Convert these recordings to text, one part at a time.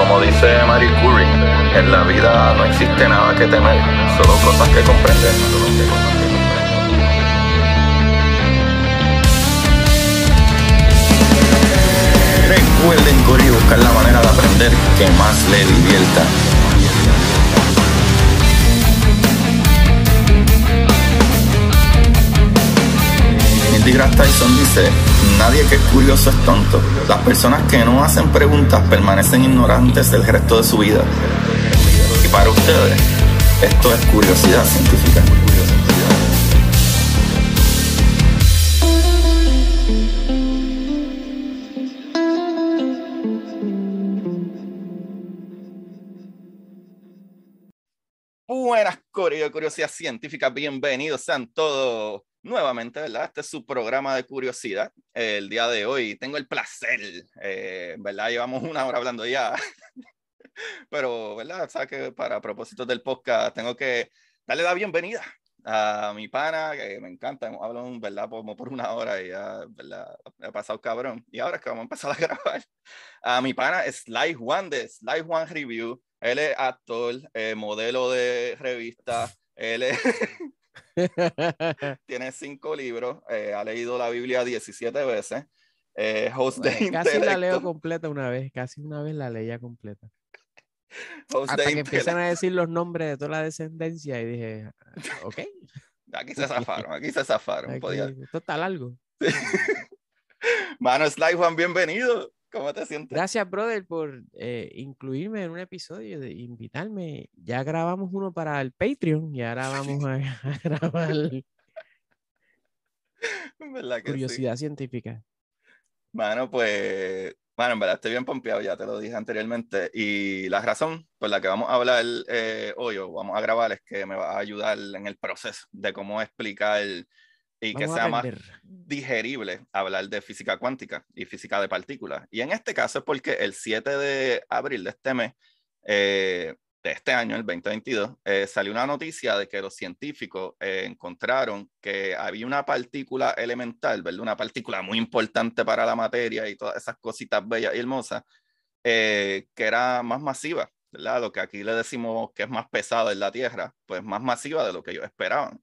Como dice Marie Curie, en la vida no existe nada que temer, solo cosas que comprender. Recuerden correr buscar la manera de aprender que más le divierta. Neil Tyson dice, nadie que es curioso es tonto. Las personas que no hacen preguntas permanecen ignorantes el resto de su vida. Y para ustedes, esto es curiosidad científica. Buenas, de Curiosidad Científica. Bienvenidos sean todos nuevamente, ¿verdad? Este es su programa de curiosidad. Eh, el día de hoy tengo el placer, eh, ¿verdad? Llevamos una hora hablando ya, pero, ¿verdad? O sea que para propósitos del podcast tengo que darle la bienvenida a mi pana, que me encanta, hemos hablado, ¿verdad? Como por una hora y ya, ¿verdad? Ha pasado cabrón. Y ahora es que vamos a empezar a grabar. A mi pana Sly Juan de Sly Juan Review. Él es actor, eh, modelo de revista. Él es... tiene cinco libros, eh, ha leído la Biblia 17 veces. Eh, pues, casi la leo completa una vez, casi una vez la leía completa. Hasta que empiezan a decir los nombres de toda la descendencia y dije, ah, ok. Aquí se zafaron, aquí se zafaron. total podía... Esto está Mano Juan, bienvenido. ¿Cómo te sientes? Gracias, brother, por eh, incluirme en un episodio, de invitarme. Ya grabamos uno para el Patreon y ahora vamos a, grabar Curiosidad científica. Bueno, pues, bueno, en verdad estoy bien pompeado, ya te lo dije anteriormente. Y la razón por la que vamos a hablar eh, hoy o vamos a grabar es que me va a ayudar en el proceso de cómo explicar el y que sea más digerible hablar de física cuántica y física de partículas. Y en este caso es porque el 7 de abril de este mes, eh, de este año, el 2022, eh, salió una noticia de que los científicos eh, encontraron que había una partícula elemental, ¿verdad? Una partícula muy importante para la materia y todas esas cositas bellas y hermosas, que era más masiva, ¿verdad? Lo que aquí le decimos que es más pesada en la Tierra, pues más masiva de lo que ellos esperaban.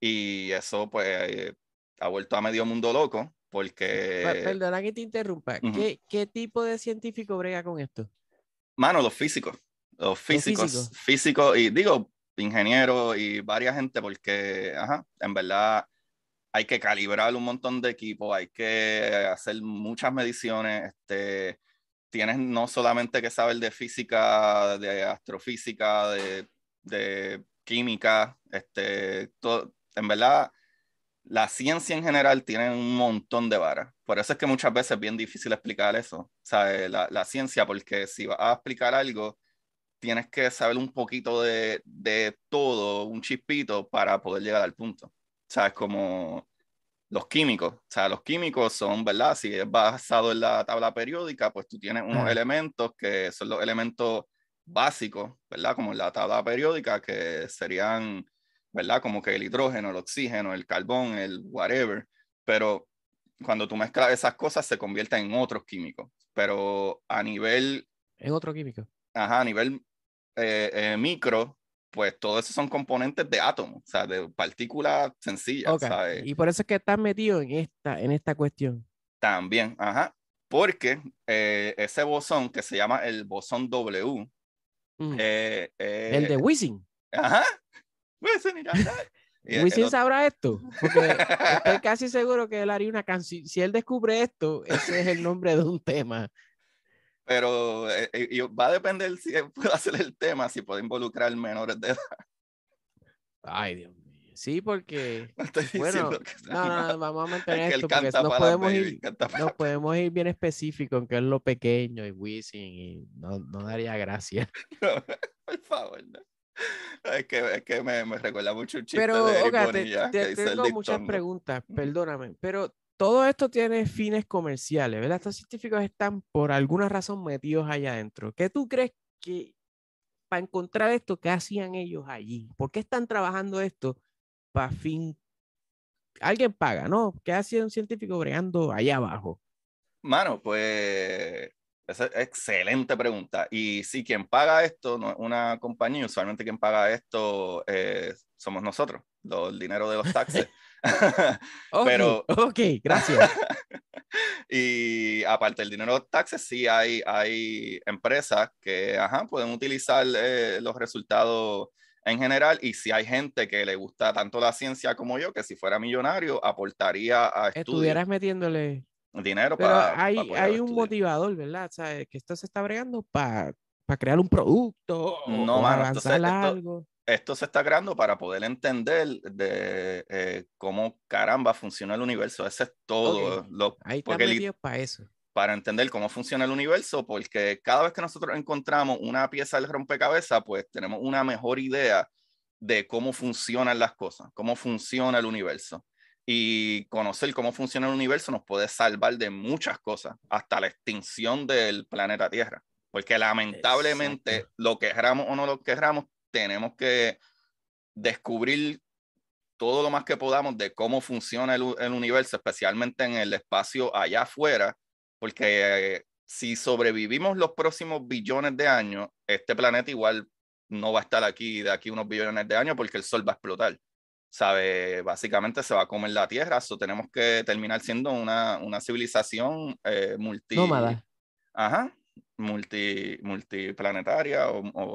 Y eso, pues, ha vuelto a medio mundo loco, porque... Perdona que te interrumpa. ¿Qué, tipo de científico brega con esto? Mano, los físicos. Los físicos. físicos, y digo, ingenieros y varias gente, porque, ajá, en verdad hay que calibrar un montón de equipos, hay que hacer muchas mediciones, este, tienes no solamente que saber de física, de astrofísica, de, química, este, todo, en verdad, la ciencia en general tiene un montón de varas. Por eso es que muchas veces es bien difícil explicar eso, sea La, la ciencia, porque si vas a explicar algo, tienes que saber un poquito de, todo, un chispito, para poder llegar al punto. O es Como los químicos. O sea, los químicos son, ¿verdad? Si es basado en la tabla periódica, pues tú tienes unos elementos que son los elementos básicos, ¿verdad? Como en la tabla periódica, que serían ¿verdad? Como que el hidrógeno, el oxígeno, el carbón, el whatever, pero cuando tú mezclas esas cosas se convierte en otros químicos, pero a nivel... En otro químico. Ajá, a nivel eh, eh, micro, pues todos esos son componentes de átomos, o sea, de partículas sencillas. Y por eso es que estás metido en esta, en esta cuestión. También, ajá, porque eh, ese bosón que se llama el bosón W. Mm. el de Wisin. Ajá, Wisin sabrá esto, porque estoy casi seguro que él haría una canción. Si él descubre esto, ese es el nombre de un tema. Pero eh, eh, va a depender si él puede hacer el tema, si puede involucrar menores de edad. Ay, Dios mío. Sí, porque. bueno, no, vamos a mantener esto porque nos podemos, ir, nos podemos ir bien específico en que es lo pequeño y Wisin y no, daría gracia. por favor, no. Es que, es que me, me, recuerda mucho un pero, de tengo muchas preguntas, perdóname, pero todo esto tiene fines comerciales, ¿verdad? Estos científicos están por alguna razón metidos allá adentro. ¿Qué tú crees que para encontrar esto, qué hacían ellos allí? ¿Por qué están trabajando esto para fin? Alguien paga, ¿no? ¿Qué hacía un científico bregando allá abajo? Mano, pues esa es excelente pregunta. Y sí, quien paga esto, no una compañía, usualmente quien paga esto eh, somos nosotros, los, el dinero de los taxes. Pero, ok, gracias. y aparte del dinero de los taxes, sí hay, hay empresas que ajá, pueden utilizar eh, los resultados en general y si hay gente que le gusta tanto la ciencia como yo, que si fuera millonario aportaría a estudios. Estuvieras metiéndole dinero para. Hay, un motivador, ¿verdad? O que esto se está bregando para crear un producto. No, algo. esto se está creando para poder entender de eh, cómo caramba funciona el universo. Ese es todo. Lo, para eso. Para entender cómo funciona el universo, porque cada vez que nosotros encontramos una pieza del rompecabezas, pues tenemos una mejor idea de cómo funcionan las cosas, cómo funciona el universo y conocer cómo funciona el universo nos puede salvar de muchas cosas, hasta la extinción del planeta Tierra. Porque lamentablemente, lo lo querramos o no lo que querramos, tenemos que descubrir todo lo más que podamos de cómo funciona el, universo, especialmente en el espacio allá afuera, porque si sobrevivimos los próximos billones de años, este planeta igual no va a estar aquí de aquí unos billones de años porque el Sol va a explotar sabe, básicamente se va a comer la tierra, eso tenemos que terminar siendo una, una civilización eh, multi... Nómada. Ajá, multi, multiplanetaria.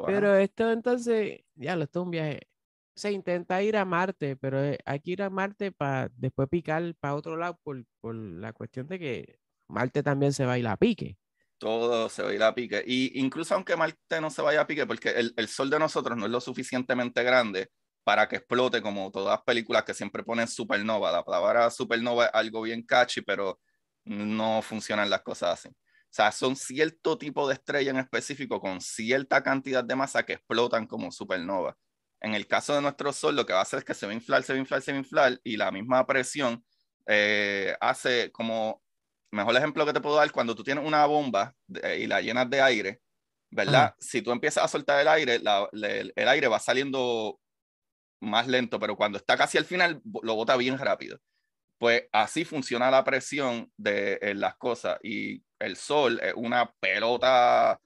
pero esto entonces, ya lo, esto es un viaje. Se intenta ir a Marte, pero eh, hay que ir a Marte para después picar para otro lado por, por la cuestión de que Marte también se va a ir a pique. Todo se va a ir a pique. Y incluso aunque Marte no se vaya a pique, porque el, el sol de nosotros no es lo suficientemente grande, para que explote, como todas las películas que siempre ponen supernova. La palabra supernova es algo bien catchy, pero no funcionan las cosas así. O sea, son cierto tipo de estrella en específico con cierta cantidad de masa que explotan como supernova. En el caso de nuestro Sol, lo que va a hacer es que se va a inflar, se va a inflar, se va a inflar, y la misma presión eh, hace como, mejor ejemplo que te puedo dar, cuando tú tienes una bomba eh, y la llenas de aire, ¿verdad? Si tú empiezas a soltar el aire, el aire va saliendo más lento, pero cuando está casi al final lo bota bien rápido. Pues así funciona la presión de las cosas y el Sol es una pelota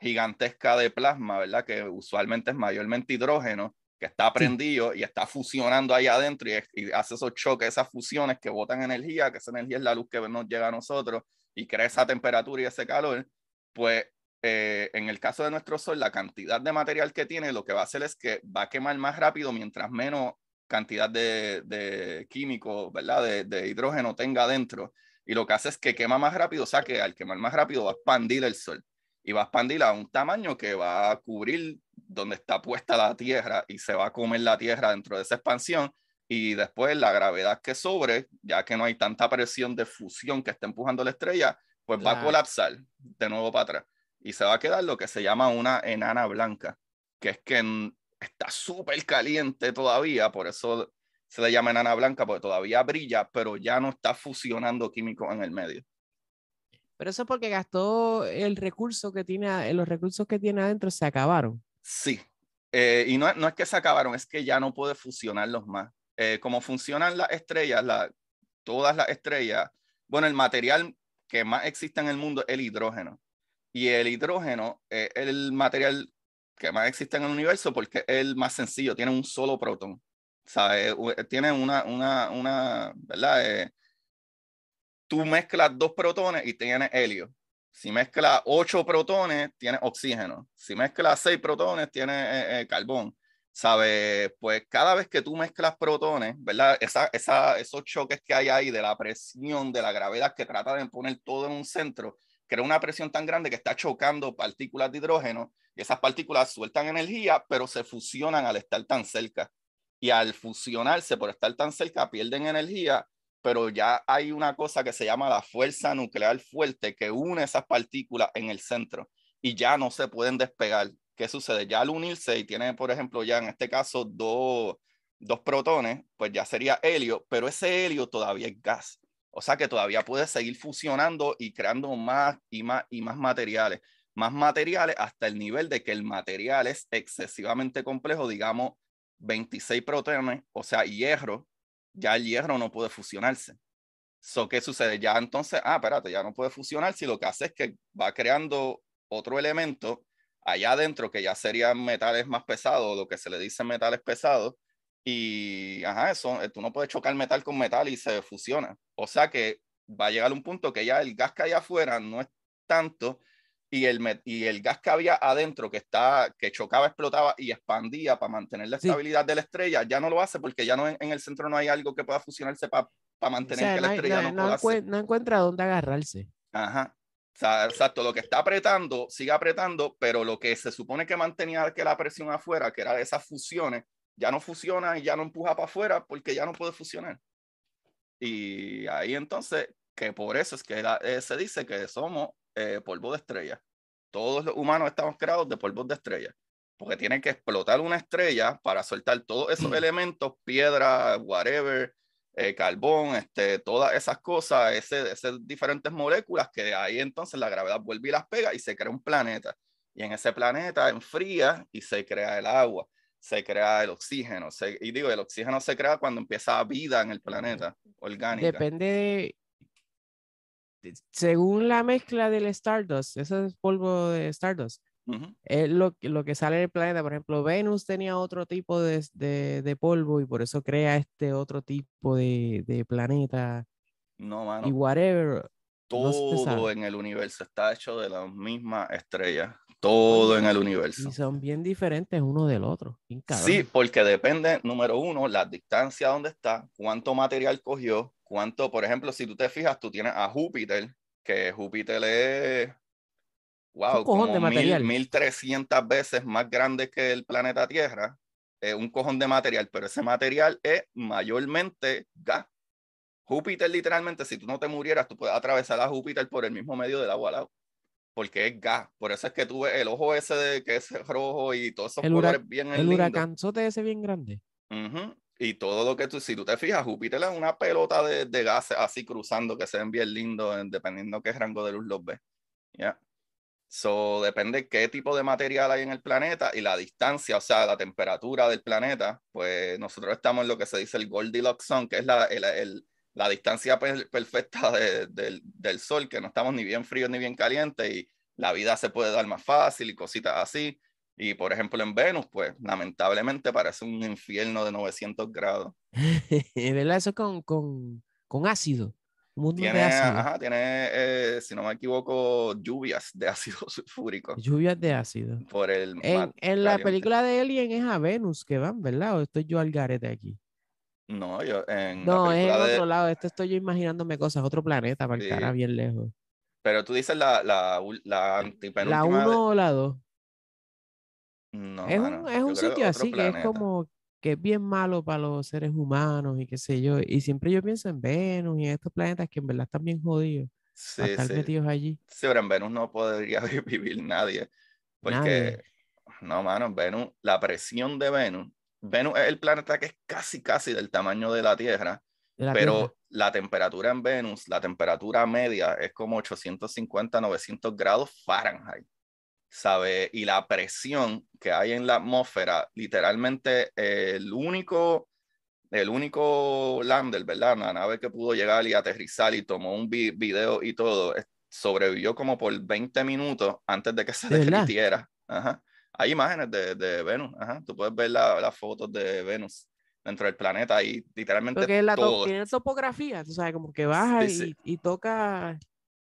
gigantesca de plasma, ¿verdad? Que usualmente es mayormente hidrógeno, que está prendido y está fusionando ahí adentro y, hace esos choques, esas fusiones que botan energía, que esa energía es la luz que nos llega a nosotros y crea esa temperatura y ese calor, pues eh, en el caso de nuestro sol, la cantidad de material que tiene lo que va a hacer es que va a quemar más rápido mientras menos cantidad de, de químicos, ¿verdad? De, hidrógeno tenga adentro. Y lo que hace es que quema más rápido, o sea que al quemar más rápido va a expandir el sol. Y va a expandir a un tamaño que va a cubrir donde está puesta la Tierra y se va a comer la Tierra dentro de esa expansión. Y después la gravedad que sobre, ya que no hay tanta presión de fusión que está empujando la estrella, pues va a colapsar de nuevo para atrás y se va a quedar lo que se llama una enana blanca, que es que está súper caliente todavía, por eso se le llama enana blanca, porque todavía brilla, pero ya no está fusionando químicos en el medio. Pero eso es porque gastó el recurso que tiene, los recursos que tiene adentro se acabaron. Sí, eh, y no, es que se acabaron, es que ya no puede fusionarlos más. Eh, como funcionan las estrellas, la, todas las estrellas, bueno, el material que más existe en el mundo es el hidrógeno. Y el hidrógeno es el material que más existe en el universo porque es el más sencillo, tiene un solo protón. ¿sabes? Eh, tiene una, ¿verdad? Eh, tú mezclas dos protones y tienes helio. Si mezclas ocho protones, tienes oxígeno. Si mezclas seis protones, tienes eh, carbón. ¿Sabes? Pues cada vez que tú mezclas protones, ¿verdad? Esa, esa, esos choques que hay ahí de la presión, de la gravedad que trata de poner todo en un centro, crea una presión tan grande que está chocando partículas de hidrógeno y esas partículas sueltan energía, pero se fusionan al estar tan cerca. Y al fusionarse por estar tan cerca pierden energía, pero ya hay una cosa que se llama la fuerza nuclear fuerte que une esas partículas en el centro y ya no se pueden despegar. ¿Qué sucede? Ya al unirse y tiene, por ejemplo, ya en este caso dos, dos protones, pues ya sería helio, pero ese helio todavía es gas o sea que todavía puede seguir fusionando y creando más y más y más materiales, más materiales hasta el nivel de que el material es excesivamente complejo, digamos 26 protones, o sea, hierro, ya el hierro no puede fusionarse. So, ¿Qué sucede? Ya entonces, ah, espérate, ya no puede fusionar si lo que hace es que va creando otro elemento allá adentro que ya serían metales más pesados, lo que se le dice metales pesados, y ajá, eso, eh, tú no puedes chocar metal con metal y se fusiona. O sea que va a llegar un punto que ya el gas que hay afuera no es tanto y el, y el gas que había adentro que, está, que chocaba, explotaba y expandía para mantener la estabilidad de la estrella, ya no lo hace porque ya no en, el centro no hay algo que pueda fusionarse para mantener que la estrella no, no, No encuentra dónde agarrarse. Ajá. O exacto, lo que está apretando sigue apretando, pero lo que se supone que mantenía que la presión afuera, que era de esas fusiones, ya no fusiona y ya no empuja para afuera porque ya no puede fusionar. Y ahí entonces, que por eso es que eh, se dice que somos eh, polvo de estrella. Todos los humanos estamos creados de polvo de estrella, porque tiene que explotar una estrella para soltar todos esos mm. elementos, piedra, whatever, eh, carbón, este, todas esas cosas, ese, esas diferentes moléculas, que ahí entonces la gravedad vuelve y las pega y se crea un planeta. Y en ese planeta enfría y se crea el agua se crea el oxígeno. y digo, el oxígeno se crea cuando empieza vida en el planeta, orgánica. Depende de, según la mezcla del Stardust, ese es polvo de Stardust, es eh, lo, lo, que sale del planeta. Por ejemplo, Venus tenía otro tipo de, de, polvo y por eso crea este otro tipo de, planeta. No, mano. Y whatever. Todo en el universo está hecho de la misma Estrella todo en el universo. Y son bien diferentes uno del otro. Sí, porque depende, número uno, la distancia donde está, cuánto material cogió, cuánto, por ejemplo, si tú te fijas, tú tienes a Júpiter, que Júpiter es, wow, cojón de material. 1300 veces más grande que el planeta Tierra, es un cojón de material, pero ese material es mayormente gas. Júpiter literalmente, si tú no te murieras, tú puedes atravesar a Júpiter por el mismo medio del agua al agua porque es gas. Por eso es que tuve el ojo ese de, que es rojo y todos esos colores bien El huracán SOTE ese bien grande. Y todo lo que tú, si tú te fijas, Júpiter es una pelota de, de gases así cruzando que se ven bien lindos, dependiendo qué rango de luz los ves. ¿Ya? So, depende qué tipo de material hay en el planeta y la distancia, o sea, la temperatura del planeta, pues nosotros estamos en lo que se dice el Goldilocks Zone, que es la, el, el, la distancia pues, perfecta del sol, que no estamos ni bien fríos ni bien calientes y la vida se puede dar más fácil y cositas así. Y por ejemplo en Venus, pues lamentablemente parece un infierno de 900 grados. ¿Verdad? Eso con, con, con ácido. tiene, de ácido. Ajá, tiene eh, si no me equivoco, lluvias de ácido sulfúrico. Lluvias de ácido. Por el en, en la película de Alien es a Venus que van, ¿verdad? O estoy yo al garete aquí. No, yo en No, es en otro lado. Esto estoy yo imaginándome cosas, otro planeta para estar bien lejos. Pero tú dices la, la, la antipenúltima. ¿La 1 o la dos. No. Es un, sitio así que es como que es bien malo para los seres humanos y qué sé yo. Y siempre yo pienso en Venus y en estos planetas que en verdad están bien jodidos. Sí, estar metidos allí. Sí, pero en Venus no podría vivir nadie. Porque, no, mano, Venus, la presión de Venus Venus es el planeta que es casi, casi del tamaño de la Tierra, pero la temperatura en Venus, la temperatura media es como 850, 900 grados Fahrenheit, ¿sabe? Y la presión que hay en la atmósfera, literalmente eh, el único, el único lander, ¿verdad? La nave que pudo llegar y aterrizar y tomó un video y todo, sobrevivió como por 20 minutos antes de que se derritiera. Ajá hay imágenes de, Venus, ajá. Tú puedes ver las fotos de Venus dentro del planeta ahí literalmente todo. tiene topografía, tú sabes, como que baja Y, toca...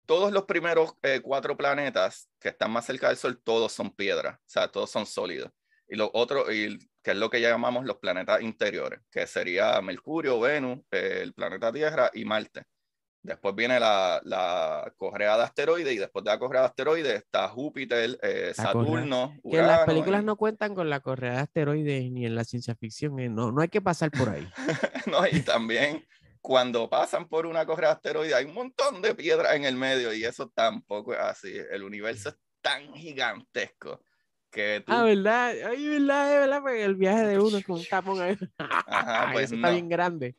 Todos los primeros eh, cuatro planetas que están más cerca del Sol, todos son piedra, o sea, todos son sólidos. Y lo otro, y, que es lo que llamamos los planetas interiores, que sería Mercurio, Venus, eh, el planeta Tierra y Marte. Después viene la, la correa de asteroides y después de la correa de asteroides está Júpiter, eh, Saturno. que las películas no cuentan con la correa de asteroides ni en la ciencia ficción, eh, no, no hay que pasar por ahí. no, y también cuando pasan por una correa de asteroides hay un montón de piedras en el medio y eso tampoco es así. El universo es tan gigantesco que Ah, ¿verdad? Ay, ¿verdad? ¿verdad? Porque el viaje de uno es con un tapón ahí. Pues está bien grande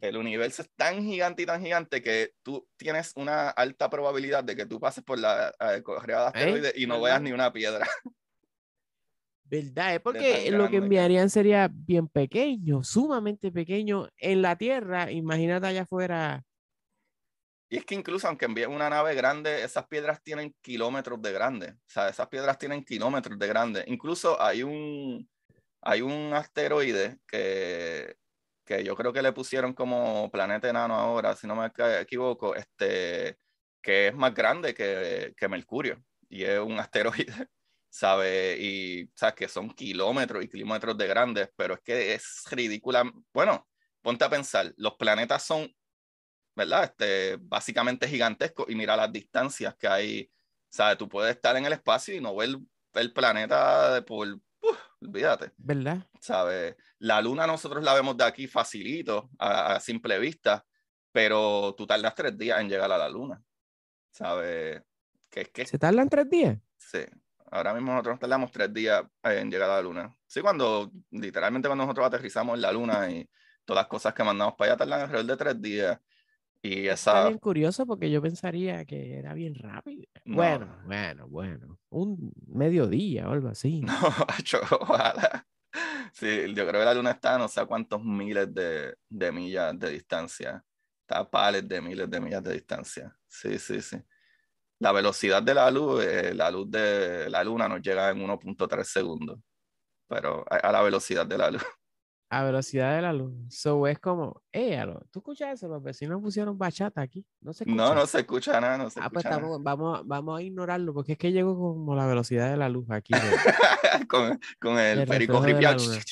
el universo es tan gigante y tan gigante que tú tienes una alta probabilidad de que tú pases por la eh, de asteroides y no veas ni una piedra. ¿Verdad? Es porque lo que enviarían sería bien pequeño, sumamente pequeño en la Tierra. Imagínate allá afuera. Y es que incluso aunque envíen una nave grande, esas piedras tienen kilómetros de grande. O sea, esas piedras tienen kilómetros de grande. Incluso hay un, hay un asteroide que que yo creo que le pusieron como planeta enano ahora, si no me equivoco, este, que es más grande que, Mercurio y es un asteroide, ¿sabes? Y, ¿sabes? Que son kilómetros y kilómetros de grandes, pero es que es ridícula. Bueno, ponte a pensar, los planetas son, ¿verdad? Este, básicamente gigantescos y mira las distancias que hay, ¿sabes? Tú puedes estar en el espacio y no ver el planeta por olvídate. ¿Verdad? ¿Sabes? La luna nosotros la vemos de aquí facilito, a, simple vista, pero tú tardas tres días en llegar a la luna. ¿Sabes? ¿Qué es que? ¿Se tardan tres días? Sí. Ahora mismo nosotros tardamos tres días eh, en llegar a la luna. Sí, cuando, literalmente cuando nosotros aterrizamos en la luna y todas las cosas que mandamos para allá tardan alrededor de tres días. Y Está bien curioso porque yo pensaría que era bien rápido. Bueno, bueno, bueno. Un mediodía o algo así. No, Sí, yo creo que la luna está a no sé cuántos miles de, de millas de distancia. Está a de miles de millas de distancia. Sí, sí, sí. La velocidad de la luz, eh, la luz de la luna nos llega en 1.3 segundos, pero a la velocidad de la luz a velocidad de la luz. So es como, hey, ¿tú escuchas eso? Los vecinos pusieron bachata aquí. No se escucha. No, no se escucha nada, no se ah, pues escucha nada. Vamos, vamos a ignorarlo, porque es que llegó como la velocidad de la luz aquí. con, el, perico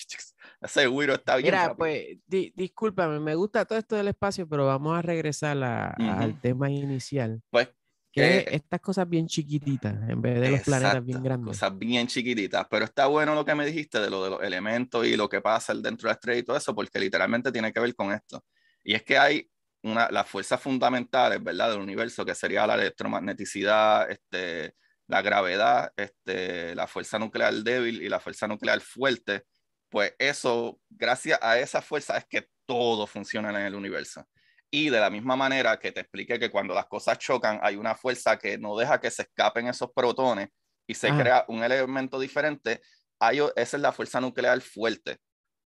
Seguro está bien. Mira, pues discúlpame, me gusta todo esto del espacio, pero vamos a regresar al tema inicial. Pues que estas cosas bien chiquititas, en vez de los planetas bien grandes. Cosas bien chiquititas, pero está bueno lo que me dijiste de lo de los elementos y lo que pasa dentro de la estrella y todo eso, porque literalmente tiene que ver con esto. Y es que hay una, las fuerzas fundamentales, ¿verdad?, del universo, que sería la electromagneticidad, este, la gravedad, este, la fuerza nuclear débil y la fuerza nuclear fuerte, pues eso, gracias a esa fuerza es que todo funciona en el universo. Y de la misma manera que te expliqué que cuando las cosas chocan hay una fuerza que no deja que se escapen esos protones y se crea un elemento diferente, hay, esa es la fuerza nuclear fuerte,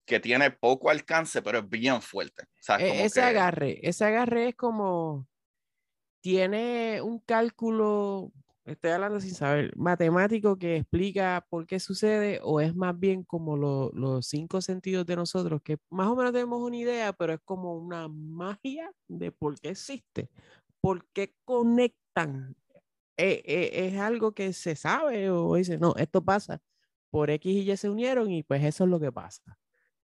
que tiene poco alcance, pero es bien fuerte. O e, ese agarre, ese agarre es como, tiene un cálculo estoy hablando sin saber, matemático que explica por qué sucede o es más bien como los cinco sentidos de nosotros, que más o menos tenemos una idea, pero es como una magia de por qué existe, por qué conectan. Eh, eh, es algo que se sabe o dice, no, esto pasa, por X y Y se unieron y pues eso es lo que pasa.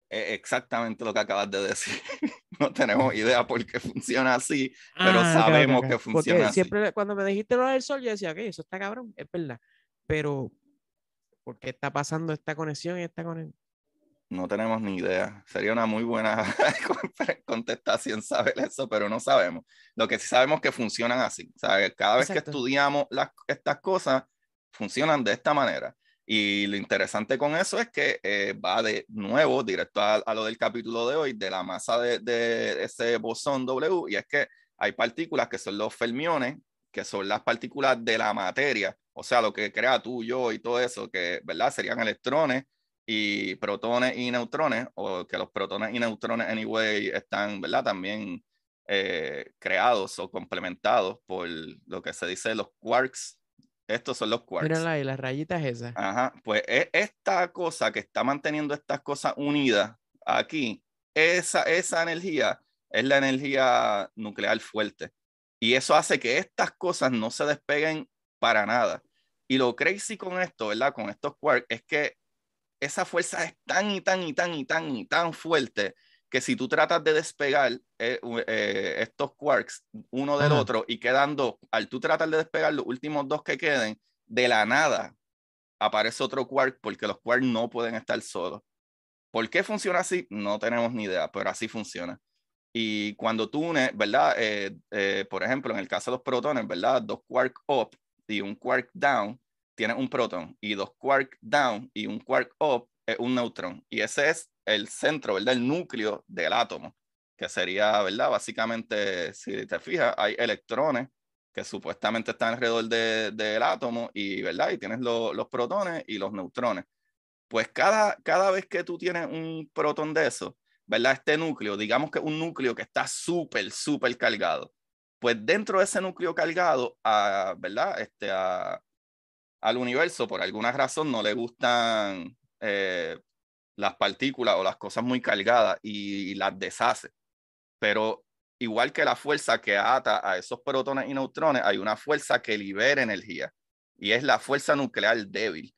E-, exactamente lo que acabas de decir. no tenemos idea por qué funciona así, pero ah, sabemos que funciona Porque siempre cuando me dijiste lo del sol, yo decía, ok, eso está cabrón, es verdad. Pero, ¿por qué está pasando esta conexión y esta conexión? No tenemos ni idea. Sería una muy buena contestación saber eso, pero no sabemos. Lo que sí sabemos es que funcionan así. O sea, cada vez que estudiamos las, estas cosas, funcionan de esta manera. Y lo interesante con eso es que eh, va de nuevo directo a, lo del capítulo de hoy, de la masa de, ese bosón W, y es que hay partículas que son los fermiones, que son las partículas de la materia, o sea, lo que crea tú, yo y todo eso, que, ¿verdad? Serían electrones y protones y neutrones, o que los protones y neutrones, anyway, están, ¿verdad? También eh, creados o complementados por lo que se dice los quarks estos son los quarks. Mírala las rayitas esas. Ajá, pues e, esta cosa que está manteniendo estas cosas unidas aquí, esa, esa energía es la energía nuclear fuerte. Y eso hace que estas cosas no se despeguen para nada. Y lo crazy con esto, ¿verdad? Con estos quarks, es que esa fuerza es tan y tan y tan y tan y tan fuerte que si tú tratas de despegar eh, eh, estos quarks uno del otro y quedan dos, al tú tratar de despegar los últimos dos que queden, de la nada aparece otro quark porque los quarks no pueden estar solos. ¿Por qué funciona así? No tenemos ni idea, pero así funciona. Y cuando tú unes, ¿verdad? Eh, por ejemplo, en el caso de los protones, ¿verdad? Dos quarks up y un quark down, tiene un protón. Y dos quarks down y un quark up es un neutrón. Y ese es el centro, ¿verdad? El núcleo del átomo, que sería, ¿verdad? Básicamente, si te fijas, hay electrones que supuestamente están alrededor del de, átomo y, ¿verdad? Y tienes los protones y los neutrones. Pues cada, cada vez que tú tienes un protón de eso, ¿verdad? Este núcleo, digamos que un núcleo que está súper, súper cargado. Pues dentro de ese núcleo cargado, a, ah, ¿verdad? Este, ah, al universo, por alguna razón, no le gustan eh, las partículas o las cosas muy cargadas y, las deshace. Pero igual que la fuerza que ata a esos protones y neutrones, hay una fuerza que libera energía y es la fuerza nuclear débil.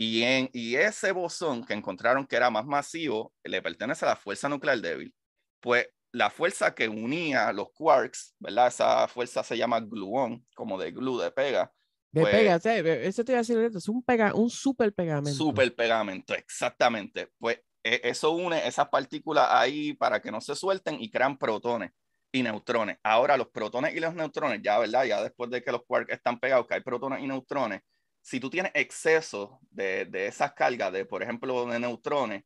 Y, en, y ese bosón que encontraron que era más masivo le pertenece a la fuerza nuclear débil. Pues la fuerza que unía los quarks, ¿verdad? Esa fuerza se llama gluón, como de glue, de pega, pues eso te iba a decir, es un, pega, un super pegamento. Super pegamento, exactamente. Pues e, eso une esas partículas ahí para que no se suelten y crean protones y neutrones. Ahora, los protones y los neutrones, ya, ¿verdad? Ya después de que los quarks están pegados, que hay protones y neutrones, si tú tienes exceso de, de esas cargas, de, por ejemplo, de neutrones,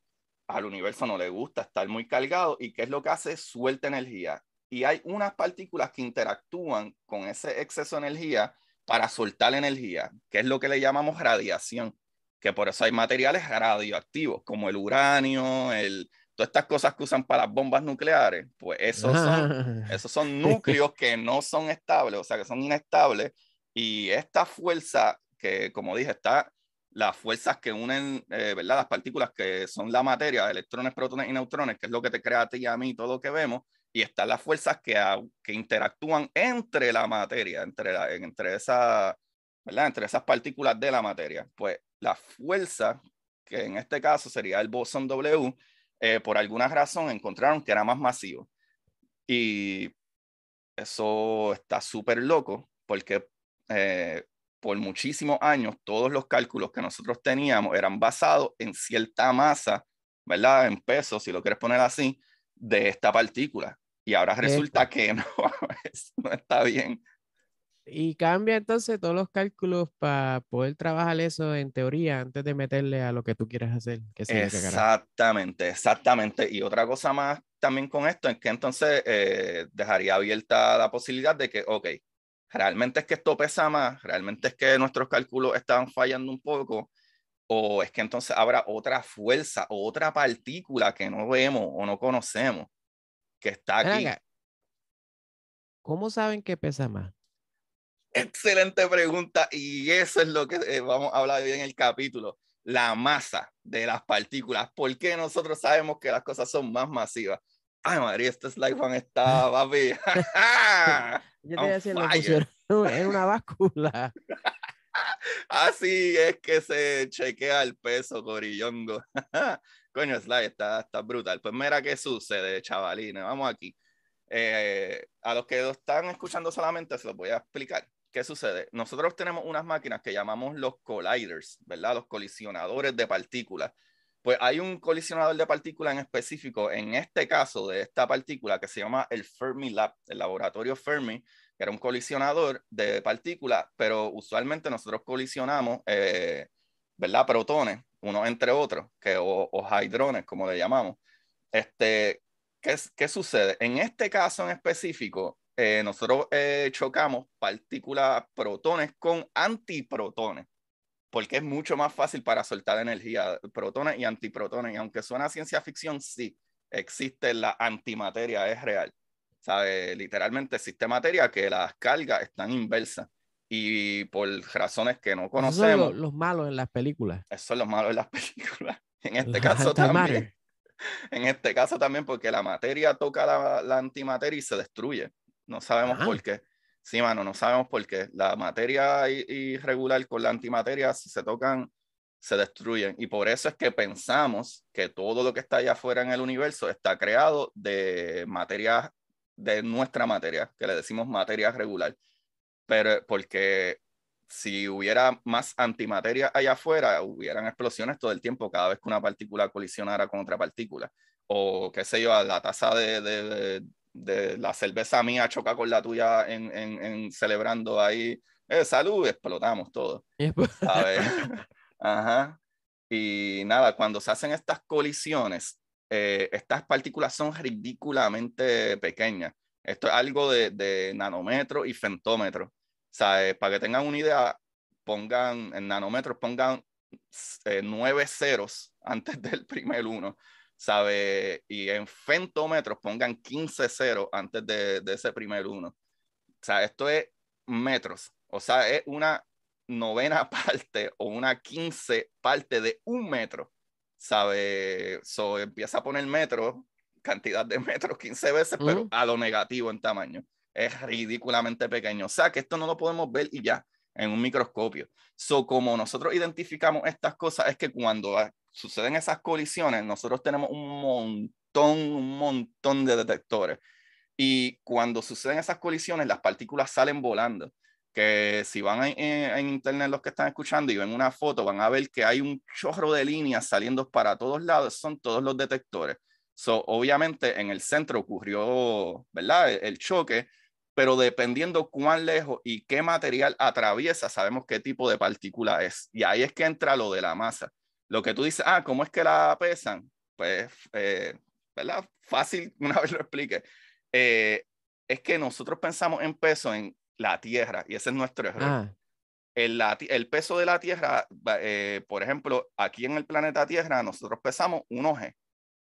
al universo no le gusta estar muy cargado y ¿qué es lo que hace? Suelta energía. Y hay unas partículas que interactúan con ese exceso de energía para soltar energía, que es lo que le llamamos radiación, que por eso hay materiales radioactivos como el uranio, el, todas estas cosas que usan para las bombas nucleares, pues esos son, ah. esos son núcleos que no son estables, o sea, que son inestables, y esta fuerza que, como dije, está las fuerzas que unen, eh, ¿verdad? Las partículas que son la materia, electrones, protones y neutrones, que es lo que te crea a ti y a mí todo lo que vemos, y están las fuerzas ah, que, interactúan entre la materia, entre, entre, esa, ¿verdad? entre esas partículas de la materia. Pues la fuerza, que en este caso sería el bosón W, eh, por alguna razón encontraron que era más masivo. Y eso está súper loco porque eh, por muchísimos años todos los cálculos que nosotros teníamos eran basados en cierta masa, ¿verdad? En peso, si lo quieres poner así, de esta partícula. Y ahora resulta que no, pues, no está bien. Y cambia entonces todos los cálculos para poder trabajar eso en teoría antes de meterle a lo que tú quieres hacer. Que exactamente, exactamente. Y otra cosa más también con esto es que entonces eh, dejaría abierta la posibilidad de que, ok, realmente es que esto pesa más, realmente es que nuestros cálculos están fallando un poco, o es que entonces habrá otra fuerza otra partícula que no vemos o no conocemos que está aquí. ¿Cómo saben que pesa más? Excelente pregunta y eso es lo que eh, vamos a hablar hoy en el capítulo, la masa de las partículas. ¿Por qué nosotros sabemos que las cosas son más masivas? Ay, madre, este Slide one está, papi. Yo te voy a decir, en una báscula. Así es que se chequea el peso, corillongo coño, Sly, está, está brutal. Pues mira qué sucede, chavalines, vamos aquí. Eh, a los que están escuchando solamente se los voy a explicar. ¿Qué sucede? Nosotros tenemos unas máquinas que llamamos los colliders, ¿verdad? Los colisionadores de partículas. Pues hay un colisionador de partículas en específico, en este caso de esta partícula, que se llama el Fermi Lab, el laboratorio Fermi, que era un colisionador de partículas, pero usualmente nosotros colisionamos, eh, ¿verdad? Protones uno entre otros, que, o, hidrones como le llamamos. Este, ¿qué, ¿Qué sucede? En este caso en específico, eh, nosotros eh, chocamos partículas protones con antiprotones, porque es mucho más fácil para soltar energía, protones y antiprotones. Y aunque suena ciencia ficción, sí, existe la antimateria, es real. ¿Sabe? Literalmente existe materia que las cargas están inversas y por razones que no conocemos. los, malos en las películas. Eso son los malos en las películas. En este caso también. En este caso también, porque la materia toca la, antimateria y se destruye. No sabemos ah. por qué. Sí, mano, no sabemos por qué. La materia irregular con la antimateria, si se tocan, se destruyen. Y por eso es que pensamos que todo lo que está allá afuera en el universo está creado de materia, de nuestra materia, que le decimos materia regular pero porque si hubiera más antimateria allá afuera, hubieran explosiones todo el tiempo cada vez que una partícula colisionara con otra partícula. O qué sé yo, la taza de, de, la cerveza mía choca con la tuya en, en, celebrando ahí, eh, salud, explotamos todo. Ajá. Y nada, cuando se hacen estas colisiones, eh, estas partículas son ridículamente pequeñas. Esto es algo de, de y fentómetro. ¿Sabes? Eh, para que tengan una idea, pongan en nanómetros, pongan eh, nueve ceros antes del primer uno, ¿sabe? Y en fentómetros pongan 15 ceros antes de, ese primer uno. O sea, esto es metros, o sea, es una novena parte o una quince parte de un metro, sabe. So, empieza a poner metros, cantidad de metros 15 veces, pero a lo negativo en tamaño es ridículamente pequeño. O sea, que esto no lo podemos ver y ya, en un microscopio. So, como nosotros identificamos estas cosas, es que cuando ah, suceden esas colisiones, nosotros tenemos un montón, un montón de detectores. Y cuando suceden esas colisiones, las partículas salen volando. Que si van en, internet los que están escuchando y ven una foto, van a ver que hay un chorro de líneas saliendo para todos lados. Son todos los detectores. So, obviamente en el centro ocurrió, ¿verdad? el choque pero dependiendo cuán lejos y qué material atraviesa, sabemos qué tipo de partícula es. Y ahí es que entra lo de la masa. Lo que tú dices, ah, ¿cómo es que la pesan? Pues, eh, ¿verdad? Fácil, una vez lo explique. Eh, es que nosotros pensamos en peso en la Tierra y ese es nuestro error. Ah. El, peso de la Tierra, eh, por ejemplo, aquí en el planeta Tierra nosotros pesamos 1G.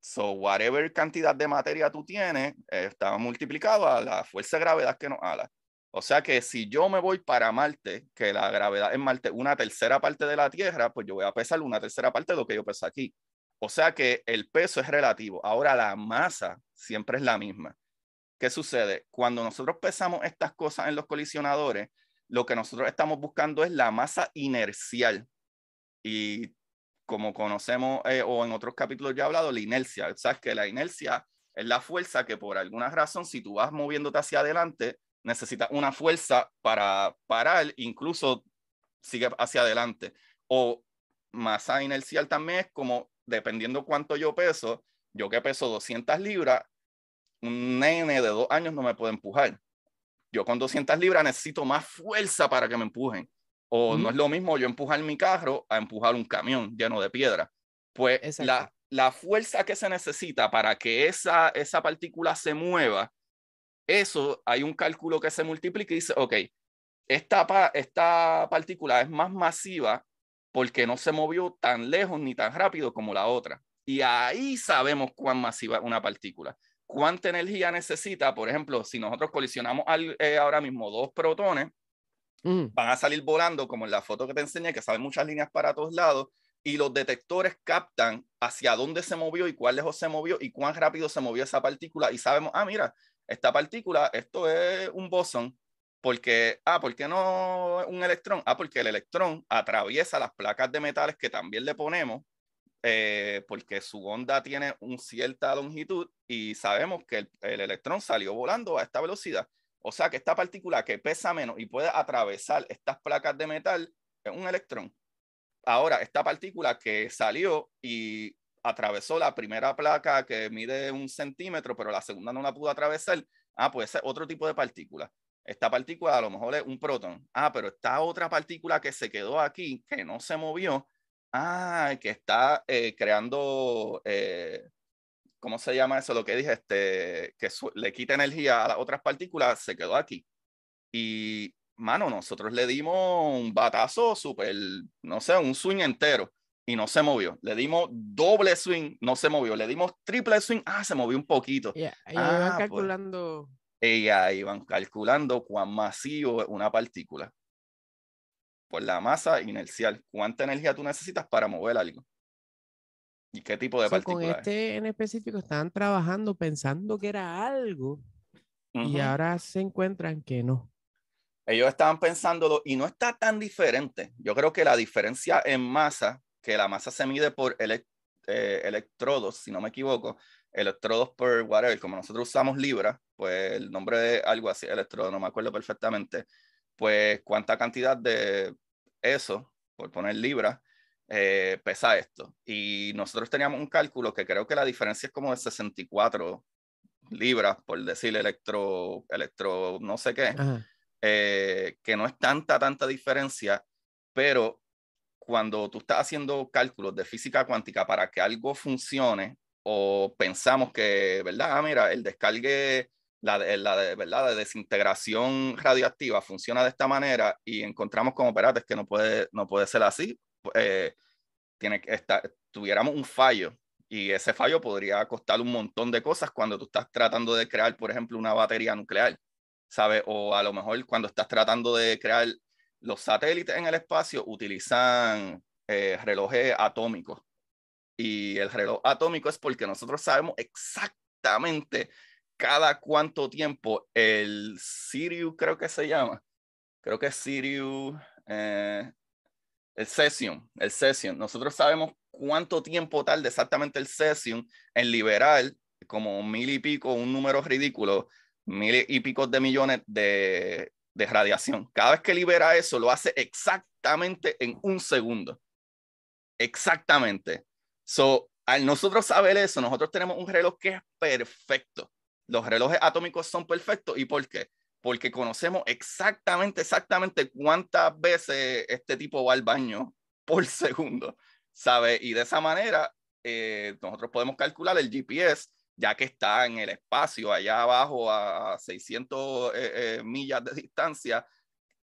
So, whatever cantidad de materia tú tienes, eh, está multiplicado a la fuerza de gravedad que nos ala. O sea que si yo me voy para Marte, que la gravedad en Marte una tercera parte de la Tierra, pues yo voy a pesar una tercera parte de lo que yo peso aquí. O sea que el peso es relativo. Ahora la masa siempre es la misma. ¿Qué sucede? Cuando nosotros pesamos estas cosas en los colisionadores, lo que nosotros estamos buscando es la masa inercial. Y como conocemos eh, o en otros capítulos ya he hablado, la inercia. O Sabes que la inercia es la fuerza que por alguna razón, si tú vas moviéndote hacia adelante, necesita una fuerza para parar, incluso sigue hacia adelante. O masa inercial también es como, dependiendo cuánto yo peso, yo que peso 200 libras, un nene de dos años no me puede empujar. Yo con 200 libras necesito más fuerza para que me empujen. O no es lo mismo yo empujar mi carro a empujar un camión lleno de piedra. Pues la, la fuerza que se necesita para que esa, esa partícula se mueva, eso hay un cálculo que se multiplica y dice, ok, esta, esta partícula es más masiva porque no se movió tan lejos ni tan rápido como la otra. Y ahí sabemos cuán masiva es una partícula. Cuánta energía necesita, por ejemplo, si nosotros colisionamos eh, ahora mismo dos protones, van a salir volando, como en la foto que te enseñé, que salen muchas líneas para todos lados, y los detectores captan hacia dónde se movió y cuál lejos se movió y cuán rápido se movió esa partícula, y sabemos, ah, mira, esta partícula, esto es un bosón, porque, ah, ¿por qué no un electrón? Ah, porque el electrón atraviesa las placas de metales que también le ponemos, eh, porque su onda tiene una cierta longitud y sabemos que el, electrón salió volando a esta velocidad. O sea que esta partícula que pesa menos y puede atravesar estas placas de metal es un electrón. Ahora, esta partícula que salió y atravesó la primera placa que mide un centímetro, pero la segunda no la pudo atravesar, ah, puede ser otro tipo de partícula. Esta partícula a lo mejor es un protón. Ah, pero esta otra partícula que se quedó aquí, que no se movió, ah, que está eh, creando eh, ¿cómo se llama eso? Lo que dije, este, que le quita energía a las otras partículas, se quedó aquí. Y, mano, nosotros le dimos un batazo súper, no sé, un swing entero y no se movió. Le dimos doble swing, no se movió. Le dimos triple swing, ah, se movió un poquito. y ah, iban pues. calculando. ella iban calculando cuán masivo es una partícula. Por la masa inercial, cuánta energía tú necesitas para mover algo. ¿Y qué tipo de Con este en específico estaban trabajando pensando que era algo y ahora se encuentran que no. Ellos estaban pensándolo y no está tan diferente. Yo creo que la diferencia en masa, que la masa se mide por eh, electrodos, si no me equivoco, electrodos por whatever, como nosotros usamos libras, pues el nombre de algo así, electrodo, no me acuerdo perfectamente, pues cuánta cantidad de eso, por poner libras, eh, pesa esto. Y nosotros teníamos un cálculo que creo que la diferencia es como de 64 libras, por decir electro, electro no sé qué, eh, que no es tanta, tanta diferencia, pero cuando tú estás haciendo cálculos de física cuántica para que algo funcione, o pensamos que, ¿verdad? Ah, mira, el descargue, la, la ¿verdad? de desintegración radioactiva funciona de esta manera y encontramos como, operates que no puede, no puede ser así, eh, tiene que estar, tuviéramos un fallo y ese fallo podría costar un montón de cosas cuando tú estás tratando de crear, por ejemplo, una batería nuclear, ¿sabes? O a lo mejor cuando estás tratando de crear los satélites en el espacio, utilizan eh, relojes atómicos. Y el reloj atómico es porque nosotros sabemos exactamente cada cuánto tiempo el Sirius, creo que se llama, creo que es Sirius, eh, el Cesium, el session. Nosotros sabemos cuánto tiempo tarda exactamente el Cesium en liberar como mil y pico, un número ridículo, mil y pico de millones de, de radiación. Cada vez que libera eso, lo hace exactamente en un segundo. Exactamente. So, al nosotros saber eso, nosotros tenemos un reloj que es perfecto. Los relojes atómicos son perfectos. ¿Y por qué? porque conocemos exactamente, exactamente cuántas veces este tipo va al baño por segundo, ¿sabe? Y de esa manera eh, nosotros podemos calcular el GPS, ya que está en el espacio, allá abajo a 600 eh, eh, millas de distancia,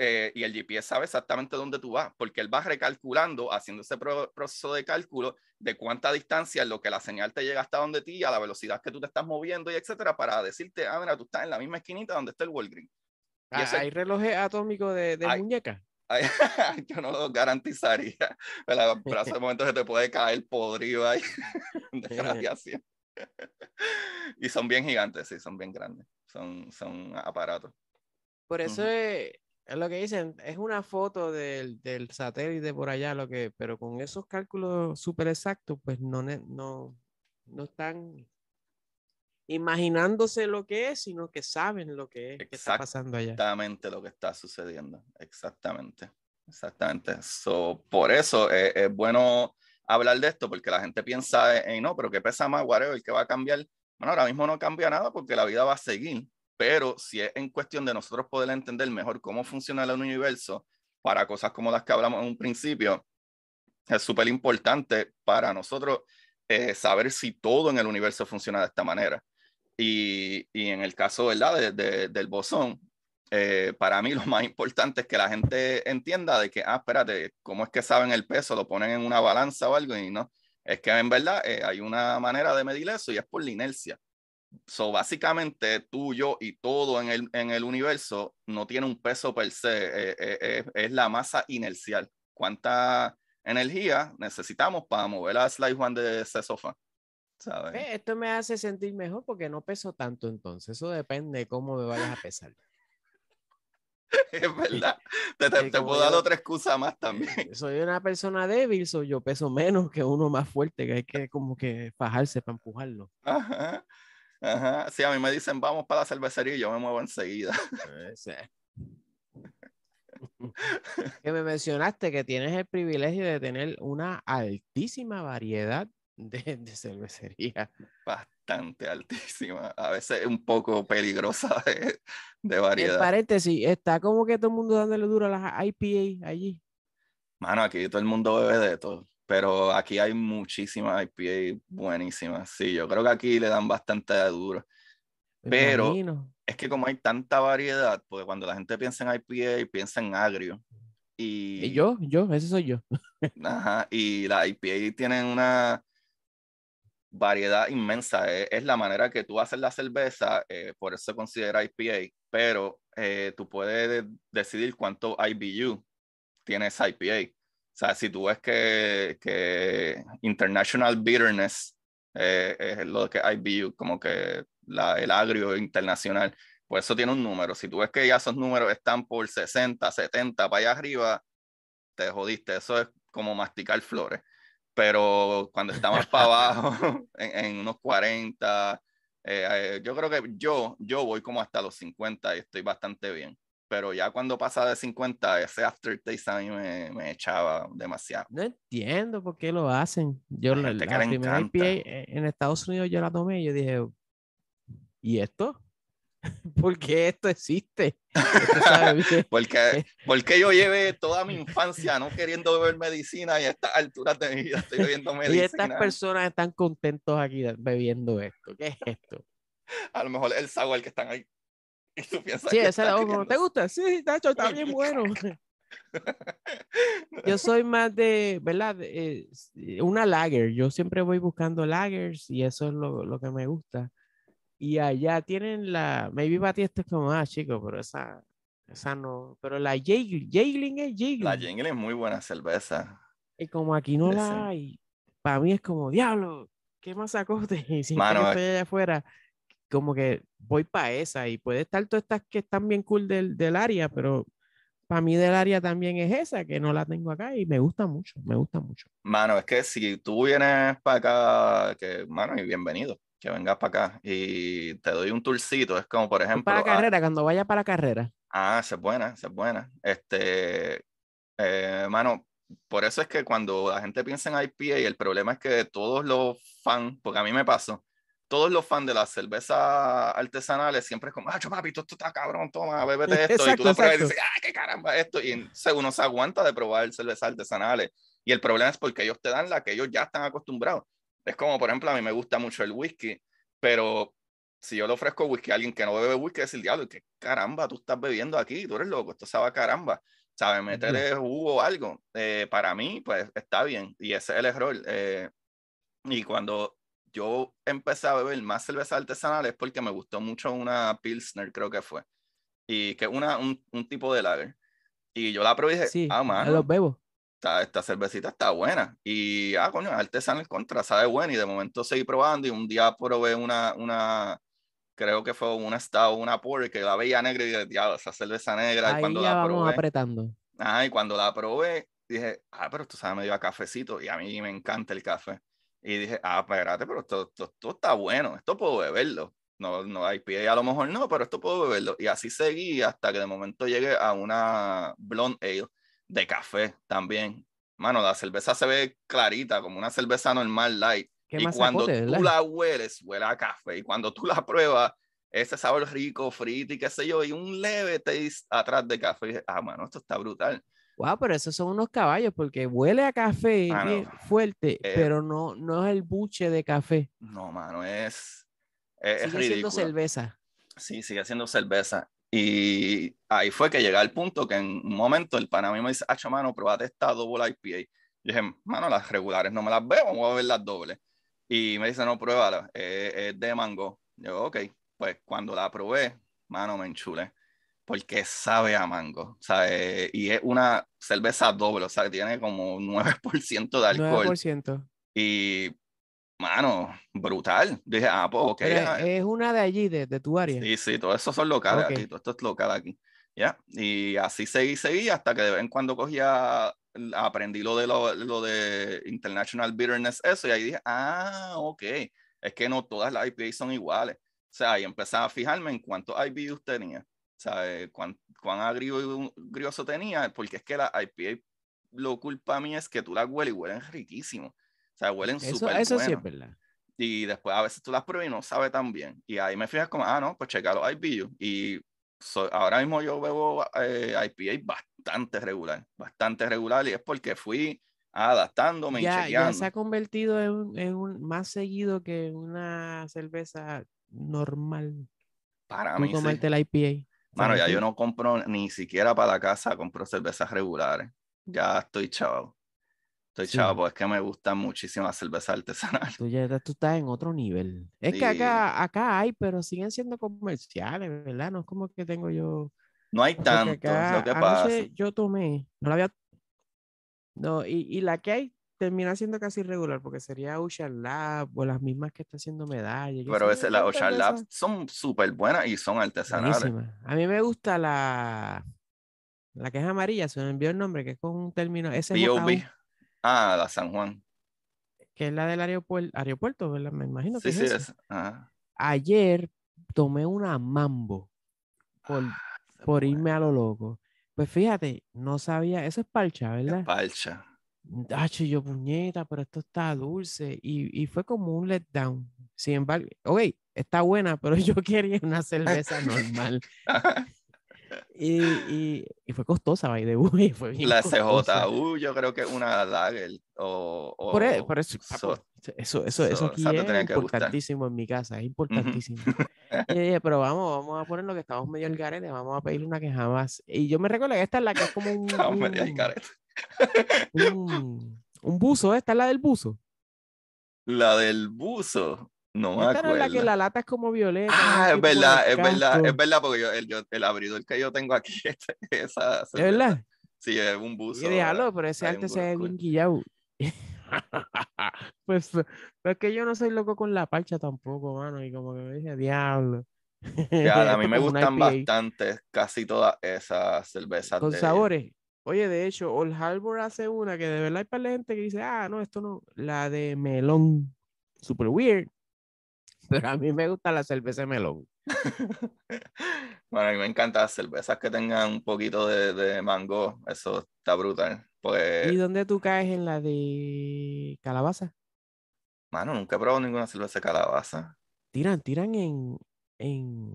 eh, y el GPS sabe exactamente dónde tú vas, porque él va recalculando, haciendo ese proceso de cálculo de cuánta distancia es lo que la señal te llega hasta donde ti, a la velocidad que tú te estás moviendo y etcétera, para decirte, ah, mira, tú estás en la misma esquinita donde está el Walgreens. Ah, ¿Hay relojes atómicos de, de muñeca? yo no lo garantizaría, pero, pero hace momentos se te puede caer podrido ahí eh. de y son bien gigantes, sí, son bien grandes, son, son aparatos. Por eso es es lo que dicen, es una foto del, del, satélite por allá, lo que, pero con esos cálculos súper exactos, pues no, no, no están imaginándose lo que es, sino que saben lo que es, que está pasando allá. Exactamente lo que está sucediendo, exactamente, exactamente. por eso eh, es, bueno hablar de esto, porque la gente piensa, hey, eh, no, pero ¿qué pesa más, whatever, que va a cambiar? Bueno, ahora mismo no cambia nada porque la vida va a seguir pero si es en cuestión de nosotros poder entender mejor cómo funciona el universo para cosas como las que hablamos en un principio, es súper importante para nosotros eh, saber si todo en el universo funciona de esta manera. Y, y en el caso ¿verdad? del bosón, eh, para mí lo más importante es que la gente entienda de que, ah, espérate, ¿cómo es que saben el peso? Lo ponen en una balanza o algo y no. Es que en verdad eh, hay una manera de medir eso y es por la inercia básicamente, tú, yo y todo en el, universo no tiene un peso per se, eh, eh, eh, es la masa inercial. ¿Cuánta energía necesitamos para mover a Sly Juan de ese sofá? Pues, esto me hace sentir mejor porque no peso tanto entonces. Eso depende de cómo me vayas a pesar. Es verdad. Te, puedo dar otra excusa más también. Soy una persona débil, soy yo peso menos que uno más fuerte, que hay que como que fajarse para empujarlo. Ajá. Ajá. Sí, a mí me dicen, vamos para la cervecería y yo me muevo enseguida. Eh, que me mencionaste que tienes el privilegio de tener una altísima variedad de, cervecería. Bastante altísima, a veces un poco peligrosa de, variedad. En paréntesis, está como que todo el mundo dándole duro a las IPA allí. Mano, aquí todo el mundo bebe de todo pero aquí hay muchísimas IPA buenísimas. Sí, yo creo que aquí le dan bastante de duro. Pero es que como hay tanta variedad, porque cuando la gente piensa en IPA, piensa en agrio. Eh, y, yo, yo, ese soy yo. Ajá, y la IPA tiene una variedad inmensa. E, es, la manera que tú haces la cerveza, eh, por eso se considera IPA, pero eh, tú puedes decidir cuánto IBU tiene esa IPA. O sea, si tú ves que, que International Bitterness eh, es lo que hay, como que el agrio internacional, pues eso tiene un número. Si tú ves que ya esos números están por 60, 70, para allá arriba, te jodiste. Eso es como masticar flores. Pero cuando está más para abajo, en, unos 40, eh, eh, yo creo que yo, yo voy como hasta los 50 y estoy bastante bien pero ya cuando pasaba de 50, ese aftertaste a mí me, echaba demasiado. No entiendo por qué lo hacen. Yo la, la, primera IPA eh, en Estados Unidos yo la tomé y yo dije, ¿y esto? ¿Por qué esto existe? porque, porque yo llevé toda mi infancia no queriendo beber medicina y a estas alturas de mi vida estoy bebiendo medicina. Y estas personas están contentos aquí bebiendo esto. ¿Qué es esto? A lo mejor el sabor que están ahí. sí, esa ¿te gusta? Sí, está bien bueno. Yo soy más de, ¿verdad? Eh, una lager. Yo siempre voy buscando lagers y eso es lo, lo que me gusta. Y allá tienen la, maybe Bati esto es como, ah, chico, pero esa, esa no, pero la Jaglin es La es muy buena cerveza. Y como aquí no la hay, para mí es como, diablo, qué sacó Y si no estoy allá afuera como que voy para esa y puede estar todas estas que están bien cool del, del área, pero para mí del área también es esa, que no la tengo acá y me gusta mucho, me gusta mucho. Mano, es que si tú vienes para acá, que, mano, y bienvenido, que vengas para acá y te doy un tourcito, es como por ejemplo... Para ah carrera, cuando vaya para carrera. Ah, se es buena, se es buena. Este, eh, mano, por eso es que cuando la gente piensa en IPA, el problema es que todos los fans, porque a mí me pasó, todos los fans de las cervezas artesanales siempre es como, ah, papi, esto, esto está cabrón, toma, bébete esto. y tú lo pruebas dices, ay, ah, qué caramba esto. Y uno se aguanta de probar cervezas artesanales. Y el problema es porque ellos te dan la que ellos ya están acostumbrados. Es como, por ejemplo, a mí me gusta mucho el whisky, pero si yo le ofrezco whisky a alguien que no bebe whisky, es el diablo, ¿qué caramba tú estás bebiendo aquí? Tú eres loco, esto sabe a caramba. ¿Sabes? Meterle jugo o algo. Eh, para mí, pues está bien. Y ese es el error. Eh, y cuando yo empecé a beber más cervezas artesanales porque me gustó mucho una Pilsner, creo que fue. Y que una, un, tipo de lager. Y yo la probé y dije, sí, ah, bebo. Esta, esta, cervecita está buena. Y, ah, coño, artesanal contra, sabe buena. Y de momento seguí probando y un día probé una, una creo que fue una Stout, una Porter, que la veía negra y dije, esa cerveza negra. Ahí cuando la probé, vamos apretando. Ah, y cuando la probé, dije, ah, pero tú sabes, me dio a cafecito y a mí me encanta el café. Y dije, ah, pues, espérate, pero esto, esto, está bueno, esto puedo beberlo. No, no hay pie, a lo mejor no, pero esto puedo beberlo. Y así seguí hasta que de momento llegué a una blonde ale de café también. Mano, la cerveza se ve clarita, como una cerveza normal light. Y cuando tú la hueles, huele a café. Y cuando tú la pruebas, ese sabor rico, frito y qué sé yo, y un leve taste atrás de café. Y dije, ah, mano, esto está brutal wow, pero esos son unos caballos porque huele a café y ah, fuerte, eh, pero no, no es el buche de café. No, mano, es. E-, es sigue siendo cerveza. Sí, sigue siendo cerveza. Y ahí fue que llega el punto que en un momento el pana me dice, hacho, mano, probate esta doble IPA. Yo dije, mano, las regulares no me las veo, voy a ver las dobles. Y me dice, no, pruébala, es, eh, es de mango. Yo, ok, pues cuando la probé, mano, me enchulé porque sabe a mango, ¿sabe? Y es una cerveza doble, o sea, tiene como 9% de alcohol. 9%. Y, mano, brutal. Dije, ah, pues, oh, ok. es una de allí, de, tu área. Sí, sí, todo eso son locales aquí, todo esto es local aquí. ¿Ya? Y así seguí, seguí, hasta que de vez en cuando cogía, aprendí lo de, lo, de International Bitterness, eso, y ahí dije, ah, ok, es que no todas las IPAs son iguales. O sea, ahí empezaba a fijarme en cuántos IBUs tenía. ¿sabes? Cuán, cuán agrio, grioso tenía, porque es que la IPA lo culpa a mí es que tú las hueles y huelen riquísimo. O sea, huelen super bueno. Eso sí es verdad. Y después a veces tú las pruebas y no sabe tan bien. Y ahí me fijas como, ah, no, pues checa los IPU. Y ahora mismo yo bebo eh, IPA bastante regular, bastante regular. Y es porque fui adaptándome ya, y chequeando. Ya se ha convertido en, en, un más seguido que una cerveza normal. Para mí. Comerte sí. la IPA. Mano, ya yo no compro ni siquiera para la casa, compro cervezas regulares. Ya estoy chavo. Estoy chavo chavo, pues, es que me gustan muchísimas cerveza artesanal Tú ya tú estás en otro nivel. Es que acá, acá hay, pero siguen siendo comerciales, ¿verdad? No es como que tengo yo. No hay tanto, lo que pasa. Yo tomé, no la había. No, y la que hay termina siendo casi irregular porque sería Ocean Lab o las mismas que está haciendo medallas. Pero es, las Ocean Labs son súper buenas y son artesanales. A mí me gusta la, la que es amarilla, se me envió el nombre, que es con un término. B.O.B. Ah, la San Juan. Que es la del aeropuerto, aeropuerto ¿verdad? Me imagino que sí, es esa. Ayer tomé una mambo por, ah, por irme a lo loco. Pues fíjate, no sabía, eso es parcha, ¿verdad? Es parcha. Dacho, ah, yo puñeta, pero esto está dulce. Y, y fue como un letdown. Sin embargo, ok, está buena, pero yo quería una cerveza normal. y, y, y, fue costosa, Fue la CJU, uh, yo creo que una Lager. O, e, o por, eso, eso, eso, es importantísimo en mi casa, es importantísimo. pero vamos, vamos a poner lo que estamos medio al vamos a pedir una que jamás. Y yo me recuerdo que esta es la que es como un. un, buzo, ¿eh? esta es la del buzo. La del buzo. No me es la que la lata es como violeta. Ah, es verdad, es verdad, es verdad, porque yo, el, yo, el abridor que yo tengo aquí, esa. ¿Es verdad? Sí, es un buzo. Y déjalo, pero ese antes se ve pues, bien pues, es que yo no soy loco con la parcha tampoco, mano. Y como que me dije, diablo. Ya, a mí me gustan bastante casi todas esas cervezas. ¿Con sabores? Oye, de hecho, Old Harbor hace una que de verdad hay para la gente que dice, ah, no, esto no, la de melón, super weird. Pero a mí me gusta la cerveza de melón. bueno, a mí me encantan las cervezas que tengan un poquito de, mango, eso está brutal. ¿Y pues dónde tú caes en la de calabaza? Mano, nunca he probado ninguna cerveza de calabaza. Tiran, tiran en. en...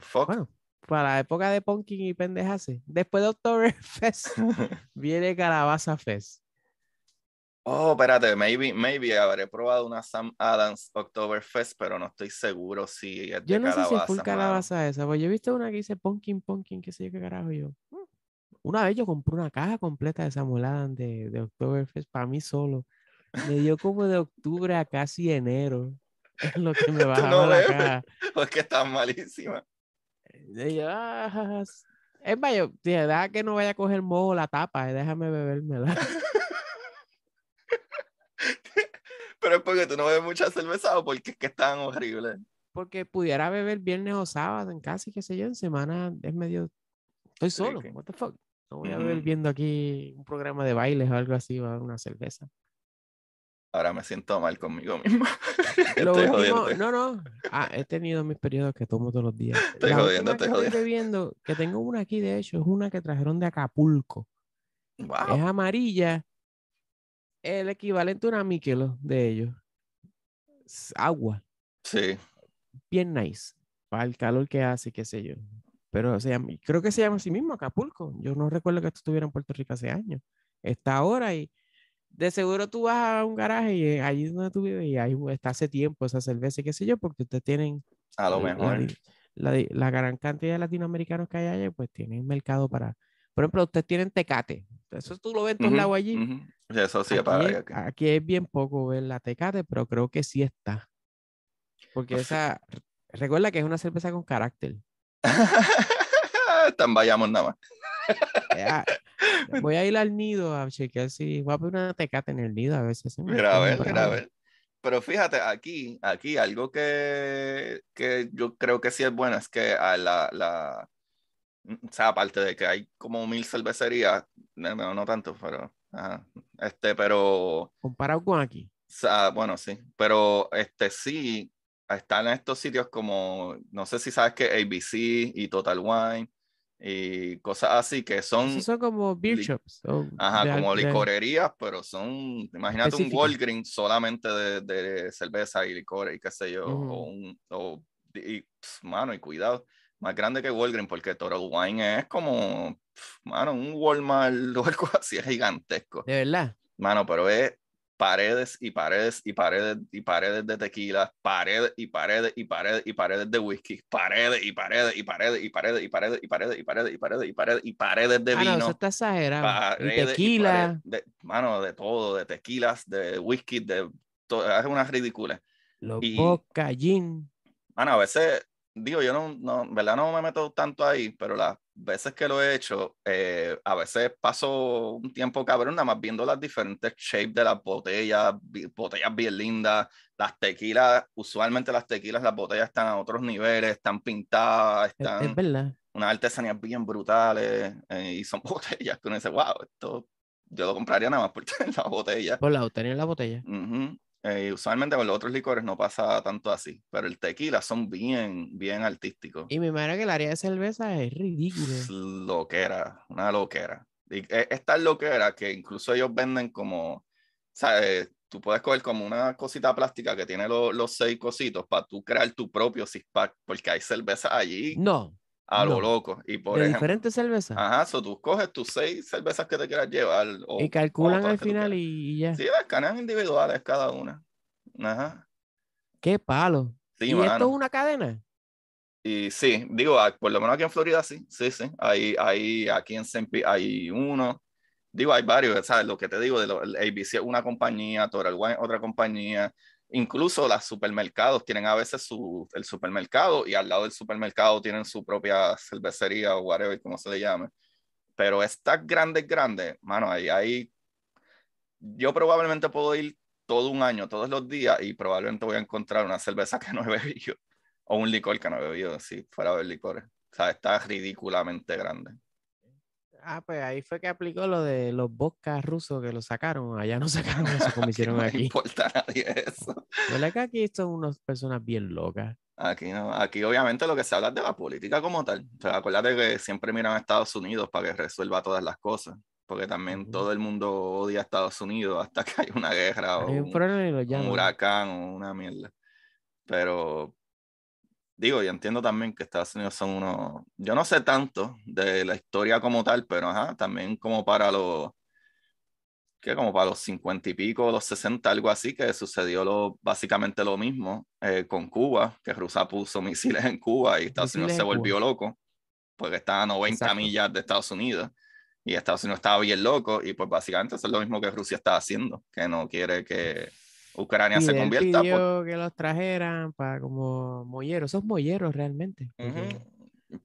Fuck para la época de Pumpkin y pendejase, después de October Fest viene Calabaza Fest. Oh, espérate, maybe, maybe habré probado una Sam Adams October Fest, pero no estoy seguro si es de Yo no sé si es full calabaza esa, Porque yo he visto una que dice punking, punking, qué sé yo qué carajo yo. Mm". Una vez yo compré una caja completa de Adams de, de Fest para mí solo. Me dio como de octubre a casi enero. Es lo que me bajaba la Porque está malísima. Ah". yo, es mayo, que no vaya a coger moho la tapa, eh, déjame bebérmela. Pero es porque tú no bebes mucha cerveza o porque es que están horribles. Porque pudiera beber viernes o sábado en casi, y qué sé yo, en semana es medio. Estoy solo, what the fuck. No voy a beber viendo aquí un programa de bailes o algo así, una cerveza ahora me siento mal conmigo mismo. estoy no, no. Ah, he tenido mis periodos que tomo todos los días. Estoy jodiendo, estoy que Estoy bebiendo, que tengo una aquí, de hecho, es una que trajeron de Acapulco. Wow. Es amarilla. El equivalente a una Miquelo de ellos. agua. Sí. Bien nice. Para el calor que hace, qué sé yo. Pero o sea, creo que se llama así mismo Acapulco. Yo no recuerdo que esto estuviera en Puerto Rico hace años. Está ahora y de seguro tú vas a un garaje y allí donde tú vives y ahí está hace tiempo esa cerveza y qué sé yo, porque ustedes tienen... A lo mejor. La, gran cantidad de latinoamericanos que hay allá, pues tienen mercado para... Por ejemplo, ustedes tienen tecate. Eso tú lo ves en todos allí. sí, aquí, es, bien poco ver la tecate, pero creo que sí está. Porque esa... Recuerda que es una cerveza con carácter. Tan vayamos nada más. Eh, ah, voy a ir al nido a chequear si voy a poner una tecate en el nido a veces Pero fíjate, aquí, aquí algo que, que yo creo que sí es bueno es que a la, la, mm, o sea, aparte de que hay como mil cervecerías, no, tanto, pero, este, pero... Comparado con aquí. bueno, sí, pero este sí, están estos sitios como, no sé si sabes que ABC y Total Wine, y cosas así que son. son como beer shops. Ajá, como licorerías, pero son. Imagínate un Walgreens solamente de, de, cerveza y licores y qué sé yo. O O, y, mano, y cuidado. Más grande que Walgreens, porque Toro Wine es como. mano, un Walmart o algo así, es gigantesco. De verdad. Mano, pero es paredes y paredes y paredes y paredes de tequila, paredes y paredes y paredes y paredes de whisky, paredes y paredes y paredes y paredes y paredes y paredes y paredes y paredes y paredes y paredes de vino. eso está exagerado. tequila. mano, de todo, de tequilas, de whisky, de es una ridícula. Los boca, gin. Mano, a veces digo, yo no, no, verdad no me meto tanto ahí, pero las veces que lo he hecho, eh, a veces paso un tiempo cabrón nada más viendo las diferentes shapes de las botellas, botellas bien lindas, las tequilas, usualmente las tequilas, las botellas están a otros niveles, están pintadas, están... Unas artesanías bien brutales eh, y son botellas que uno dice, wow, esto yo lo compraría nada más por tener las botella. Por la botella la botella. Eh, usualmente con los otros licores no pasa tanto así, pero el tequila son bien, bien artísticos. Y me imagino que el área de cerveza es ridículo. Loquera, una loquera. Y e, es loquera que incluso ellos venden como, ¿sabes? Tú puedes coger como una cosita plástica que tiene los seis cositos para tú crear tu propio six pack, porque hay cerveza allí. No a lo loco. Y por ejemplo, diferentes cervezas. Ajá, eso tú coges tus seis cervezas que te quieras llevar. y calculan al final y ya. Sí, las canas individuales cada una. Ajá. Qué palo. ¿Y esto es una cadena? Y sí, digo, por lo menos aquí en Florida sí, sí, sí. Hay, hay aquí en hay uno. Digo, hay varios, ¿sabes? Lo que te digo, de ABC es una compañía, Toral Wine otra compañía, Incluso los supermercados tienen a veces su, el supermercado y al lado del supermercado tienen su propia cervecería o whatever, como se le llame. Pero estas grandes, grande, mano, ahí, ahí yo probablemente puedo ir todo un año, todos los días y probablemente voy a encontrar una cerveza que no he bebido o un licor que no he bebido, si fuera a ver licores. O sea, está ridículamente grande. Ah, pues ahí fue que aplicó lo de los bosques rusos que lo sacaron. Allá no sacaron eso como hicieron aquí. No importa a nadie eso. ¿Verdad que aquí son unas personas bien locas? Aquí no, aquí obviamente lo que se habla es de la política como tal. O acuérdate que siempre miran a Estados Unidos para que resuelva todas las cosas. Porque también todo el mundo odia a Estados Unidos hasta que hay una guerra o un huracán o una mierda. Pero digo, y entiendo también que Estados Unidos son unos, yo no sé tanto de la historia como tal, pero ajá, también como para los, que como para los 50 y pico, los 60, algo así, que sucedió lo, básicamente lo mismo eh, con Cuba, que Rusia puso misiles en Cuba y Estados Unidos se volvió loco, porque estaba a 90 millas de Estados Unidos. Y Estados Unidos estaba bien loco, y pues básicamente eso es lo mismo que Rusia está haciendo, que no quiere que, Ucrania se convierta. Pidió que los trajeran para como molleros, son molleros realmente. Eh,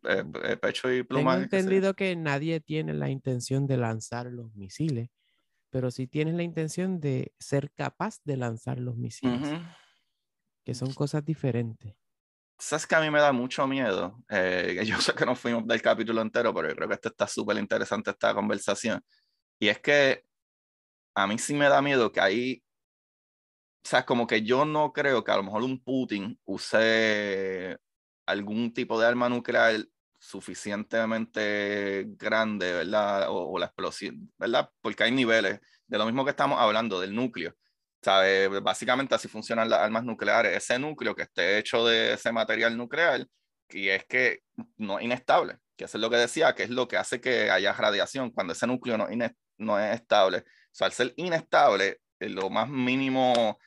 eh, pecho y pluma. Tengo entendido que, nadie tiene la intención de lanzar los misiles, pero sí tienes la intención de ser capaz de lanzar los misiles, que son cosas diferentes. Sabes que a mí me da mucho miedo. Eh, yo sé que no fuimos del capítulo entero, pero yo creo que esto está súper interesante esta conversación. Y es que a mí sí me da miedo que ahí o sea, como que yo no creo que a lo mejor un Putin use algún tipo de arma nuclear suficientemente grande, ¿verdad? O, la explosión, ¿verdad? Porque hay niveles de lo mismo que estamos hablando del núcleo. ¿Sabe? Básicamente así funcionan las armas nucleares. Ese núcleo que esté hecho de ese material nuclear, y es que no es inestable, que eso es lo que decía, que es lo que hace que haya radiación cuando ese núcleo no, no es estable. O sea, al ser inestable, eh, lo más mínimo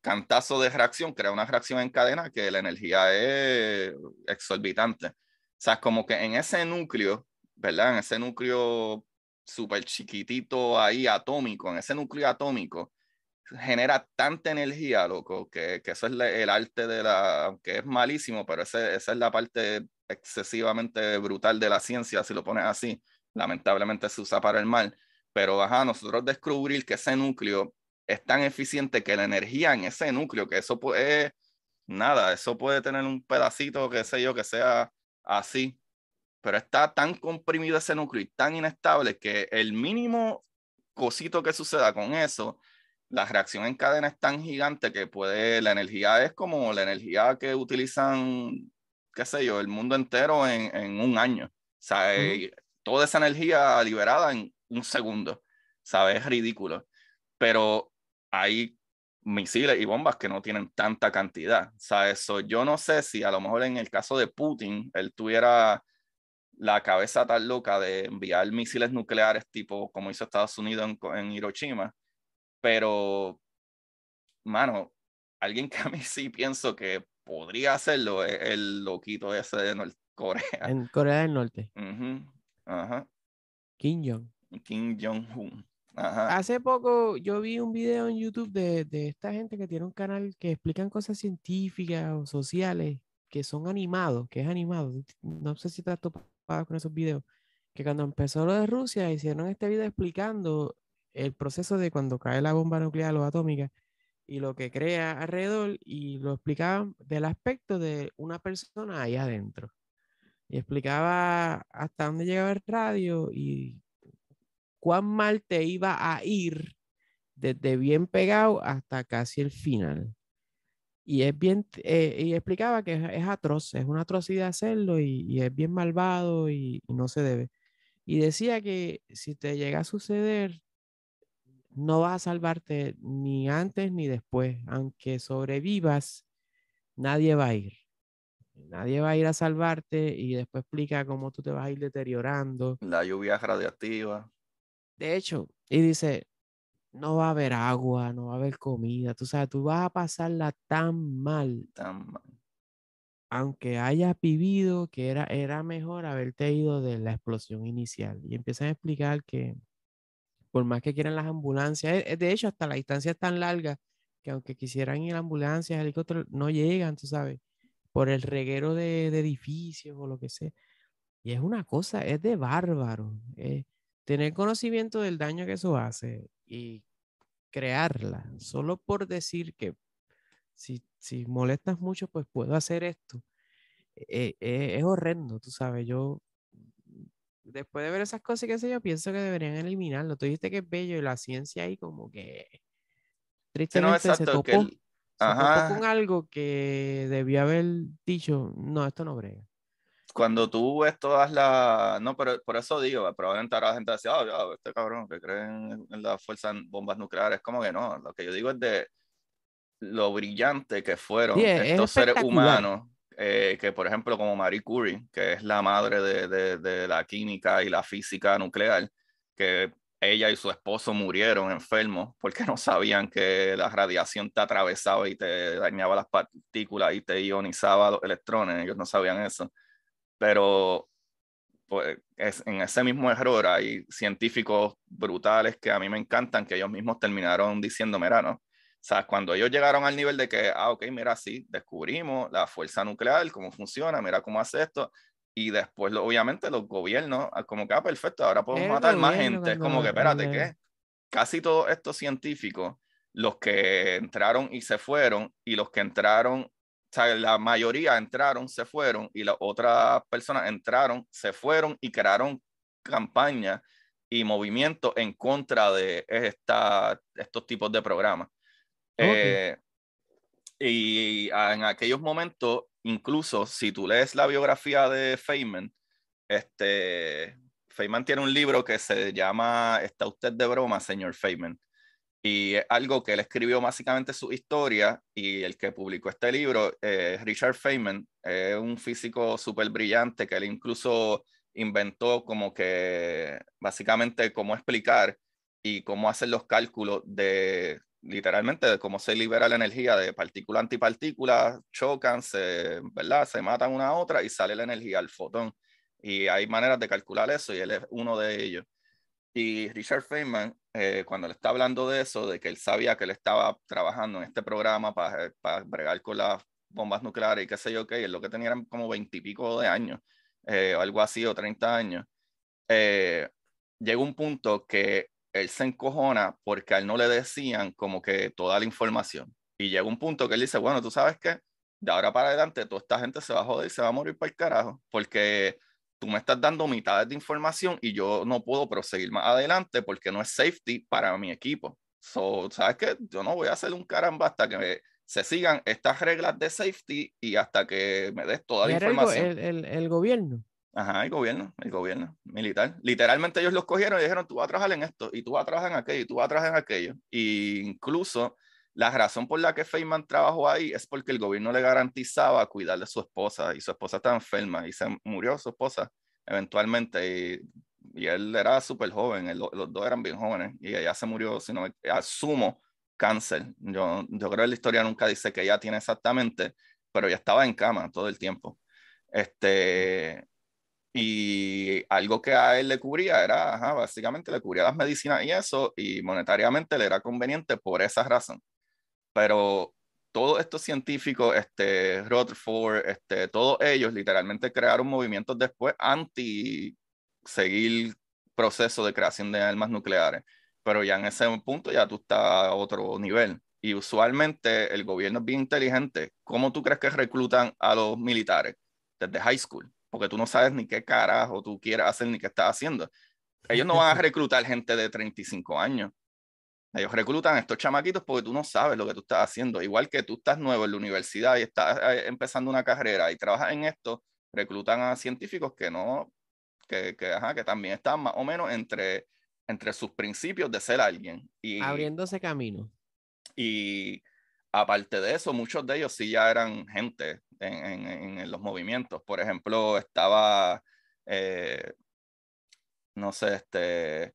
cantazo de reacción crea una reacción en cadena que la energía es exorbitante. O sea, es como que en ese núcleo, ¿verdad? En ese núcleo súper chiquitito ahí atómico, en ese núcleo atómico, genera tanta energía, loco, que, que eso es el arte de la, aunque es malísimo, pero esa es la parte excesivamente brutal de la ciencia, si lo pones así, lamentablemente se usa para el mal, pero ajá, nosotros descubrir que ese núcleo es tan eficiente que la energía en ese núcleo, que eso puede, nada, eso puede tener un pedacito, qué sé yo, que sea así, pero está tan comprimido ese núcleo y tan inestable que el mínimo cosito que suceda con eso, la reacción en cadena es tan gigante que puede, la energía es como la energía que utilizan, qué sé yo, el mundo entero en, un año. O sea, toda esa energía liberada en un segundo, ¿sabes? Es ridículo. Pero hay misiles y bombas que no tienen tanta cantidad. O sea, eso yo no sé si a lo mejor en el caso de Putin, él tuviera la cabeza tan loca de enviar misiles nucleares tipo como hizo Estados Unidos en, Hiroshima, pero, mano, alguien que a mí sí pienso que podría hacerlo es el loquito ese de Corea. En Corea del Norte. Ajá. Kim Jong. Kim Jong-un. Hace poco yo vi un video en YouTube de, de, esta gente que tiene un canal que explican cosas científicas o sociales que son animados, que es animado. No sé si te has topado con esos videos. Que cuando empezó lo de Rusia hicieron este video explicando el proceso de cuando cae la bomba nuclear o atómica y lo que crea alrededor y lo explicaban del aspecto de una persona ahí adentro. Y explicaba hasta dónde llegaba el radio y cuán mal te iba a ir desde bien pegado hasta casi el final. Y es bien, eh, y explicaba que es, atroz, es una atrocidad hacerlo y, es bien malvado y, y, no se debe. Y decía que si te llega a suceder, no vas a salvarte ni antes ni después. Aunque sobrevivas, nadie va a ir. Nadie va a ir a salvarte y después explica cómo tú te vas a ir deteriorando. La lluvia radiactiva. De hecho, y dice, no va a haber agua, no va a haber comida, tú sabes, tú vas a pasarla tan mal. Tan mal. Aunque hayas vivido que era, era mejor haberte ido de la explosión inicial. Y empiezan a explicar que por más que quieran las ambulancias, eh, de hecho hasta la distancia es tan larga que aunque quisieran ir a ambulancias, helicópteros, no llegan, tú sabes, por el reguero de, edificios o lo que sea. Y es una cosa, es de bárbaro tener conocimiento del daño que eso hace y crearla, solo por decir que si, molestas mucho, pues puedo hacer esto, eh, eh, es horrendo, tú sabes, yo después de ver esas cosas que qué sé yo, pienso que deberían eliminarlo. Tú dijiste que es bello y la ciencia ahí como que tristemente se topó, con algo que debía haber dicho, no, esto no brega cuando tú ves todas las. No, pero por eso digo, probablemente ahora la gente dice oh, ya, este cabrón que creen en las fuerzas bombas nucleares. Como que no, lo que yo digo es de lo brillante que fueron estos seres humanos. Eh, que por ejemplo como Marie Curie, que es la madre de, de, de la química y la física nuclear, que ella y su esposo murieron enfermos porque no sabían que la radiación te atravesaba y te dañaba las partículas y te ionizaba los electrones, ellos no sabían eso pero pues, en ese mismo error hay científicos brutales que a mí me encantan, que ellos mismos terminaron diciendo, mira, ¿no? O sea, cuando ellos llegaron al nivel de que, ah, ok, mira, sí, descubrimos la fuerza nuclear, cómo funciona, mira cómo hace esto, y después obviamente los gobiernos ah, como que ah perfecto ahora podemos matar más gente como que espérate ¿qué? casi todos estos científicos los que entraron y se fueron y los que entraron o sea, la mayoría entraron, se fueron y las otras personas entraron, se fueron y crearon campañas y movimientos en contra de esta, estos tipos de programas. Eh, y en aquellos momentos, incluso si tú lees la biografía de Feynman, este, Feynman tiene un libro que se llama Está usted de broma, señor Feynman. Y algo que él escribió básicamente su historia y el que publicó este libro, eh, Richard Feynman, es un físico súper brillante que él incluso inventó como que básicamente cómo explicar y cómo hacer los cálculos de literalmente de cómo se libera la energía de partícula antipartícula, chocan, se, ¿verdad? se matan una a otra y sale la energía al fotón. Y hay maneras de calcular eso y él es uno de ellos. Y Richard Feynman eh, cuando le está hablando de eso, de que él sabía que él estaba trabajando en este programa para, eh, para bregar con las bombas nucleares y qué sé yo qué, y él lo que tenía eran como veintipico de años, eh, o algo así, o treinta años, eh, llega un punto que él se encojona porque a él no le decían como que toda la información. Y llega un punto que él dice, bueno, tú sabes que de ahora para adelante toda esta gente se va a joder, se va a morir para el carajo, porque tú me estás dando mitades de información y yo no puedo proseguir más adelante porque no es safety para mi equipo. So, ¿sabes qué? Yo no voy a hacer un caramba hasta que se sigan estas reglas de safety y hasta que me des toda la información. El, el, gobierno. Ajá, el gobierno, el gobierno militar. Literalmente ellos los cogieron y dijeron, tú vas a trabajar en esto, y tú vas a trabajar en aquello, y tú vas a trabajar en aquello. incluso la razón por la que Feynman trabajó ahí es porque el gobierno le garantizaba cuidar de su esposa y su esposa estaba enferma y se murió su esposa eventualmente y, él era súper joven, los dos eran bien jóvenes y ella se murió, si no, asumo cáncer. Yo, yo creo que la historia nunca dice que ella tiene exactamente, pero ella estaba en cama todo el tiempo. Este, y algo que a él le cubría era, básicamente le cubría las medicinas y eso, y monetariamente le era conveniente por esa razón pero todos estos científicos, este, Rutherford, este, todos ellos literalmente crearon movimientos después anti seguir proceso de creación de armas nucleares. Pero ya en ese punto ya tú estás a otro nivel. Y usualmente el gobierno es bien inteligente. ¿Cómo tú crees que reclutan a los militares? Desde high school. Porque tú no sabes ni qué carajo tú quieres hacer ni qué estás haciendo. Ellos no van a reclutar gente de 35 años. Ellos reclutan estos chamaquitos porque tú no sabes lo que tú estás haciendo. Igual que tú estás nuevo en la universidad y estás eh, empezando una carrera y trabajas en esto, reclutan a científicos que no, que, también están más o menos entre, entre sus principios de ser alguien. Y, Abriéndose camino. Y aparte de eso, muchos de ellos sí ya eran gente en, en, los movimientos. Por ejemplo, estaba, eh, no sé, este,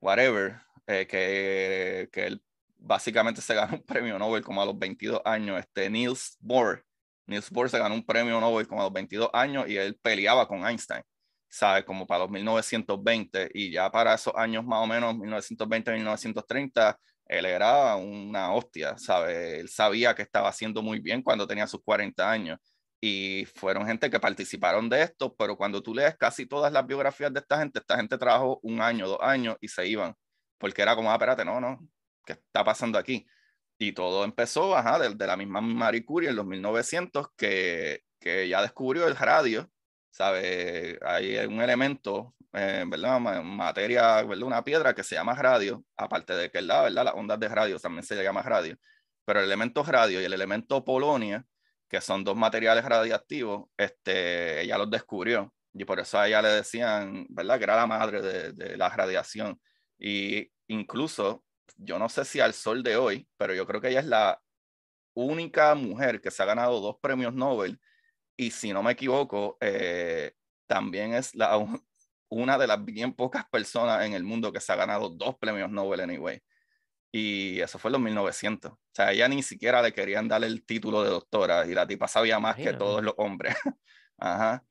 whatever, eh, que, que, él básicamente se ganó un premio Nobel como a los 22 años, este Niels Bohr. Niels Bohr se ganó un premio Nobel como a los 22 años y él peleaba con Einstein, ¿sabes? Como para los 1920 y ya para esos años más o menos, 1920, 1930, él era una hostia, ¿sabes? Él sabía que estaba haciendo muy bien cuando tenía sus 40 años y fueron gente que participaron de esto, pero cuando tú lees casi todas las biografías de esta gente, esta gente trabajó un año, dos años y se iban porque era como, ah, espérate, no, no, ¿qué está pasando aquí? Y todo empezó, ajá, de, la misma Marie Curie en los 1900 que, que ya descubrió el radio, ¿sabes? Hay un elemento, eh, ¿verdad? Materia, ¿verdad? Una piedra que se llama radio, aparte de que la, ¿verdad? Las ondas de radio también se llama radio, pero el elemento radio y el elemento polonia, que son dos materiales radiactivos, este, ella los descubrió y por eso a ella le decían, ¿verdad? Que era la madre de, de la radiación. Y incluso, yo no sé si al sol de hoy, pero yo creo que ella es la única mujer que se ha ganado dos premios Nobel y si no me equivoco, eh, también es la, una de las bien pocas personas en el mundo que se ha ganado dos premios Nobel anyway. Y eso fue en los 1900. O sea, ella ni siquiera le querían dar el título de doctora y la tipa sabía más que todos los hombres. Ajá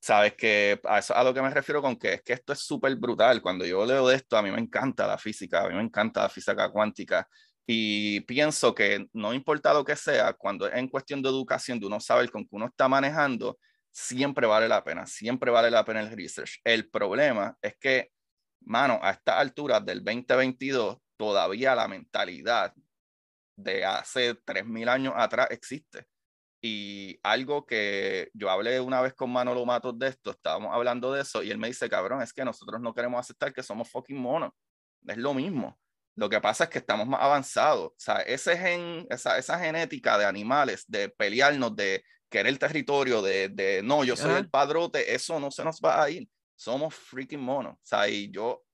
sabes que a eso a lo que me refiero con que es que esto es súper brutal. Cuando yo leo de esto, a mí me encanta la física, a mí me encanta la física cuántica. Y pienso que no importa lo que sea, cuando es en cuestión de educación, de uno saber con qué uno está manejando, siempre vale la pena, siempre vale la pena el research. El problema es que, mano, a estas alturas del 2022, todavía la mentalidad de hace 3.000 años atrás existe. Y algo que yo hablé una vez con Manolo Matos de esto, estábamos hablando de eso, y él me dice, cabrón, es que nosotros no queremos aceptar que somos fucking monos. Es lo mismo. Lo que pasa es que estamos más avanzados. O sea, ese gen, esa, esa genética de animales, de pelearnos, de querer territorio, de, de no, yo soy el padrote, eso no se nos va a ir. Somos freaking monos. O sea, y yo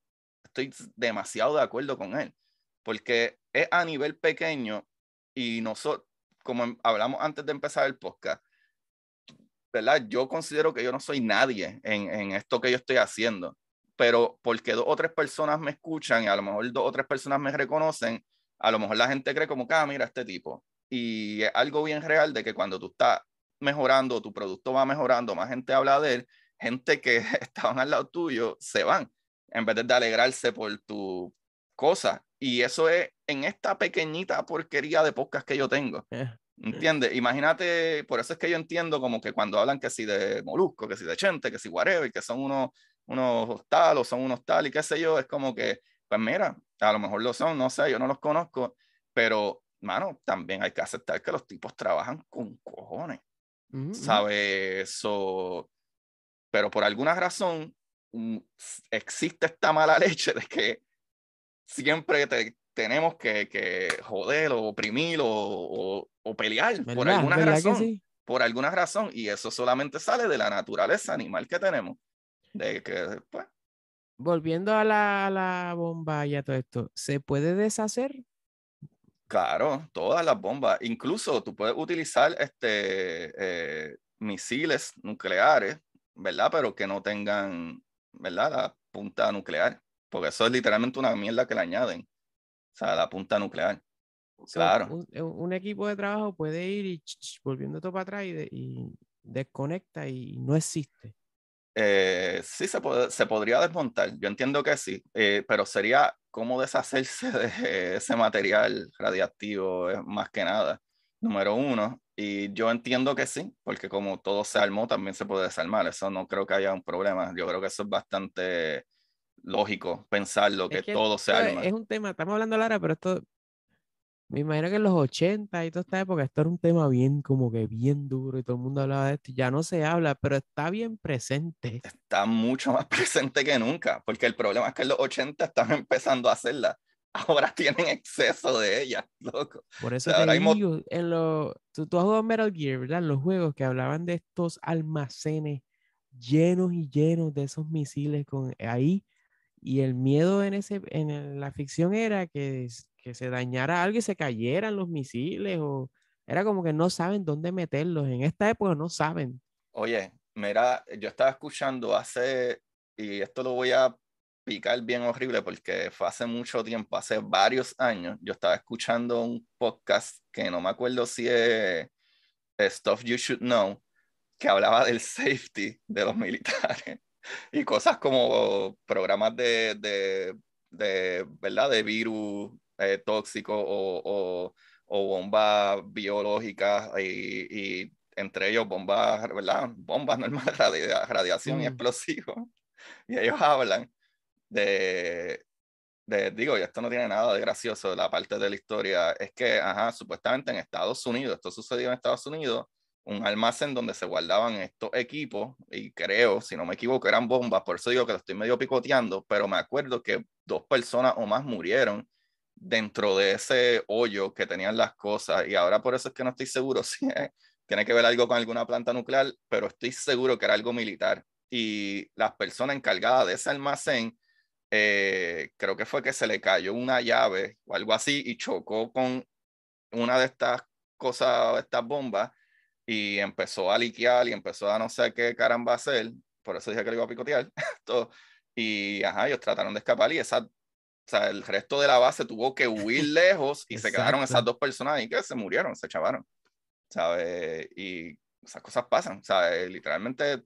estoy demasiado de acuerdo con él, porque es a nivel pequeño y nosotros, como em, hablamos antes de empezar el podcast, ¿verdad? Yo considero que yo no soy nadie en, en esto que yo estoy haciendo, pero porque dos o tres personas me escuchan y a lo mejor dos o tres personas me reconocen, a lo mejor la gente cree como, ah, mira, este tipo. Y es algo bien real de que cuando tú estás mejorando, tu producto va mejorando, más gente habla de él, gente que estaban al lado tuyo se van, en vez de alegrarse por tu cosa. Y eso es en esta pequeñita porquería de podcast que yo tengo. Eh. ¿Entiendes? Imagínate, por eso es que yo entiendo como que cuando hablan que si de Molusco, que si de Chente, que si whatever, que son unos, unos tal o son unos tal y qué sé yo, es como que, pues mira, a lo mejor lo son, no sé, yo no los conozco, pero, mano, también hay que aceptar que los tipos trabajan con cojones, ¿sabes? pero por alguna razón mm, existe esta mala leche de que siempre te, tenemos que, joder o oprimir o, pelear por alguna razón. Por alguna razón. Y eso solamente sale de la naturaleza animal que tenemos. Pues. Volviendo a la, bomba y a todo esto, ¿se puede deshacer? Claro, todas las bombas. Incluso tú puedes utilizar este, eh, misiles nucleares, ¿verdad? Pero que no tengan, ¿verdad? La punta nuclear. Porque eso es literalmente una mierda que le añaden. O sea, la punta nuclear. Claro. Eh, un, equipo de trabajo puede ir y volviendo todo para atrás y, desconecta y no existe. Eh, sí, se, puede, se podría desmontar, yo entiendo que sí, eh, pero sería cómo deshacerse de ese material radiactivo, es más que nada, número uno. Y yo entiendo que sí, porque como todo se armó, también se puede desarmar. Eso no creo que haya un problema. Yo creo que eso es bastante lógico pensarlo, que, que todo se Es un tema, estamos hablando Lara, pero esto, me imagino que en los 80 y toda esta época, esto era un tema bien, como que bien duro y todo el mundo hablaba de esto, ya no se habla, pero está bien presente. Está mucho más presente que nunca, porque el problema es que en los 80 están empezando a hacerla. Ahora tienen exceso de ella, loco. Por eso en los, tú, has jugado Metal Gear, ¿verdad? los juegos que hablaban de estos almacenes llenos y llenos de esos misiles con ahí y el miedo en, ese, en la ficción era que, que se dañara algo y se cayeran los misiles o era como que no saben dónde meterlos. En esta época no saben. Oye, mira, yo estaba escuchando hace, y esto lo voy a picar bien horrible porque fue hace mucho tiempo, hace varios años, yo estaba escuchando un podcast que no me acuerdo si es Stuff You Should Know, que hablaba del safety de los militares y cosas como programas de, de, ¿verdad? De virus eh, tóxicos o, o, bombas biológicas y, entre ellos bombas, ¿verdad? Bombas normales, de radiación y mm. explosivos. Y ellos hablan de, de, digo, y esto no tiene nada de gracioso, la parte de la historia es que, ajá, supuestamente en Estados Unidos, esto sucedió en Estados Unidos, un almacén donde se guardaban estos equipos y creo, si no me equivoco, eran bombas, por eso digo que lo estoy medio picoteando, pero me acuerdo que dos personas o más murieron dentro de ese hoyo que tenían las cosas y ahora por eso es que no estoy seguro si tiene que ver algo con alguna planta nuclear, pero estoy seguro que era algo militar y las personas encargadas de ese almacén eh, creo que fue que se le cayó una llave o algo así y chocó con una de estas cosas, estas bombas y empezó a liquear y empezó a no sé qué caramba hacer, por eso dije que le iba a picotear, todo, y ajá, ellos trataron de escapar y esa, o sea, el resto de la base tuvo que huir lejos y se quedaron esas dos personas y que se murieron, se chavaron, ¿sabes? Y esas cosas pasan, ¿sabes? Literalmente,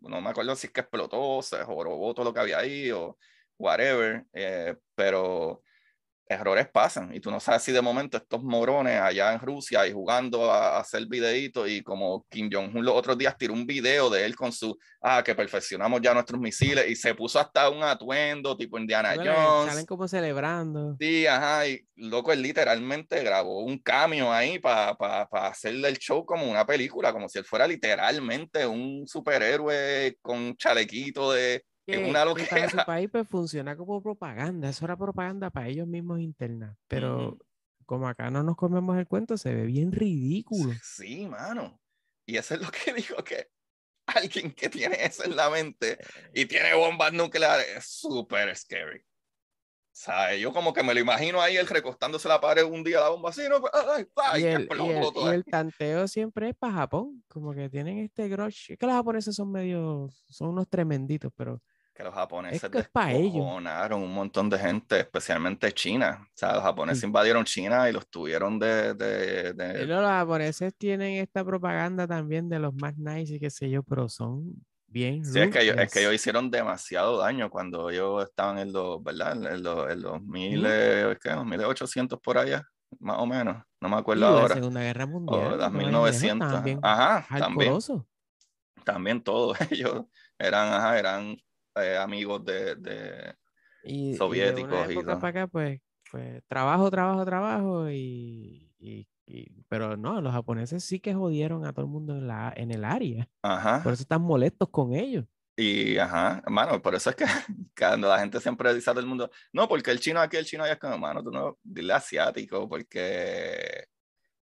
no me acuerdo si es que explotó, se jorobó todo lo que había ahí o whatever, eh, pero errores pasan y tú no sabes si de momento estos morones allá en Rusia y jugando a, hacer videitos y como Kim Jong-un los otros días tiró un video de él con su, ah, que perfeccionamos ya nuestros misiles y se puso hasta un atuendo tipo Indiana Jones. Salen como celebrando. Sí, ajá, y loco, él literalmente grabó un cameo ahí para hacerle el show como una película, como si él fuera literalmente un superhéroe con chalequito de en su país pues, funciona como propaganda, eso era propaganda para ellos mismos interna, pero como acá no nos comemos el cuento, se ve bien ridículo. Sí, mano. Y eso es lo que dijo que alguien que tiene eso en la mente y tiene bombas nucleares es súper scary. O yo como que me lo imagino ahí él recostándose la pared un día la bomba así, ¿no? y, el, tanteo siempre es para Japón, como que tienen este grosh. Es que los japoneses son medio, son unos tremenditos, pero que los japoneses es un montón de gente, especialmente China. O sea, los japoneses invadieron China y los tuvieron de... de, los japoneses tienen esta propaganda también de los más nice y qué sé yo, pero son bien... Sí, es que, ellos, hicieron demasiado daño cuando ellos estaban en los, ¿verdad? En los, en los 1800 por allá, más o menos. No me acuerdo ahora. La Segunda Guerra Mundial. O las 1900. Ajá, también. También todos ellos eran, ajá, eran eh, amigos de, de soviéticos. Y, para pues, pues, trabajo, trabajo, trabajo y, y pero no, los japoneses sí que jodieron a todo el mundo en, la, en el área. Por eso están molestos con ellos. Y, ajá, hermano, por eso es que cuando la gente siempre dice todo el mundo, no, porque el chino aquí, el chino allá es como, hermano, tú no, dile asiático, porque,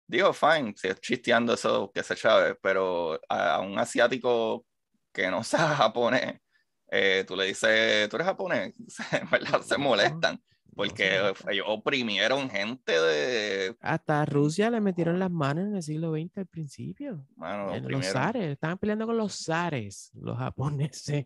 digo, fine, si chisteando eso, que se eh, chave, pero a, a, un asiático que no sea japonés, eh, tú le dices, tú eres japonés, Se molestan. Porque ellos oprimieron gente de. Hasta Rusia le metieron las manos en el siglo XX al principio. Eh, los zares, estaban peleando con los zares, los japoneses.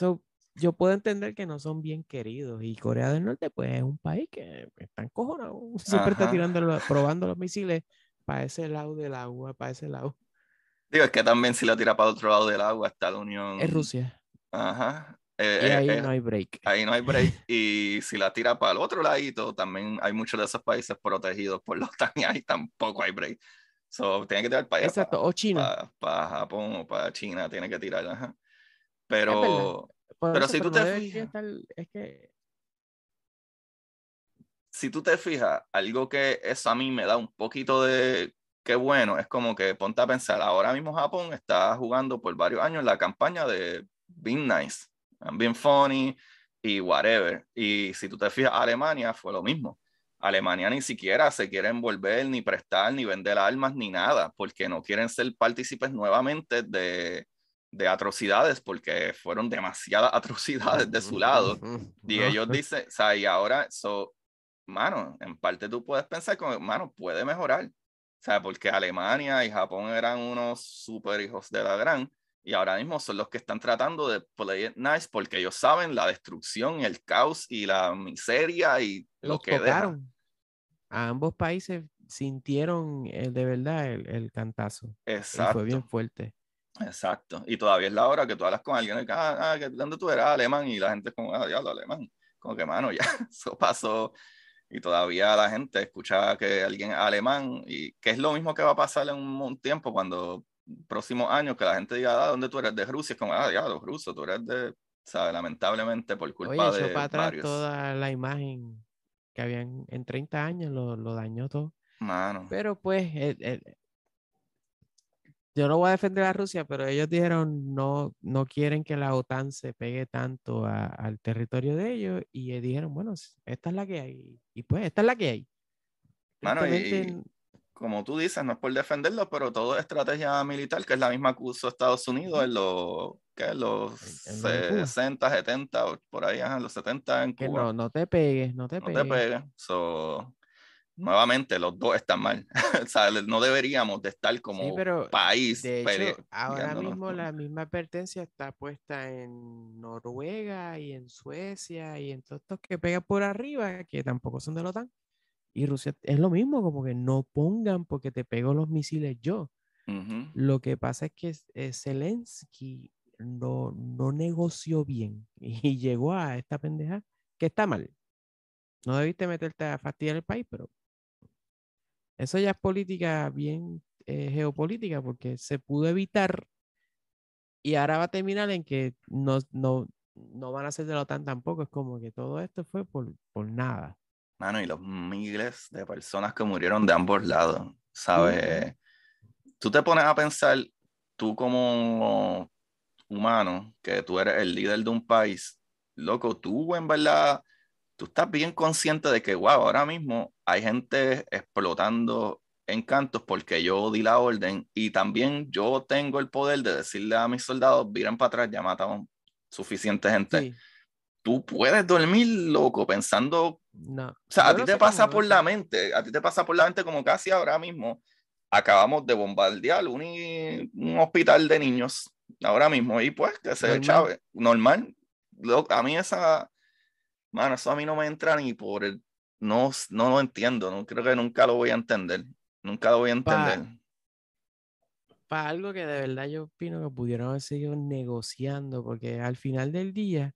yo puedo entender que no son bien queridos. Y Corea del Norte, pues es un país que está cojones. Siempre está tirando, probando los misiles para ese lado del agua, para ese lado. Digo, es que también si lo tira para otro lado del agua está la Unión. Es Rusia. Ajá. Eh, y ahí eh, no eh, hay break. Ahí no hay break. Y si la tira para el otro ladito, también hay muchos de esos países protegidos por los tan y ahí tampoco hay break. So, tiene que tirar para Exacto, o China. Para, Japón o para China, tiene que tirar, ajá. Pero, pero si tú te fijas. es que... Si tú te fijas, algo que eso a mí me da un poquito de qué bueno, es como que ponte a pensar, ahora mismo Japón está jugando por varios años la campaña de been nice, been funny y whatever. Y si tú te fijas, Alemania fue lo mismo. Alemania ni siquiera se quiere envolver, ni prestar, ni vender armas, ni nada, porque no quieren ser partícipes nuevamente de, de atrocidades, porque fueron demasiadas atrocidades de su lado. Y ellos dicen, o sea, y ahora, so, mano, en parte tú puedes pensar como, mano, puede mejorar. O sea, porque Alemania y Japón eran unos super hijos de la gran, y ahora mismo son los que están tratando de play it nice porque ellos saben la destrucción, el caos y la miseria y lo que dejaron. A ambos países sintieron eh, de verdad el, el cantazo. Exacto. fue bien fuerte. Exacto. Y todavía es la hora que tú hablas con alguien, ah, ah ¿dónde tú eras? Alemán. Y la gente es como, ah, alemán. Como que, mano, ya, eso pasó. Y todavía la gente escucha que alguien alemán. Y que es lo mismo que va a pasar en un, un tiempo cuando próximos años que la gente diga, ah, ¿dónde tú eres? De Rusia, es como, ah, ya, los rusos, tú eres de, sabe Lamentablemente por culpa Oye, eso para atrás toda la imagen que habían en 30 años lo, lo dañó todo. Pero pues, yo no voy a defender a Rusia, pero ellos dijeron no, no quieren que la OTAN se pegue tanto al territorio de ellos y dijeron, bueno, esta es la que hay. Y pues, esta es la que hay. y, como tú dices, no es por defenderlo, pero todo estrategia militar, que es la misma que usó Estados Unidos en los, que los 60, 70, por ahí, en los 70 en Cuba. Que no, no te pegues, no te pegues. No te pegues. nuevamente, los dos están mal. no deberíamos de estar como país. ahora mismo la misma advertencia está puesta en Noruega y en Suecia y en todos estos que pegan por arriba, que tampoco son de la OTAN. Y Rusia es lo mismo, como que no pongan porque te pego los misiles yo. Lo que pasa es que eh, Zelensky no, no negoció bien y llegó a esta pendeja que está mal. No debiste meterte a fastidiar el país, pero eso ya es política bien eh, geopolítica porque se pudo evitar y ahora va a terminar en que no, no, no van a ser de la OTAN tampoco. Es como que todo esto fue por, por nada mano, y los miles de personas que murieron de ambos lados, ¿sabes? Tú te pones a pensar, tú como humano, que tú eres el líder de un país, loco, tú en verdad, tú estás bien consciente de que, wow, ahora mismo hay gente explotando encantos porque yo di la orden y también yo tengo el poder de decirle a mis soldados, miren para atrás, ya mataron suficiente gente. Tú puedes dormir, loco, pensando no. O sea, a ti te pasa por la mente, a ti te pasa por la mente como casi ahora mismo acabamos de bombardear un, hospital de niños ahora mismo y pues que se chave, normal. a mí esa, mano, eso a mí no me entra ni por el, no, no lo entiendo, no creo que nunca lo voy a entender, nunca lo voy a entender. Para algo que de verdad yo opino que pudieron haber seguido negociando, porque al final del día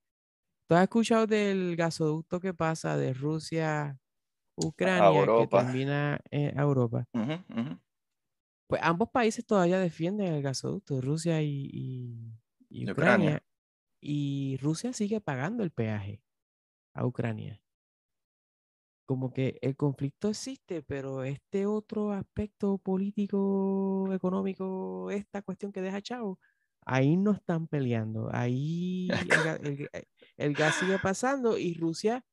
¿Tú has escuchado del gasoducto que pasa de Rusia, a Ucrania, que termina en Europa? Pues ambos países todavía defienden el gasoducto, Rusia y, Ucrania, Y Rusia sigue pagando el peaje a Ucrania como que el conflicto existe, pero este otro aspecto político, económico, esta cuestión que deja Chavo, ahí no están peleando, ahí eh, el gas sigue pasando y Rusia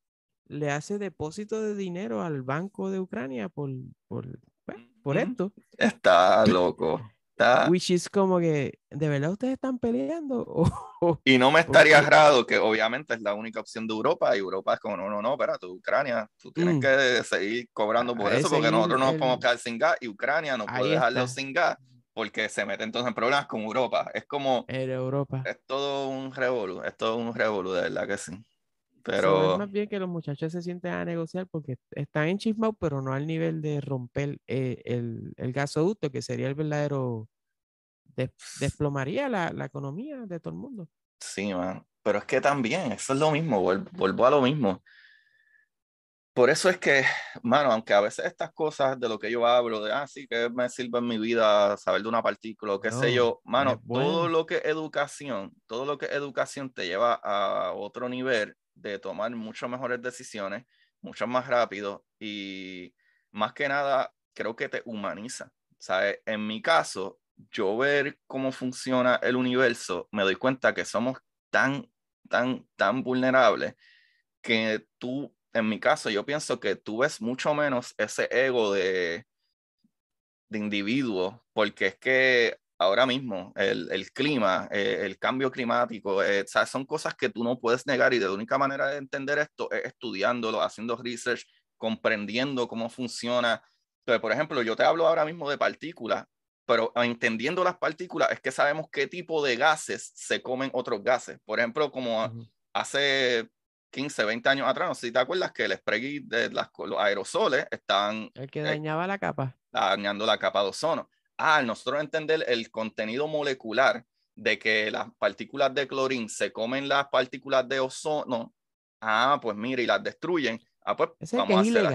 le hace depósito de dinero al Banco de Ucrania por, por, esto. Está loco. Está... Which is como que, ¿de verdad ustedes están peleando? y no me estaría raro que obviamente es la única opción de Europa y Europa es como, no, no, no, tú, Ucrania, tú tienes mm. que seguir cobrando por ah, eso porque nosotros no nos podemos quedar sin gas y Ucrania no puede dejarlo sin gas porque se mete entonces en problemas con Europa. Es como. en Europa. Es todo un revolu... es todo un revolú, de verdad que sí. Pero. más bien que los muchachos se sienten a negociar porque están en Chismau... pero no al nivel de romper eh, el, el, gasoducto, que sería el verdadero. desplomaría la, la, economía de todo el mundo. Sí, man. Pero es que también, eso es lo mismo, vuelvo, vuelvo a lo mismo por eso es que, mano, aunque a veces estas cosas de lo que yo hablo, de, ah, sí, que me sirve en mi vida saber de una partícula, qué sé yo, mano, todo lo que educación, todo lo que educación te lleva a otro nivel de tomar muchas mejores decisiones, mucho más rápido y más que nada, creo que te humaniza. ¿sabes? En mi caso, yo ver cómo funciona el universo, me doy cuenta que somos tan, tan, tan vulnerables que tú en mi caso, yo pienso que tú ves mucho menos ese ego de, de individuo, porque es que ahora mismo el, el clima, eh, el cambio climático, eh, son cosas que tú no puedes negar y de la única manera de entender esto es estudiándolo, haciendo research, comprendiendo cómo funciona. Entonces, por ejemplo, yo te hablo ahora mismo de partículas, pero entendiendo las partículas es que sabemos qué tipo de gases se comen otros gases. Por ejemplo, como hace 15, 20 años atrás, no sé si te acuerdas que el spray de las, los aerosoles estaban... El que eh, dañaba la capa. Dañando la capa de ozono. Ah, nosotros entender el contenido molecular de que las partículas de clorín se comen las partículas de ozono. Ah, pues mira, y las destruyen. Ah, pues vamos a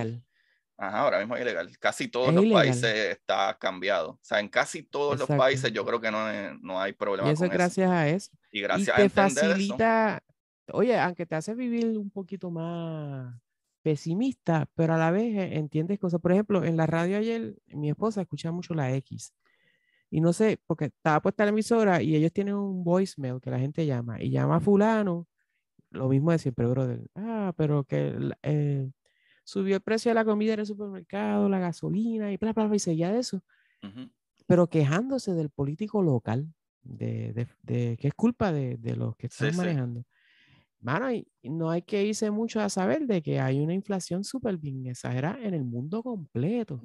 Ajá, ahora mismo es ilegal. Casi todos los países está cambiado. O sea, en casi todos los países yo creo que no, eh, no hay problema. Y eso es gracias a eso. Y gracias y te a facilita, oye, aunque te hace vivir un poquito más pesimista, pero a la vez eh, entiendes cosas. Por ejemplo, en la radio ayer mi esposa escuchaba mucho la X. Y no sé, porque estaba puesta la emisora y ellos tienen un voicemail que la gente llama. Y llama a fulano, lo mismo de siempre, brother. Ah, pero que eh, subió el precio de la comida en el supermercado, la gasolina y bla, bla, bla, y seguía de eso. Pero quejándose del político local, de, de, que es culpa de, de los que están manejando. Mano, no hay que irse mucho a saber de que hay una inflación súper bien exagerada en el mundo completo.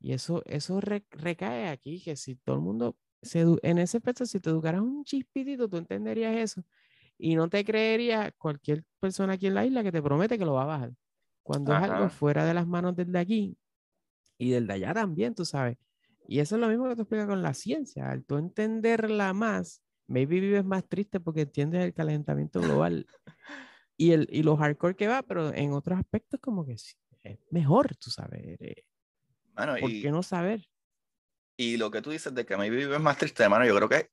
Y eso, eso recae aquí, que si todo el mundo, se, en ese aspecto, si te educaras un chispitito, tú entenderías eso. Y no te creería cualquier persona aquí en la isla que te promete que lo va a bajar. Cuando es algo fuera de las manos desde aquí y desde allá también, tú sabes. Y eso es lo mismo que te explica con la ciencia. Al tú entenderla más, maybe vives más triste porque entiendes el calentamiento global y, el, y lo hardcore que va, pero en otros aspectos como que sí, es mejor, tú saber. Bueno eh, ¿Por y, qué no saber? Y lo que tú dices de que maybe vives más triste, hermano, yo creo que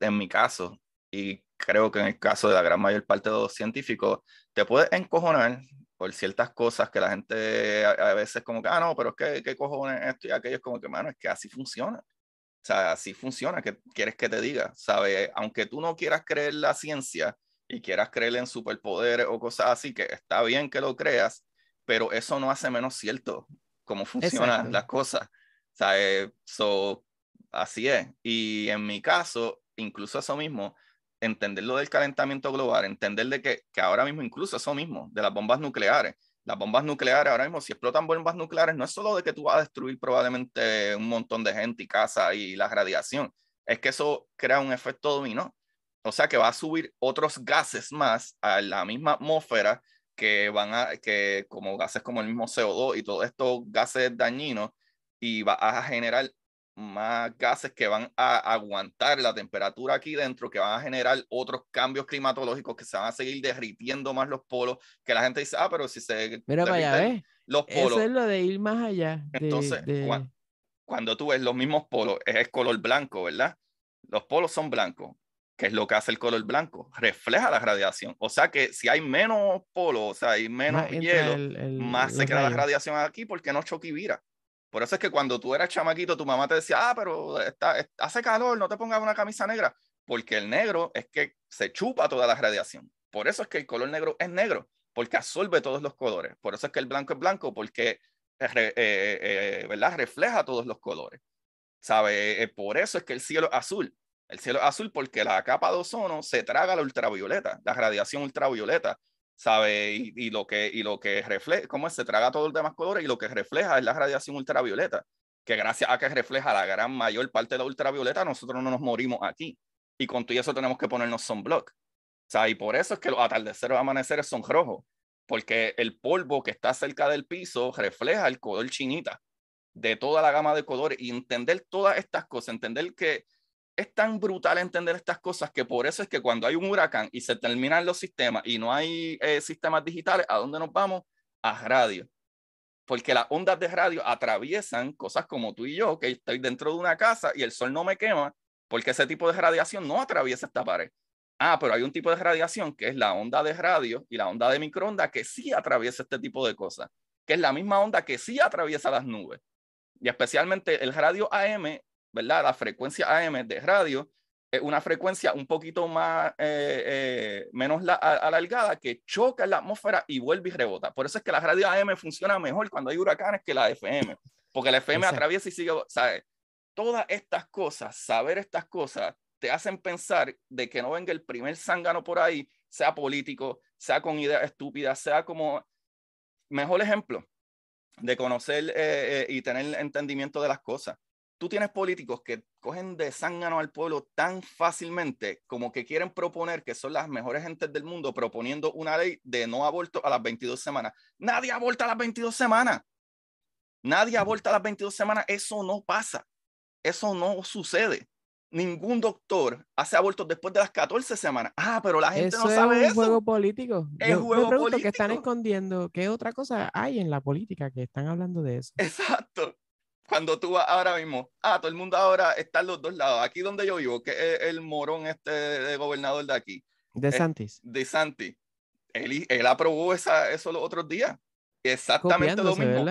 en mi caso, y creo que en el caso de la gran mayor parte de los científicos, te puedes encojonar por ciertas cosas que la gente a, veces como que, ah, no, pero es que, qué cojones esto y aquello, es como que, mano, es que así funciona. O sea, así funciona, ¿qué quieres que te diga? ¿Sabe? Aunque tú no quieras creer la ciencia y quieras creer en superpoderes o cosas así, que está bien que lo creas, pero eso no hace menos cierto cómo funcionan las cosas. ¿Sabe? eso así es. Y en mi caso, incluso eso mismo, entender lo del calentamiento global, entender de que, que ahora mismo incluso eso mismo, de las bombas nucleares, las bombas nucleares ahora mismo, si explotan bombas nucleares, no es solo de que tú vas a destruir probablemente un montón de gente y casa y la radiación, es que eso crea un efecto dominó. O sea que va a subir otros gases más a la misma atmósfera que van a, que como gases como el mismo CO2 y todos estos gases dañinos, y va a generar más gases que van a aguantar la temperatura aquí dentro, que van a generar otros cambios climatológicos que se van a seguir derritiendo más los polos, que la gente dice, ah, pero si se Mira para allá, los Eso es lo de ir más allá. Entonces, Cuando, tú ves los mismos polos, es el color blanco, ¿verdad? Los polos son blancos, que es lo que hace el color blanco, refleja la radiación. O sea que si hay menos polos, o sea, hay menos hielo, más se queda la radiación aquí porque no choque y vira. Por eso es que cuando tú eras chamaquito, tu mamá te decía, ah, pero está, hace calor, no te pongas una camisa negra, porque el negro es que se chupa toda la radiación. Por eso es que el color negro es negro, porque absorbe todos los colores. Por eso es que el blanco es blanco, porque eh, eh, eh, ¿verdad? refleja todos los colores. ¿Sabe? por eso es que el cielo es azul. El cielo es azul porque la capa de ozono se traga la ultravioleta, la radiación ultravioleta. ¿sabe? Y, lo que, y lo que refleja, cómo se traga todo el demás colores y lo que refleja es la radiación ultravioleta, que gracias a que refleja la gran mayor parte de la ultravioleta, nosotros no nos morimos aquí. Y con todo eso tenemos que ponernos sunblock. O sea, y por eso es que los atardeceres o amaneceres son rojos, porque el polvo que está cerca del piso refleja el color chinita de toda la gama de colores y entender todas estas cosas, entender que es tan brutal entender estas cosas que por eso es que cuando hay un huracán y se terminan los sistemas y no hay eh, sistemas digitales, ¿a dónde nos vamos? A radio. Porque las ondas de radio atraviesan cosas como tú y yo, que estoy dentro de una casa y el sol no me quema, porque ese tipo de radiación no atraviesa esta pared. Ah, pero hay un tipo de radiación que es la onda de radio y la onda de microondas que sí atraviesa este tipo de cosas, que es la misma onda que sí atraviesa las nubes. Y especialmente el radio AM la frecuencia AM de radio es una frecuencia un poquito más, eh, eh, menos alargada que choca en la atmósfera y vuelve y rebota. Por eso es que la radio AM funciona mejor cuando hay huracanes que la FM, porque la FM atraviesa y sigue, ¿sabes? Todas estas cosas, saber estas cosas, te hacen pensar de que no venga el primer zángano por ahí, sea político, sea con ideas estúpidas, sea como... Mejor ejemplo de conocer eh, y tener entendimiento de las cosas tú tienes políticos que cogen de zángano al pueblo tan fácilmente como que quieren proponer que son las mejores gentes del mundo proponiendo una ley de no aborto a las 22 semanas. Nadie aborta a las 22 semanas. Nadie aborta a las 22 semanas. Eso no pasa. Eso no sucede. Ningún doctor hace abortos después de las 14 semanas. Ah, pero la gente no sabe eso. Es juego político. Es Yo juego que están escondiendo. ¿Qué otra cosa hay en la política que están hablando de eso? Exacto cuando tú vas ahora mismo, ah, todo el mundo ahora está en los dos lados. Aquí donde yo vivo, que es el morón este de gobernador de aquí. De eh, Santis. De Santi. Él, él aprobó esa, eso los otros días. Exactamente lo mismo.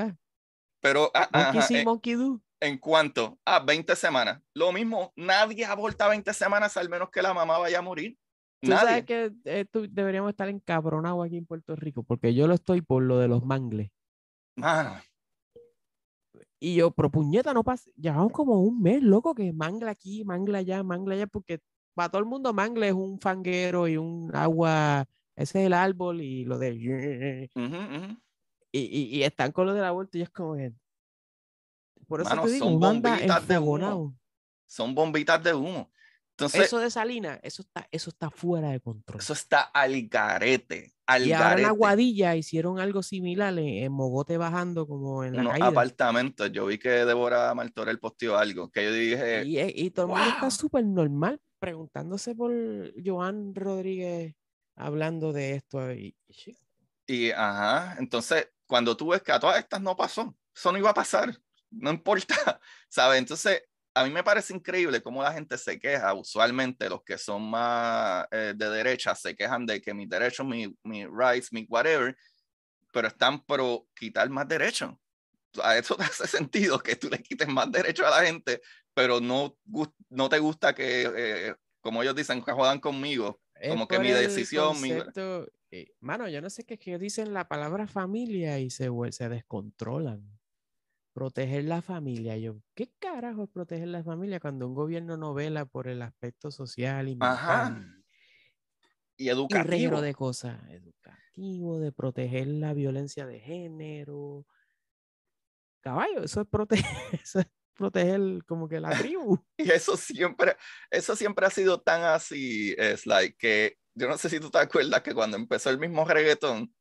Pero ah, sí, eh, en, en, cuanto a ah, 20 semanas, lo mismo, nadie aborta 20 semanas al menos que la mamá vaya a morir. Tú sabes que eh, deberíamos estar encabronados aquí en Puerto Rico, porque yo lo estoy por lo de los mangles. Mano. Y yo, pero puñeta, no pasa. Llevamos como un mes, loco, que mangla aquí, mangla allá, mangla allá, porque para todo el mundo mangla es un fanguero y un agua, ese es el árbol y lo de. Y, y, están con lo la vuelta y es como que. Por eso son bombitas de humo. Son bombitas de humo. Entonces, eso de Salina, eso está, eso está fuera de control. Eso está al garete y ahora en Aguadilla hicieron algo similar en, Mogote bajando como en la apartamentos. Yo vi que Débora el posteó algo que yo dije. Y, eh, y todo el mundo está súper normal preguntándose por Joan Rodríguez hablando de esto. Y, y ajá, entonces cuando tú ves que a todas estas no pasó, eso no iba a pasar, no importa, ¿sabes? Entonces a mí me parece increíble cómo la gente se queja. Usualmente los que son más eh, de derecha se quejan de que mis derechos, mis mi rights, mis whatever, pero están pro quitar más derechos. A eso te hace sentido que tú le quites más derechos a la gente, pero no, no te gusta que, eh, como ellos dicen, que jodan conmigo. como que mi decisión, concepto... Eh, mano, yo no sé qué es que dicen la palabra familia y se, se descontrolan proteger la familia. Yo, ¿qué carajo es proteger la familia cuando un gobierno no vela por el aspecto social y Y educativo. Y de cosas, educativo, de proteger la violencia de género. Caballo, eso es proteger, eso es proteger como que la tribu. y eso siempre, eso siempre ha sido tan así, es like que yo no sé si tú te acuerdas que cuando empezó el mismo reggaetón,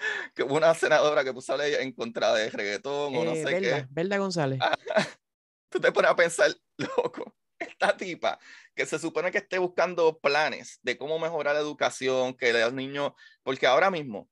que una senadora que puso ley en contra de reggaetón o no eh, sé qué. González. Ah, tú te pones a pensar, loco, esta tipa que se supone que esté buscando planes de cómo mejorar la educación, que los niños, porque ahora mismo,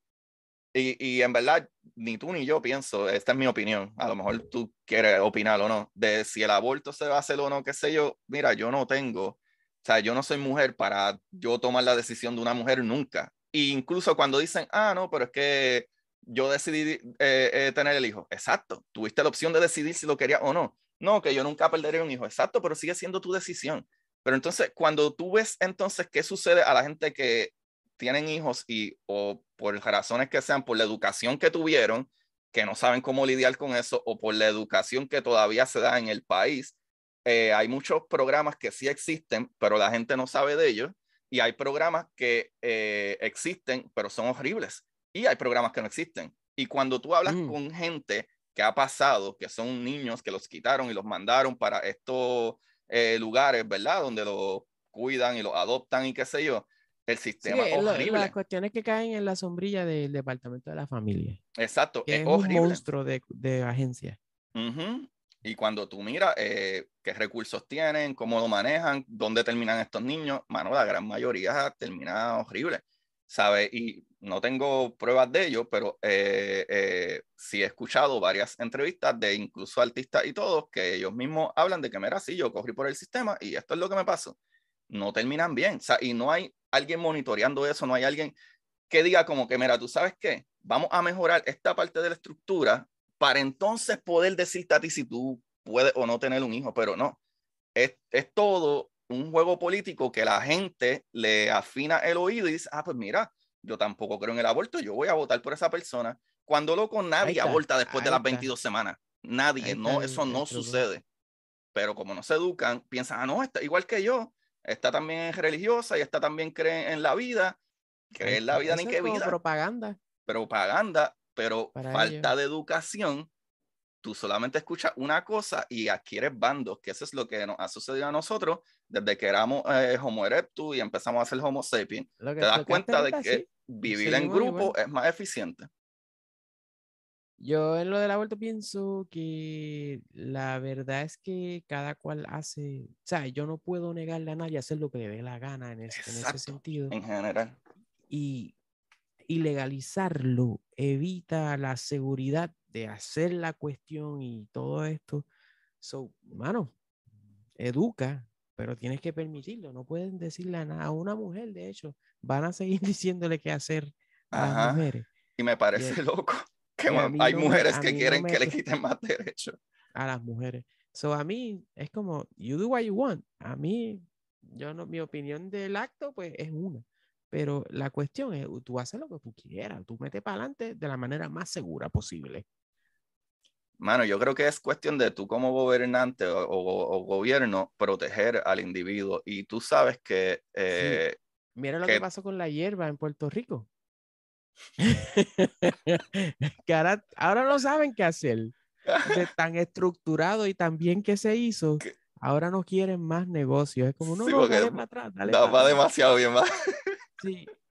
y, y, en verdad, ni tú ni yo pienso, esta es mi opinión, a lo mejor tú quieres opinar o no, de si el aborto se va a hacer o no, qué sé yo, mira, yo no tengo, o sea, yo no soy mujer para yo tomar la decisión de una mujer nunca, incluso cuando dicen, ah, no, pero es que yo decidí eh, eh, tener el hijo. Exacto, tuviste la opción de decidir si lo querías o no. No, que yo nunca perderé un hijo. Exacto, pero sigue siendo tu decisión. Pero entonces, cuando tú ves entonces qué sucede a la gente que tienen hijos y o por razones que sean, por la educación que tuvieron, que no saben cómo lidiar con eso, o por la educación que todavía se da en el país, eh, hay muchos programas que sí existen, pero la gente no sabe de ellos y hay programas que eh, existen, pero son horribles. Y hay programas que no existen. Y cuando tú hablas mm. con gente que ha pasado, que son niños que los quitaron y los mandaron para estos eh, lugares, ¿verdad? Donde los cuidan y los adoptan y qué sé yo. El sistema sí, horrible. las cuestiones que caen en la sombrilla del departamento de la familia. Exacto. es, un monstruo de, de agencia. Uh y cuando tú miras eh, qué recursos tienen, cómo lo manejan, dónde terminan estos niños, mano, la gran mayoría termina horrible, ¿sabes? Y no tengo pruebas de ello, pero eh, eh, sí he escuchado varias entrevistas de incluso artistas y todos que ellos mismos hablan de que, mira, sí, yo corrí por el sistema y esto es lo que me pasó. No terminan bien, o sea, y no hay alguien monitoreando eso, no hay alguien que diga como que, mira, tú sabes qué, vamos a mejorar esta parte de la estructura para entonces poder decirte a ti si tú puedes o no tener un hijo, pero no. Es, todo un juego político que la gente le afina el oído y dice, ah, pues mira, yo tampoco creo en el aborto, yo voy a votar por esa persona. Cuando loco, nadie aborta después de las 22 semanas. Nadie, no, eso no sucede. Pero como no se educan, piensan, ah, no, está igual que yo, está también es religiosa y está también cree en la vida, cree en la vida ni qué vida. Propaganda. Propaganda pero falta de educación, tú solamente escuchas una cosa y adquieres bandos, que eso es lo que nos ha sucedido a nosotros desde que éramos eh, Homo erectus y empezamos a ser Homo sapiens. Te das cuenta de que vivir en grupo es más eficiente. Yo en lo de la vuelta pienso que la verdad es que cada cual hace, o sea, yo no puedo negarle a nadie hacer lo que le dé la gana en, ese, en ese sentido. En general. Y legalizarlo, evita la seguridad de hacer la cuestión y todo esto. So, mano, educa, pero tienes que permitirlo. No pueden decirle a, nada. a una mujer, de hecho, van a seguir diciéndole qué hacer a las mujeres. Y me parece loco que hay mujeres que quieren que le quiten más derechos. A las mujeres. So, a mí es como, you do what you want. A mí, yo no, mi opinión del acto, pues es una. Pero la cuestión es, tú haces lo que tú quieras, tú metes para adelante de la manera más segura posible. Mano, yo creo que es cuestión de tú como gobernante o, gobierno proteger al individuo. Y tú sabes que... Eh, Mira lo que... pasó con la hierba en Puerto Rico. que ahora, no saben qué hacer. tan estructurado y tan bien que se hizo, ahora no quieren más negocios. Es como, no, sí, atrás. va demasiado bien, más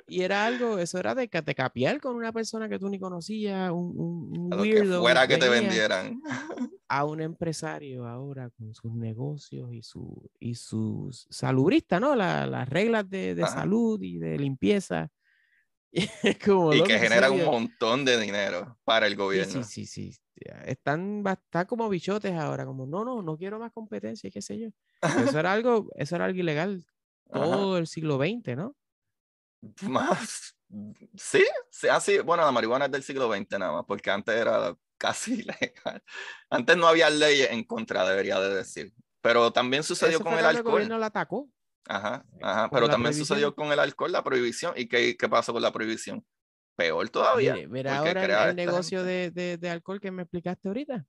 y era algo, eso era de, de con una persona que tú ni conocías, un, weirdo. que te vendieran. A un empresario ahora con sus negocios y, su, y sus saludistas, ¿no? La, las reglas de, salud y de limpieza. y, que generan un montón de dinero para el gobierno. Sí, sí, sí. Están, como bichotes ahora, como no, no, no quiero más competencia, qué sé yo. Eso era algo, eso era ilegal todo el siglo XX, ¿no? Más, sí, se hace, ah, bueno, la marihuana es del siglo XX nada más, porque antes era casi legal. Antes no había leyes en contra, debería de decir. Pero también sucedió con el alcohol. El la atacó. Ajá, eh, ajá, pero también sucedió con el alcohol, la prohibición. ¿Y qué, qué pasó con la prohibición? Peor todavía. el, negocio de, de, alcohol que me explicaste ahorita.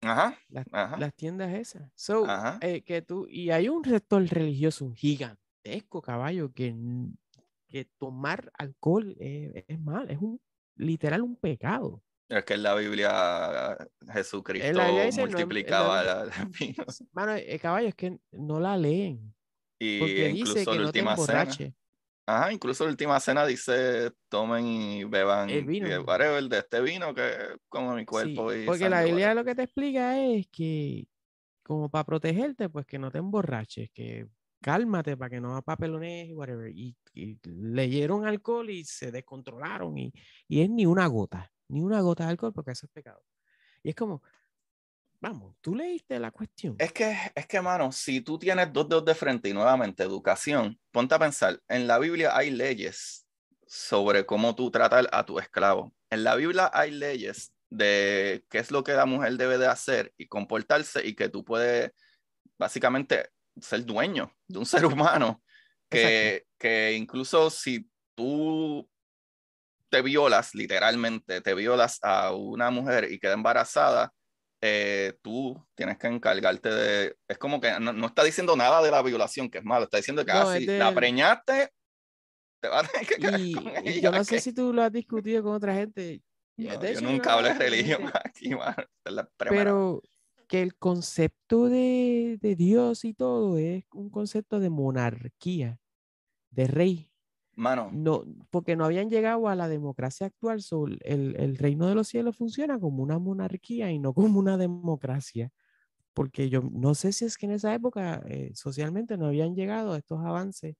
Ajá. Las, las tiendas esas. Eh, que tú, y hay un rector religioso, gigante caballo, que, que tomar alcohol eh, es, mal, es un literal un pecado. Es que en la Biblia Jesucristo multiplicaba caballo es que no la leen. Y dice que última no cena. Ajá, incluso la última cena dice tomen y beban el vino. Eh, de este vino que como mi cuerpo. porque la Biblia lo que te explica es que como para protegerte, pues que no te emborraches, que cálmate para que no papelones y whatever. Y, leyeron alcohol y se descontrolaron y, y, es ni una gota, ni una gota de alcohol porque eso es pecado. Y es como, vamos, tú leíste la cuestión. Es que, es que, mano, si tú tienes dos dedos de frente y nuevamente educación, ponte a pensar, en la Biblia hay leyes sobre cómo tú tratas a tu esclavo. En la Biblia hay leyes de qué es lo que la mujer debe de hacer y comportarse y que tú puedes básicamente ser dueño de un ser humano que, que incluso si tú te violas, literalmente, te violas a una mujer y queda embarazada, eh, tú tienes que encargarte de... Es como que no, está diciendo nada de la violación, que es malo, está diciendo que ah, si la preñaste, te vas a tener que y, Yo no sé si tú lo has discutido con otra gente. yo nunca hablé de religión aquí, man. Pero que el concepto de, Dios y todo es un concepto de monarquía, de rey. Mano. No, porque no habían llegado a la democracia actual. el, reino de los cielos funciona como una monarquía y no como una democracia. Porque yo no sé si es que en esa época eh, socialmente no habían llegado a estos avances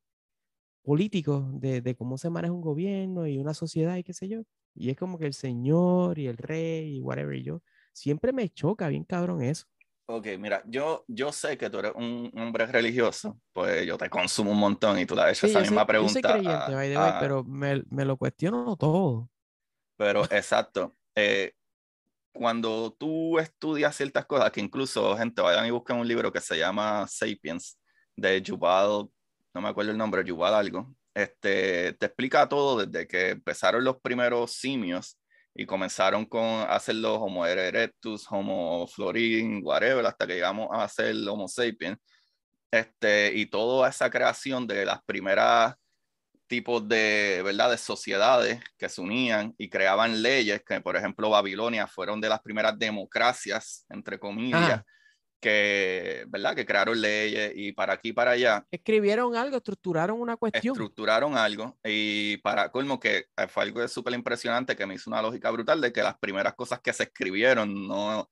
políticos de, de, cómo se maneja un gobierno y una sociedad y qué sé yo. Y es como que el señor y el rey y whatever y yo. Siempre me choca bien cabrón eso. Ok, mira, yo, yo sé que tú eres un hombre religioso, pues yo te consumo un montón y tú le has hecho esa misma pregunta. Yo soy creyente, pero me, me, lo cuestiono todo. Pero exacto. Eh, cuando tú estudias ciertas cosas, que incluso, gente, vayan y busquen un libro que se llama Sapiens, de Yuval, no me acuerdo el nombre, Yuval algo, este, te explica todo desde que empezaron los primeros simios y comenzaron con hacer los Homo erectus, Homo florin, whatever, hasta que llegamos a hacer Homo sapiens. Este, y toda esa creación de las primeras tipos de, ¿verdad? de sociedades que se unían y creaban leyes, que por ejemplo Babilonia fueron de las primeras democracias, entre comillas, ah que, ¿verdad? Que crearon leyes y para aquí para allá. Escribieron algo, estructuraron una cuestión. Estructuraron algo y para colmo que eh, fue algo súper impresionante que me hizo una lógica brutal de que las primeras cosas que se escribieron no,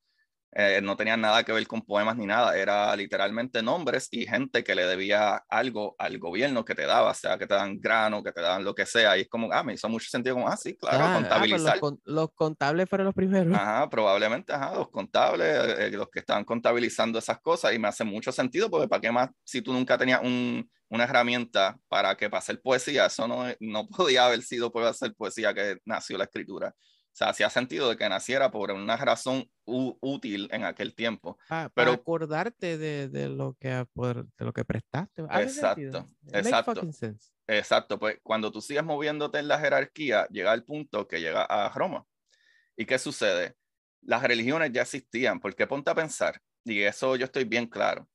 eh, no tenían nada que ver con poemas ni nada, era literalmente nombres y gente que le debía algo al gobierno que te daba, o sea, que te dan grano, que te dan lo que sea, y es como, ah, me hizo mucho sentido, como, ah, sí, claro, ah, ah, pues contabilizar. los, contables fueron los primeros. Ajá, probablemente, ajá, los contables, eh, eh, los que estaban contabilizando esas cosas, y me hace mucho sentido, porque ¿para qué más si tú nunca tenías un, una herramienta para que hacer poesía? Eso no, no podía haber sido para hacer poesía que nació la escritura. O sea, hacía sentido de que naciera por una razón útil en aquel tiempo. Pero acordarte de, lo que, de lo que prestaste. Exacto, exacto. Exacto, pues cuando tú sigues moviéndote en la jerarquía, llega el punto que llega a Roma. ¿Y qué sucede? Las religiones ya existían, porque ponte a pensar, y eso yo estoy bien claro.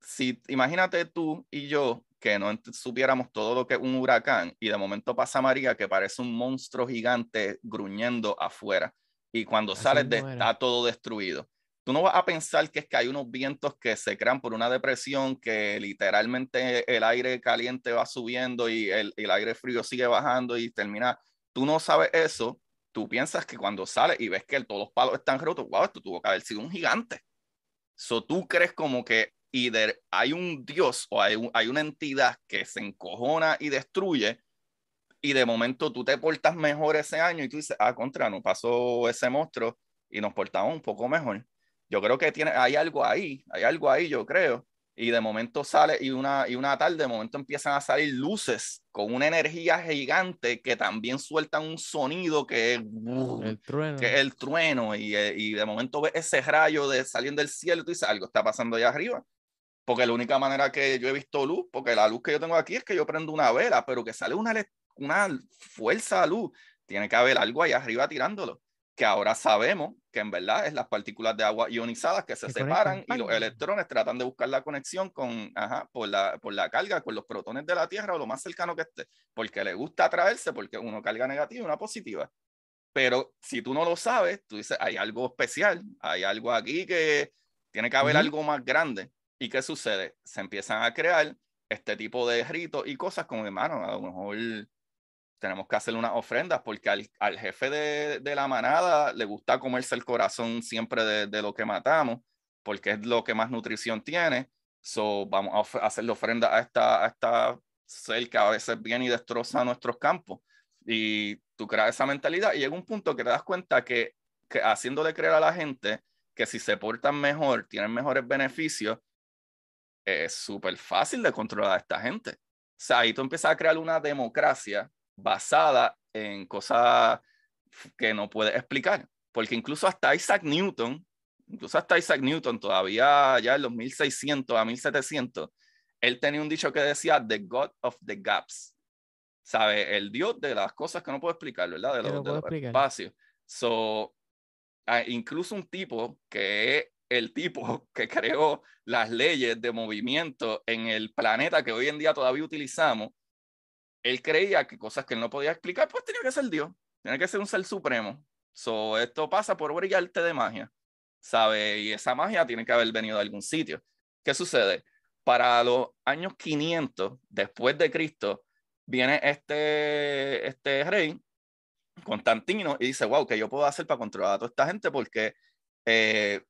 Si imagínate tú y yo que no supiéramos todo lo que es un huracán y de momento pasa María que parece un monstruo gigante gruñendo afuera y cuando sale sales de, está todo destruido. Tú no vas a pensar que es que hay unos vientos que se crean por una depresión, que literalmente el aire caliente va subiendo y el, el aire frío sigue bajando y termina. Tú no sabes eso. Tú piensas que cuando sales y ves que todos los palos están rotos, wow, esto tuvo que haber sido un gigante. So, tú crees como que y hay un dios o hay, una entidad que se encojona y destruye y de momento tú te portas mejor ese año y tú dices, ah, contra, no pasó ese monstruo y nos portamos un poco mejor. Yo creo que tiene, hay algo ahí, hay algo ahí, yo creo. Y de momento sale, y una, y una tarde, de momento empiezan a salir luces con una energía gigante que también sueltan un sonido que es el trueno. Que el trueno eh, y, de momento ves ese rayo de, saliendo del cielo y tú dices, algo está pasando allá arriba porque la única manera que yo he visto luz, porque la luz que yo tengo aquí es que yo prendo una vela, pero que sale una, una fuerza de luz, tiene que haber algo allá arriba tirándolo, que ahora sabemos que en verdad es las partículas de agua ionizadas que se separan y los electrones tratan de buscar la conexión con, ajá, por, la, por la carga, con los protones de la Tierra o lo más cercano que esté, porque le gusta atraerse, porque uno carga negativa y una positiva. Pero si tú no lo sabes, tú dices, hay algo especial, hay algo aquí que tiene que haber algo más grande. ¿Y qué sucede? Se empiezan a crear este tipo de ritos y cosas como, hermano, a lo mejor tenemos que hacer unas ofrendas porque al, jefe de, de, la manada le gusta comerse el corazón siempre de, lo que matamos, porque es lo que más nutrición tiene. So, vamos a hacerle ofrenda a esta, a esta ser que a veces viene y destroza nuestros campos. Y tú creas esa mentalidad y llega un punto que te das cuenta que, que haciéndole creer a la gente que si se portan mejor, tienen mejores beneficios, es súper fácil de controlar a esta gente. O sea, ahí tú empiezas a crear una democracia basada en cosas que no puedes explicar. Porque incluso hasta Isaac Newton, incluso hasta Isaac Newton, todavía ya en los 1600 a 1700, él tenía un dicho que decía The God of the Gaps. ¿Sabe? El Dios de las cosas que no puedo explicar, ¿verdad? De los, no de los espacios. So, ah, incluso un tipo que el tipo que creó las leyes de movimiento en el planeta que hoy en día todavía utilizamos, él creía que cosas que él no podía explicar, pues tenía que ser Dios, tenía que ser un ser supremo. So, esto pasa por obra de magia, ¿sabe? Y esa magia tiene que haber venido de algún sitio. ¿Qué sucede? Para los años 500 después de Cristo, viene este, este rey, Constantino, y dice, wow, ¿qué yo puedo hacer para controlar a toda esta gente? Porque eh,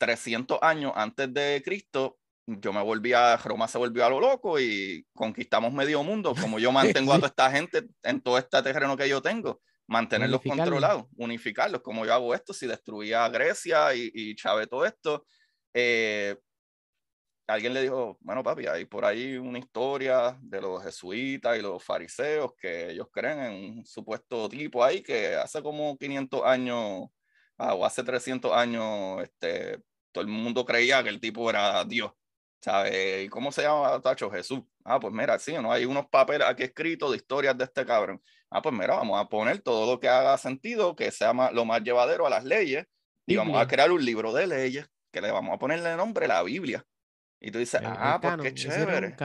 300 años antes de Cristo, yo me volví a, Roma se volvió a lo loco y conquistamos medio mundo, como yo mantengo a toda esta gente en todo este terreno que yo tengo, mantenerlos controlados, unificarlos, como yo hago esto, si destruía Grecia y, y Chávez todo esto. Eh, alguien le dijo, bueno papi, hay por ahí una historia de los jesuitas y los fariseos que ellos creen en un supuesto tipo ahí que hace como 500 años ah, o hace 300 años este, todo el mundo creía que el tipo era Dios. ¿Sabes? ¿Cómo se llama Tacho Jesús? Ah, pues mira, sí, ¿no? Hay unos papeles aquí escritos de historias de este cabrón. Ah, pues mira, vamos a poner todo lo que haga sentido, que sea lo más llevadero a las leyes, y vamos a crear un libro de leyes que le vamos a ponerle nombre la Biblia. Y tú dices, ah, porque qué chévere.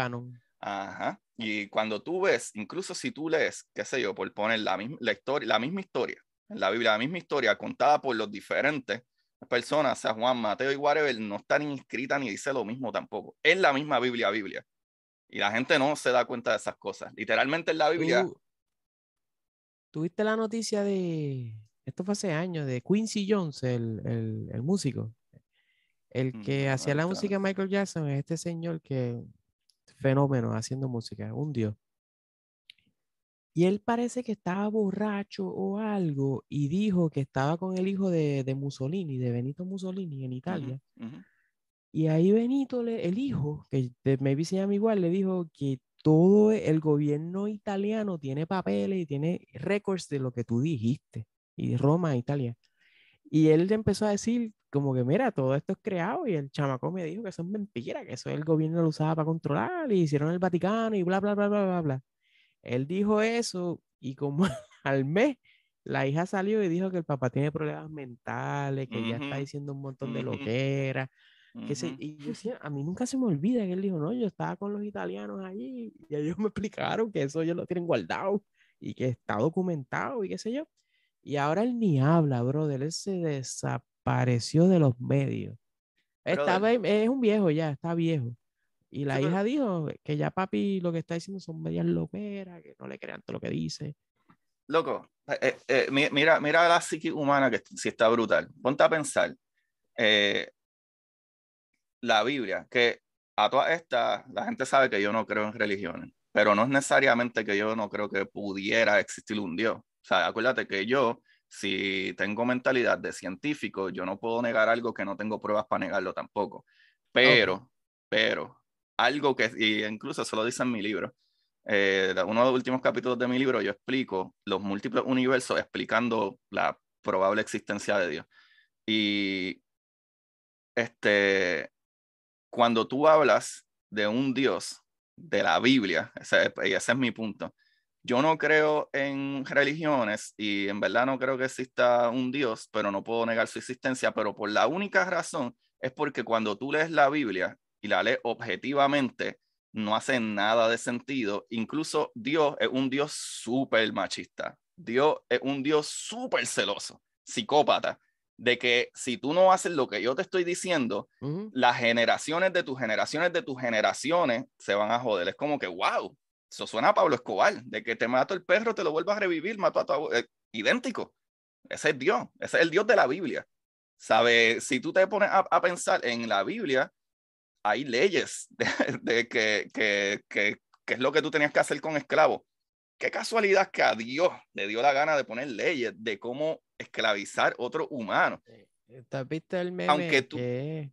Ajá. Y cuando tú ves, incluso si tú lees, qué sé yo, por poner la misma, historia, la misma historia, en la Biblia, la misma historia contada por los diferentes personas, sea, Juan, Mateo y whatever, no están inscritas ni dice lo mismo tampoco. Es la misma Biblia, Biblia. Y la gente no se da cuenta de esas cosas. Literalmente es la Biblia. ¿Tuviste la noticia de. Esto fue hace años, de Quincy Jones, el, músico. El mm, que hacía la música Michael Jackson es este señor que. Fenómeno haciendo música, un dios. Y él parece que estaba borracho o algo y dijo que estaba con el hijo de, Mussolini, de Benito Mussolini en Italia. Y ahí Benito, le, el hijo, que me maybe se llama igual, le dijo que todo el gobierno italiano tiene papeles y tiene récords de lo que tú dijiste, y Roma, Italia. Y él empezó a decir como que, mira, todo esto es creado y el chamaco me dijo que eso es mentira, que eso el gobierno lo usaba para controlar y hicieron el Vaticano y bla, bla, bla, bla, bla, bla. Él dijo eso y como al mes la hija salió y dijo que el papá tiene problemas mentales, que ya está diciendo un montón de lo Que se, y yo a mí nunca se me olvida que él dijo, no, yo estaba con los italianos allí y ellos me explicaron que eso ellos lo tienen guardado y que está documentado y qué sé yo. Y ahora él ni habla, brother, él se desapareció de los medios. es un viejo ya, está viejo. Y la hija dijo que ya papi lo que está diciendo son medias loqueras, que no le crean todo lo que dice. Loco, eh, eh, mira, mira la psique humana que si está brutal. Ponte a pensar. Eh, la Biblia, que a todas estas, la gente sabe que yo no creo en religiones, pero no es necesariamente que yo no creo que pudiera existir un Dios. O sea, acuérdate que yo, si tengo mentalidad de científico, yo no puedo negar algo que no tengo pruebas para negarlo tampoco. Pero, pero, algo que, y incluso se lo dice en mi libro, eh, uno de los últimos capítulos de mi libro, yo explico los múltiples universos explicando la probable existencia de Dios. Y este, cuando tú hablas de un Dios de la Biblia, ese, ese es mi punto, yo no creo en religiones y en verdad no creo que exista un Dios, pero no puedo negar su existencia, pero por la única razón es porque cuando tú lees la Biblia y la ley objetivamente, no hace nada de sentido. Incluso Dios es un Dios súper machista. Dios es un Dios súper celoso, psicópata, de que si tú no haces lo que yo te estoy diciendo, las generaciones de tus generaciones de tus generaciones se van a joder. Es como que, wow, eso suena a Pablo Escobar, de que te mato el perro, te lo vuelvas a revivir, mato a tu abuelo. idéntico. Ese es Dios, ese es el Dios de la Biblia. ¿Sabe? Si tú te pones a pensar en la Biblia, hay leyes de, que, es lo que tú tenías que hacer con esclavos. Qué casualidad que a Dios le dio la gana de poner leyes de cómo esclavizar otro humano. ¿Estás eh, eh, el meme Aunque tú... que,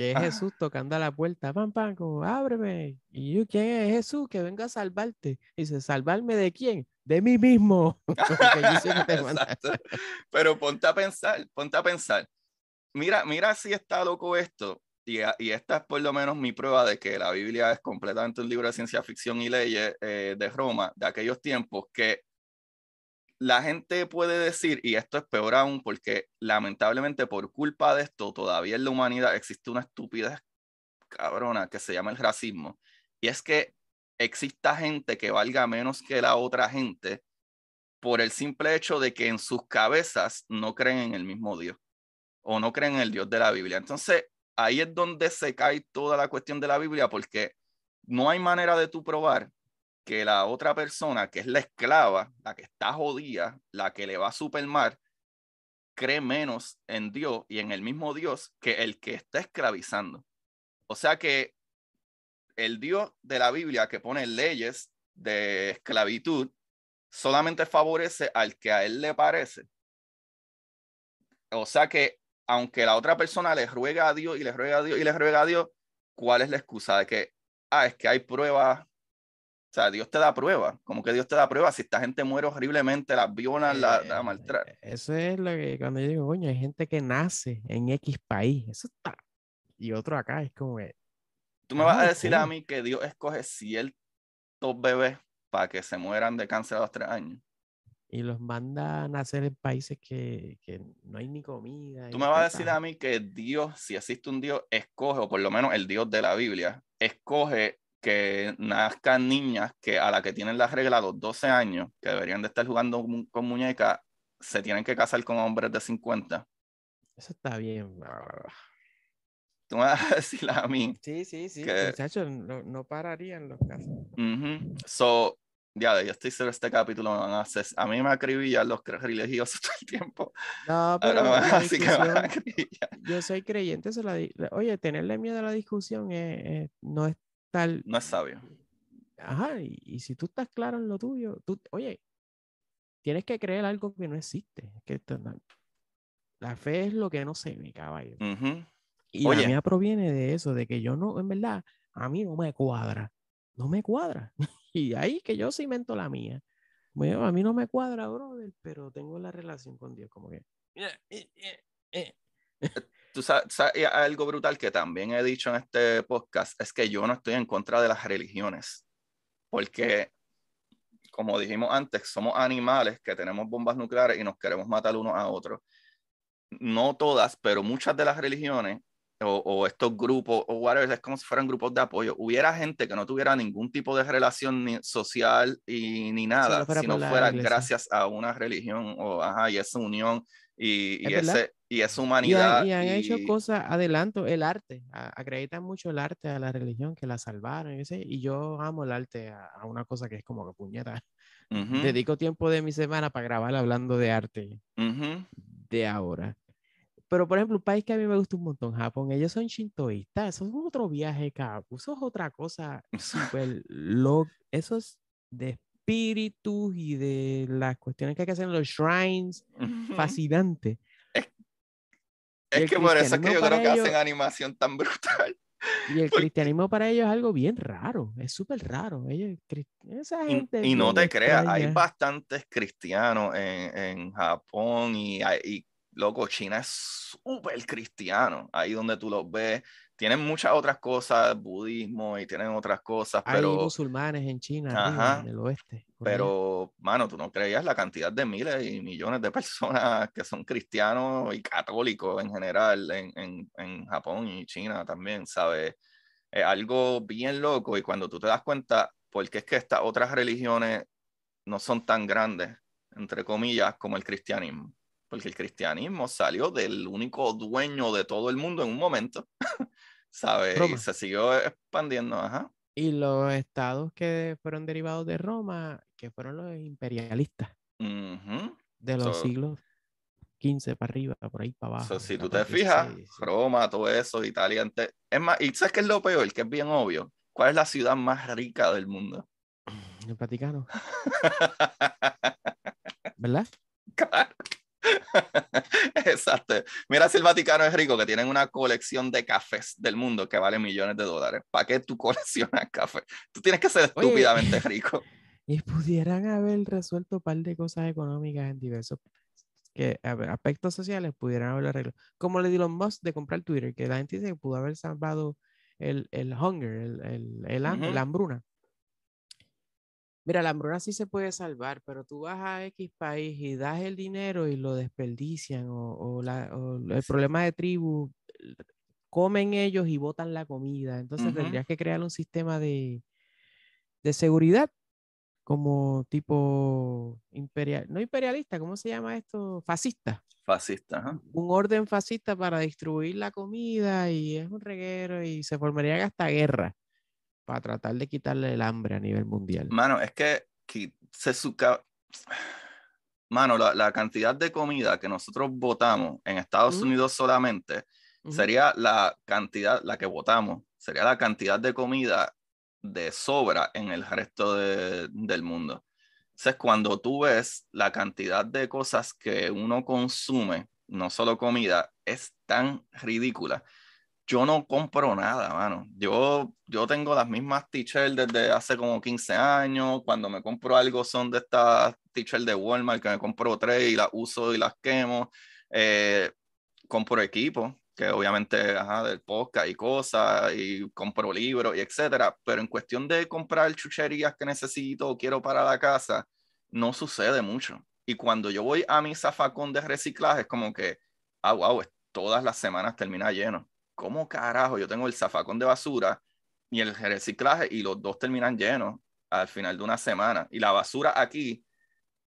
es Jesús tocando a la puerta? Pam, pam, ábreme. ¿Y yo quién es Jesús? Que venga a salvarte. Y dice, ¿salvarme de quién? De mí mismo. Pero ponte a pensar, ponte a pensar. Mira, mira si está loco esto y, esta es por lo menos mi prueba de que la Biblia es completamente un libro de ciencia ficción y leyes eh, de Roma, de aquellos tiempos, que la gente puede decir, y esto es peor aún, porque lamentablemente por culpa de esto, todavía en la humanidad existe una estúpida cabrona que se llama el racismo. Y es que exista gente que valga menos que la otra gente por el simple hecho de que en sus cabezas no creen en el mismo Dios o no creen en el Dios de la Biblia. Entonces, ahí es donde se cae toda la cuestión de la Biblia, porque no hay manera de tú probar que la otra persona, que es la esclava, la que está jodida, la que le va a supermar, cree menos en Dios y en el mismo Dios que el que está esclavizando. O sea que el Dios de la Biblia que pone leyes de esclavitud solamente favorece al que a él le parece. O sea que aunque la otra persona le ruega a Dios y le ruega a Dios y le ruega a Dios, ¿cuál es la excusa de que, ah, es que hay pruebas? O sea, Dios te da pruebas, como que Dios te da pruebas. Si esta gente muere horriblemente, la violan, eh, la, maltratan. Eh, eh, eso es lo que cuando yo digo, coño, hay gente que nace en X país, eso está. Y otro acá es como. Tú me vas a decir a mí que Dios escoge ciertos bebés para que se mueran de cáncer a los tres años y los mandan a hacer en países que, no hay ni comida. Tú me vas a decir a mí que Dios, si existe un Dios, escoge, o por lo menos el Dios de la Biblia, escoge que nazcan niñas que a la que tienen la regla a los 12 años, que deberían de estar jugando con muñecas, se tienen que casar con hombres de 50. Eso está bien. Tú me vas a decir a mí. Sí, sí, sí. Muchachos, no, no, pararían los casos. Uh So, ya, yo estoy sobre este capítulo a mí me acribillan los religiosos todo el tiempo. No, pero. yo soy creyente. oye, tenerle miedo a la discusión eh, eh, no es tal. No es sabio. Ajá, y, si tú estás claro en lo tuyo, tú, oye, tienes que creer algo que no existe. Que la fe es lo que no sé mi caballo. Y la mía proviene de eso, de que yo no, en verdad, a mí no me cuadra. No me cuadra y ahí que yo cimento la mía. Bueno, a mí no me cuadra, brother, pero tengo la relación con Dios, como que. Eh, eh, eh. Tú sabes, algo brutal que también he dicho en este podcast es que yo no estoy en contra de las religiones, porque, como dijimos antes, somos animales que tenemos bombas nucleares y nos queremos matar unos a otros. No todas, pero muchas de las religiones o, estos grupos o whatever, es como si fueran grupos de apoyo. Hubiera gente que no tuviera ningún tipo de relación social y, ni nada, si no fuera gracias a una religión o y esa unión y, y ese, y esa humanidad. Y, han, hecho cosas, adelanto, el arte, acreditan mucho el arte a la religión, que la salvaron, y, yo amo el arte a, una cosa que es como que puñeta. Dedico tiempo de mi semana para grabar hablando de arte de ahora. Pero, por ejemplo, un país que a mí me gusta un montón, Japón, ellos son shintoístas, eso es otro viaje, cabrón, eso es otra cosa súper lo eso es de espíritus y de las cuestiones que hay que hacer en los shrines, fascinante. Es, que por eso es que yo creo que hacen animación tan brutal. Y el cristianismo para ellos es algo bien raro, es súper raro. Ellos, esa gente y, no te creas, hay bastantes cristianos en, en Japón y, y loco, China es súper cristiano, ahí donde tú los ves. Tienen muchas otras cosas, budismo y tienen otras cosas, pero... Hay musulmanes en China, en el oeste. Pero, mano, tú no creías la cantidad de miles y millones de personas que son cristianos y católicos en general en, en, en Japón y China también, ¿sabes? Es algo bien loco y cuando tú te das cuenta, porque es que estas otras religiones no son tan grandes, entre comillas, como el cristianismo porque el cristianismo salió del único dueño de todo el mundo en un momento, ¿sabes? Y se siguió expandiendo, ajá. Y los estados que fueron derivados de Roma, que fueron los imperialistas de los siglos 15 para arriba, por ahí para abajo. si tú te fijas, Roma, todo eso, Italia, antes... es más, y sabes qué es lo peor, que es bien obvio, ¿cuál es la ciudad más rica del mundo? El Vaticano. ¿Verdad? Claro. Exacto. Mira si el Vaticano es rico, que tienen una colección de cafés del mundo que vale millones de dólares. ¿Para qué tú coleccionas café? Tú tienes que ser estúpidamente rico. Y pudieran haber resuelto un par de cosas económicas en diversos que, aspectos sociales pudieran haberlo arreglado. Como le di los más de comprar Twitter, que la gente dice que pudo haber salvado el, el hunger, el, la hambruna mira, la hambruna sí se puede salvar, pero tú vas a X país y das el dinero y lo desperdician, o, el problema de tribu, comen ellos y botan la comida. Entonces tendrías que crear un sistema de, seguridad como tipo imperial, no imperialista, ¿cómo se llama esto? Fascista. Fascista, Un orden fascista para distribuir la comida y es un reguero y se formaría hasta guerra para tratar de quitarle el hambre a nivel mundial. Mano, es que, se Mano, la, cantidad de comida que nosotros votamos en Estados Unidos solamente sería la cantidad, la que votamos, sería la cantidad de comida de sobra en el resto del mundo. Entonces, cuando tú ves la cantidad de cosas que uno consume, no solo comida, es tan ridícula yo no compro nada, mano. Yo, yo tengo las mismas t-shirts desde hace como 15 años. Cuando me compro algo son de estas t-shirts de Walmart que me compro tres y las uso y las quemo. Eh, compro equipo, que obviamente, ajá, del podcast y cosas, y compro libros y etcétera. Pero en cuestión de comprar chucherías que necesito o quiero para la casa, no sucede mucho. Y cuando yo voy a mi zafacón de reciclaje, es como que, ah, wow, todas las semanas termina lleno ¿cómo carajo yo tengo el zafacón de basura y el reciclaje y los dos terminan llenos al final de una semana? Y la basura aquí,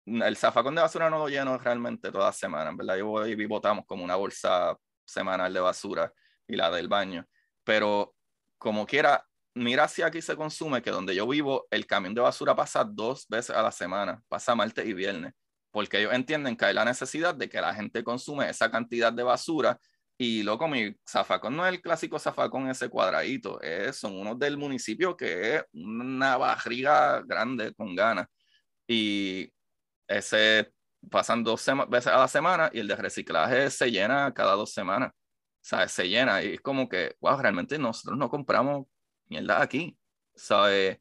el zafacón de basura no lo lleno realmente todas las semanas, ¿verdad? Yo voy y botamos como una bolsa semanal de basura y la del baño, pero como quiera, mira si aquí se consume que donde yo vivo, el camión de basura pasa dos veces a la semana, pasa martes y viernes porque ellos entienden que hay la necesidad de que la gente consume esa cantidad de basura y loco, mi zafacón no es el clásico zafacón ese cuadradito, son unos del municipio que es una barriga grande con ganas. Y ese pasan dos veces a la semana y el de reciclaje se llena cada dos semanas. O sea, se llena y es como que, wow, realmente nosotros no compramos mierda aquí. ¿Sabes?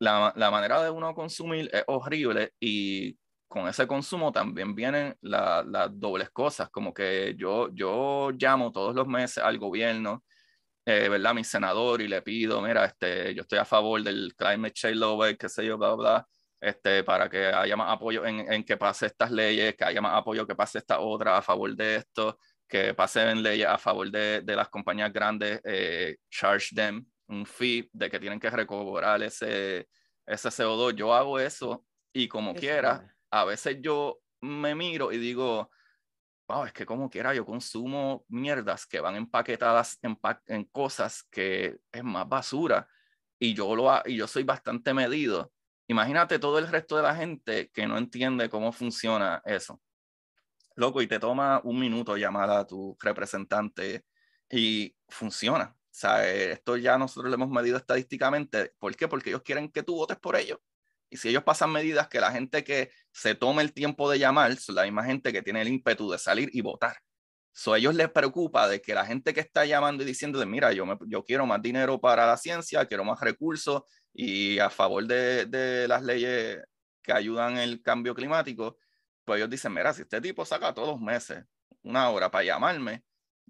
La, la manera de uno consumir es horrible y con ese consumo también vienen las dobles cosas, como que yo, yo llamo todos los meses al gobierno, eh, ¿verdad? A mi senador y le pido, mira, este, yo estoy a favor del climate change law, qué sé yo, bla, bla, este, para que haya más apoyo en, en que pase estas leyes, que haya más apoyo que pase esta otra a favor de esto, que pasen leyes a favor de, de las compañías grandes, eh, charge them un fee de que tienen que recobrar ese, ese CO2. Yo hago eso y como quiera, a veces yo me miro y digo, wow, es que como quiera yo consumo mierdas que van empaquetadas en, cosas que es más basura y yo, lo y yo soy bastante medido. Imagínate todo el resto de la gente que no entiende cómo funciona eso. Loco, y te toma un minuto llamar a tu representante y funciona. O sea, esto ya nosotros lo hemos medido estadísticamente. ¿Por qué? Porque ellos quieren que tú votes por ellos. Y si ellos pasan medidas que la gente que se toma el tiempo de llamar, la misma gente que tiene el ímpetu de salir y votar. So, ellos les preocupa de que la gente que está llamando y diciendo, de, mira, yo, yo quiero más dinero para la ciencia, quiero más recursos y a favor de, las leyes que ayudan el cambio climático, pues ellos dicen, mira, si este tipo saca todos los meses una hora para llamarme,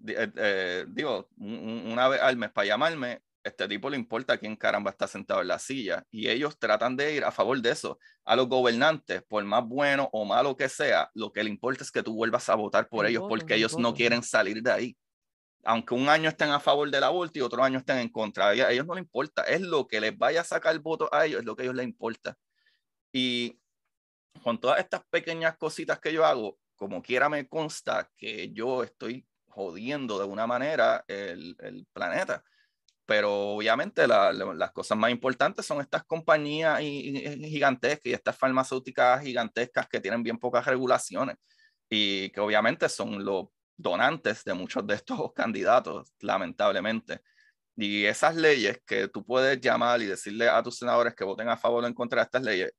eh, eh, digo, una vez al mes para llamarme, este tipo le importa quién caramba está sentado en la silla. Y ellos tratan de ir a favor de eso. A los gobernantes, por más bueno o malo que sea, lo que le importa es que tú vuelvas a votar por ellos porque ellos no quieren salir de ahí. Aunque un año estén a favor de la aborto y otro año estén en contra, a ellos no le importa. Es lo que les vaya a sacar el voto a ellos, es lo que a ellos le importa. Y con todas estas pequeñas cositas que yo hago, como quiera me consta que yo estoy jodiendo de una manera el, el planeta pero obviamente las cosas más importantes son estas compañías gigantescas y estas farmacéuticas gigantescas que tienen bien pocas regulaciones y que obviamente son los donantes de muchos de estos candidatos, lamentablemente. Y esas leyes que tú puedes llamar y decirle a tus senadores que voten a favor o en contra de estas leyes,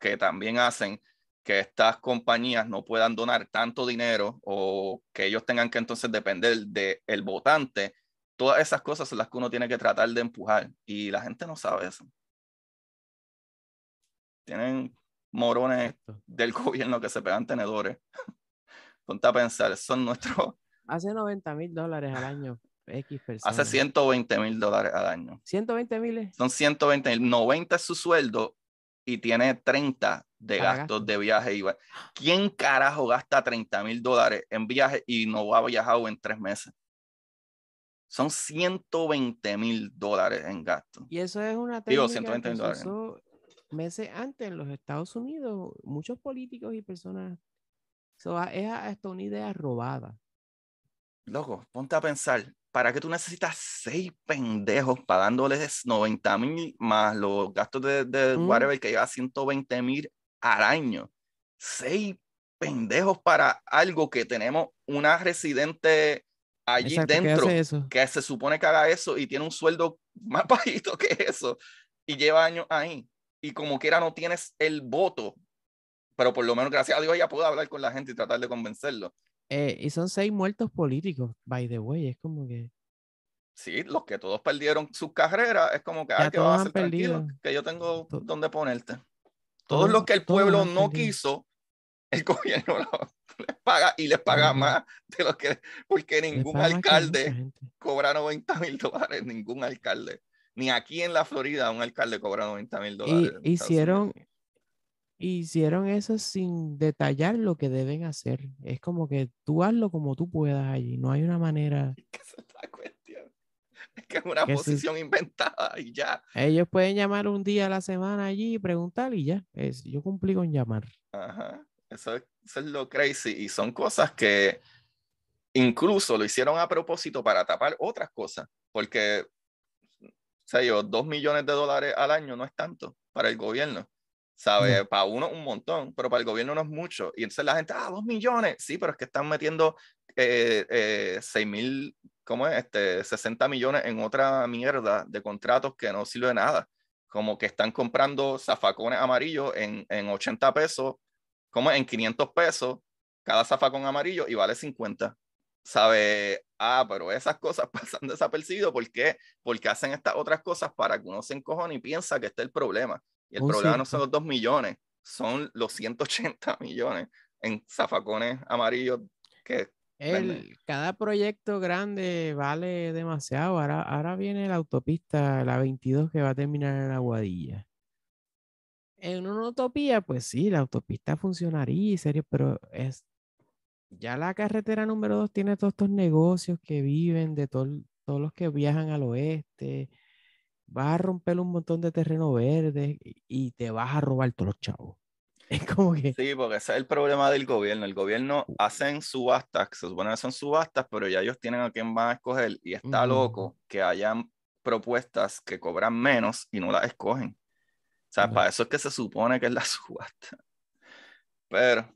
que también hacen que estas compañías no puedan donar tanto dinero o que ellos tengan que entonces depender del el votante todas esas cosas son las que uno tiene que tratar de empujar y la gente no sabe eso. Tienen morones del gobierno que se pegan tenedores. Ponte a pensar, son nuestros... Hace 90 mil dólares al año. X Hace 120 mil dólares al año. 120 mil. Son 120 mil. 90 es su sueldo y tiene 30 de gastos de viaje. ¿Quién carajo gasta 30 mil dólares en viaje y no va a viajar en tres meses? son 120 mil dólares en gasto. Y eso es una técnica Digo, 120 mil dólares. meses antes en los Estados Unidos, muchos políticos y personas, so, ah, es una idea robada. Loco, ponte a pensar, ¿para qué tú necesitas seis pendejos pagándoles 90 mil más los gastos de, de whatever que lleva 120 mil al año? Seis pendejos para algo que tenemos una residente allí dentro que, se supone que haga eso y tiene un sueldo más bajito que eso y lleva años ahí y como quiera no tienes el voto, pero por lo menos gracias a Dios ya puedo hablar con la gente y tratar de convencerlo. Eh, y son seis muertos políticos, by the way, es como que... Sí, los que todos perdieron sus carreras, es como que, ay, que que yo tengo donde ponerte. Todos, lo los que el pueblo no quiso, el gobierno les paga y les paga más de lo que, porque ningún alcalde cobra 90 mil dólares, ningún alcalde. Ni aquí en la Florida un alcalde cobra 90 mil dólares. Hicieron, hicieron eso sin detallar lo que deben hacer. Es como que tú hazlo como tú puedas allí. No hay una manera. Es que es una posición inventada y ya. Ellos pueden llamar un día a la semana allí y preguntar y ya. yo cumplí con llamar. Ajá. Eso, es lo crazy. Y son cosas que incluso lo hicieron a propósito para tapar otras cosas. Porque, sé yo, dos millones de dólares al año no es tanto para el gobierno. ¿Sabes? Para uno un montón, pero para el gobierno no es mucho. Y entonces la gente, ah, dos millones. Sí, pero es que están metiendo eh, eh, seis mil, ¿cómo es? Este, 60 millones en otra mierda de contratos que no sirve de nada como que están comprando zafacones amarillos en, en 80 pesos como en 500 pesos cada zafacón amarillo y vale 50. ¿Sabe? Ah, pero esas cosas pasan desapercibido. ¿Por qué? Porque hacen estas otras cosas para que uno se encojone y piensa que está el problema. Y el oh, problema no son los 2 millones, son los 180 millones en zafacones amarillos que... El, cada proyecto grande vale demasiado. Ahora, ahora viene la autopista, la 22 que va a terminar en Aguadilla en una utopía, pues sí, la autopista funcionaría serio, pero es ya la carretera número dos tiene todos estos negocios que viven de todos los que viajan al oeste. Vas a romper un montón de terreno verde y te vas a robar todos los chavos. Es como que... Sí, porque ese es el problema del gobierno. El gobierno hacen subastas, se supone que son subastas, pero ya ellos tienen a quién van a escoger y está loco que hayan propuestas que cobran menos y no las escogen sea, para eso es que se supone que es la subasta. Pero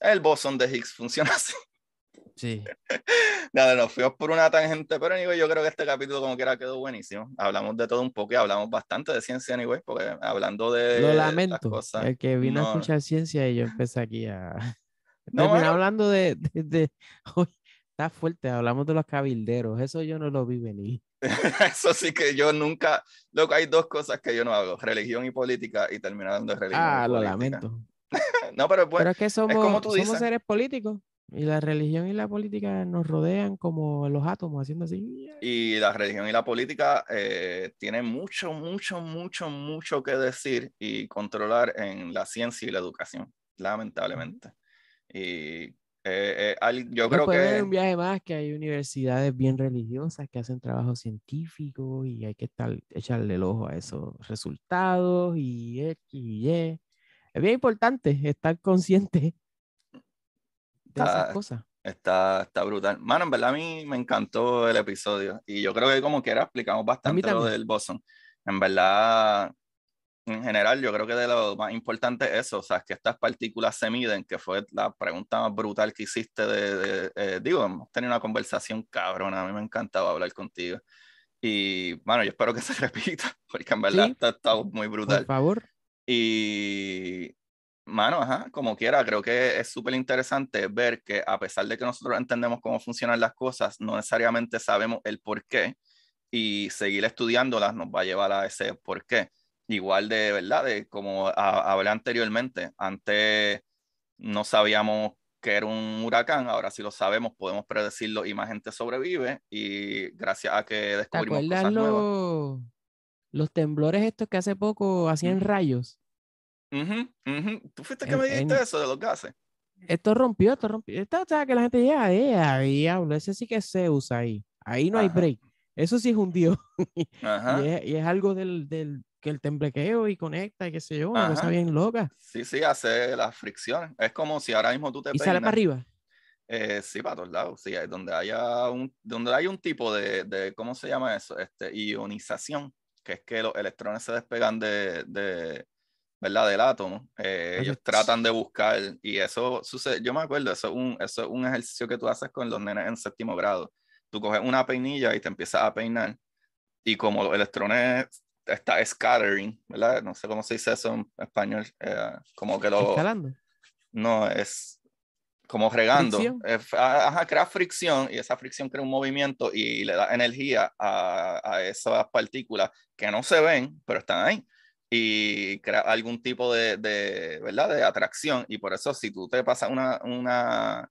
el bosón de Higgs funciona así. Sí. Nada, nos fuimos por una tangente, pero anyway, yo creo que este capítulo como quiera quedó buenísimo. Hablamos de todo un poco y hablamos bastante de ciencia anyway, porque hablando de Lo lamento, el que vino a escuchar ciencia y yo empecé aquí a... No, hablando de, Está fuerte, hablamos de los cabilderos, eso yo no lo vi venir. eso sí que yo nunca, loco, hay dos cosas que yo no hago, religión y política y terminando de religión. Ah, lo lamento. no, pero bueno, pues, pero es que somos, como tú seres políticos y la religión y la política nos rodean como los átomos haciendo así. Y la religión y la política eh, tienen mucho, mucho, mucho, mucho que decir y controlar en la ciencia y la educación, lamentablemente. Y eh, eh, yo creo que. haber un viaje más que hay universidades bien religiosas que hacen trabajo científico y hay que estar, echarle el ojo a esos resultados y X y e. Es bien importante estar consciente de esas cosas. Está, está brutal. Mano, en verdad a mí me encantó el episodio y yo creo que como quiera explicamos bastante lo del bosón. En verdad, en general, yo creo que de lo más importante es eso, o sea, que estas partículas se miden, que fue la pregunta más brutal que hiciste de, eh, digo, hemos tenido una conversación cabrona, a mí me ha encantado hablar contigo. Y bueno, yo espero que se repita, porque en verdad está, muy brutal. Por favor. Y, mano, ajá, como quiera, creo que es súper interesante ver que a pesar de que nosotros entendemos cómo funcionan las cosas, no necesariamente sabemos el por qué y seguir estudiándolas nos va a llevar a ese por qué igual de verdad, de, como hablé anteriormente, antes no sabíamos que era un huracán, ahora sí lo sabemos, podemos predecirlo y más gente sobrevive y gracias a que descubrimos ¿Te cosas nuevas. Los temblores estos que hace poco hacían rayos. Uh -huh, ¿Tú fuiste que me dijiste eso de los gases? Esto rompió, esto rompió. Esto, que la gente llega, ah, eh, ah, diablo, ese sí que se usa ahí. Ahí no hay break. Eso sí es un dios. y, es, y, es, algo del, del, que el temblequeo y conecta y qué sé yo, una cosa bien loca. Sí, sí, hace las fricciones. Es como si ahora mismo tú te ¿Y sale para arriba? Eh, sí, para todos lados. Sí, donde haya un, donde hay un tipo de, de, ¿cómo se llama eso? Este, ionización, que es que los electrones se despegan de, de ¿verdad? Del átomo. Eh, ellos tratan de buscar y eso sucede. Yo me acuerdo, eso un, eso es un ejercicio que tú haces con los nenes en séptimo grado. Tú coges una peinilla y te empiezas a peinar y como los electrones está scattering, ¿verdad? No sé cómo se dice eso en español. Eh, como que lo. No, es como regando. Eh, ah, ajá, crea fricción y esa fricción crea un movimiento y le da energía a, esas partículas que no se ven, pero están ahí. Y crea algún tipo de, ¿verdad? de atracción. Y por eso, si tú te pasas una, una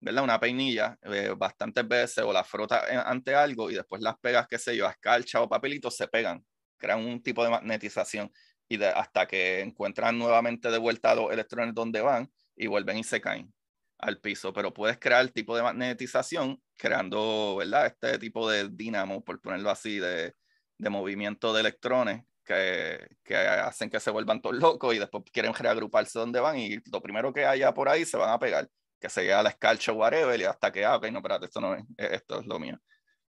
¿verdad? Una peinilla eh, bastantes veces o la frotas eh, ante algo y después las pegas, qué sé yo, a escarcha o papelito, se pegan crean un tipo de magnetización y hasta que encuentran nuevamente de vuelta los electrones donde van y vuelven y se caen al piso, pero puedes crear el tipo de magnetización creando, ¿verdad? Este tipo de dinamo, por ponerlo así, de, de movimiento de electrones que, que, hacen que se vuelvan todos locos y después quieren reagruparse donde van y lo primero que haya por ahí se van a pegar, que se llega a la escarcha o whatever y hasta que, ah, ok, no, espérate, esto no esto es lo mío.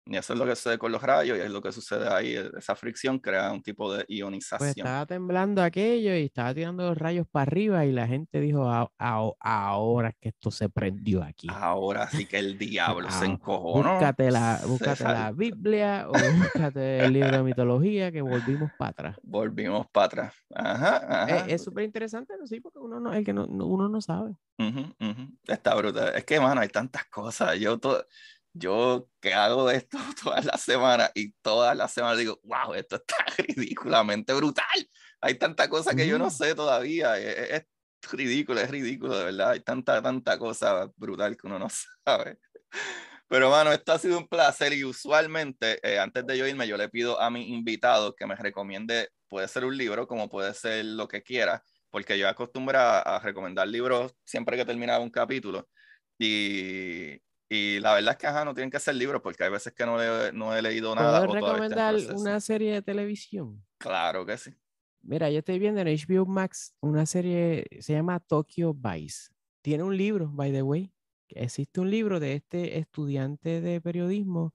Y eso es lo que sucede con los rayos y es lo que sucede ahí. E, esa fricción crea un tipo de pues ionización. Pues estaba temblando aquello y estaba tirando los rayos para arriba y la gente dijo, ahora que esto se prendió aquí. Ahora sí que el diablo se ah, encojó, Búscate, la, la Biblia o búscate el libro de mitología que volvimos para atrás. Volvimos para atrás. Ajá, e, Es súper interesante, ¿no? Sí, porque uno no, que no, uno no sabe. Está brutal. Es que, mano, hay tantas cosas. Yo todo yo que hago esto todas las semanas y todas las semanas digo, wow, esto está ridículamente brutal. Hay tanta cosa que yo no mm. sé todavía. E, e, es, ridículo, es ridículo, de verdad. Hay tanta, tanta cosa brutal que uno no sabe. Pero, bueno, esto ha sido un placer y usualmente, eh, antes de yo irme, yo le pido a mi invitado que me recomiende, puede ser un libro, como puede ser lo que quiera, porque yo acostumbro a, a recomendar libros siempre que terminaba un capítulo. Y y la verdad es que, ajá, no tienen que hacer libros porque hay veces que no, he leído nada. ¿Puedo recomendar una serie de televisión? Claro que sí. Mira, yo estoy viendo en HBO Max una serie, se llama Tokyo Vice. Tiene un libro, by the way. Existe un libro de este estudiante de periodismo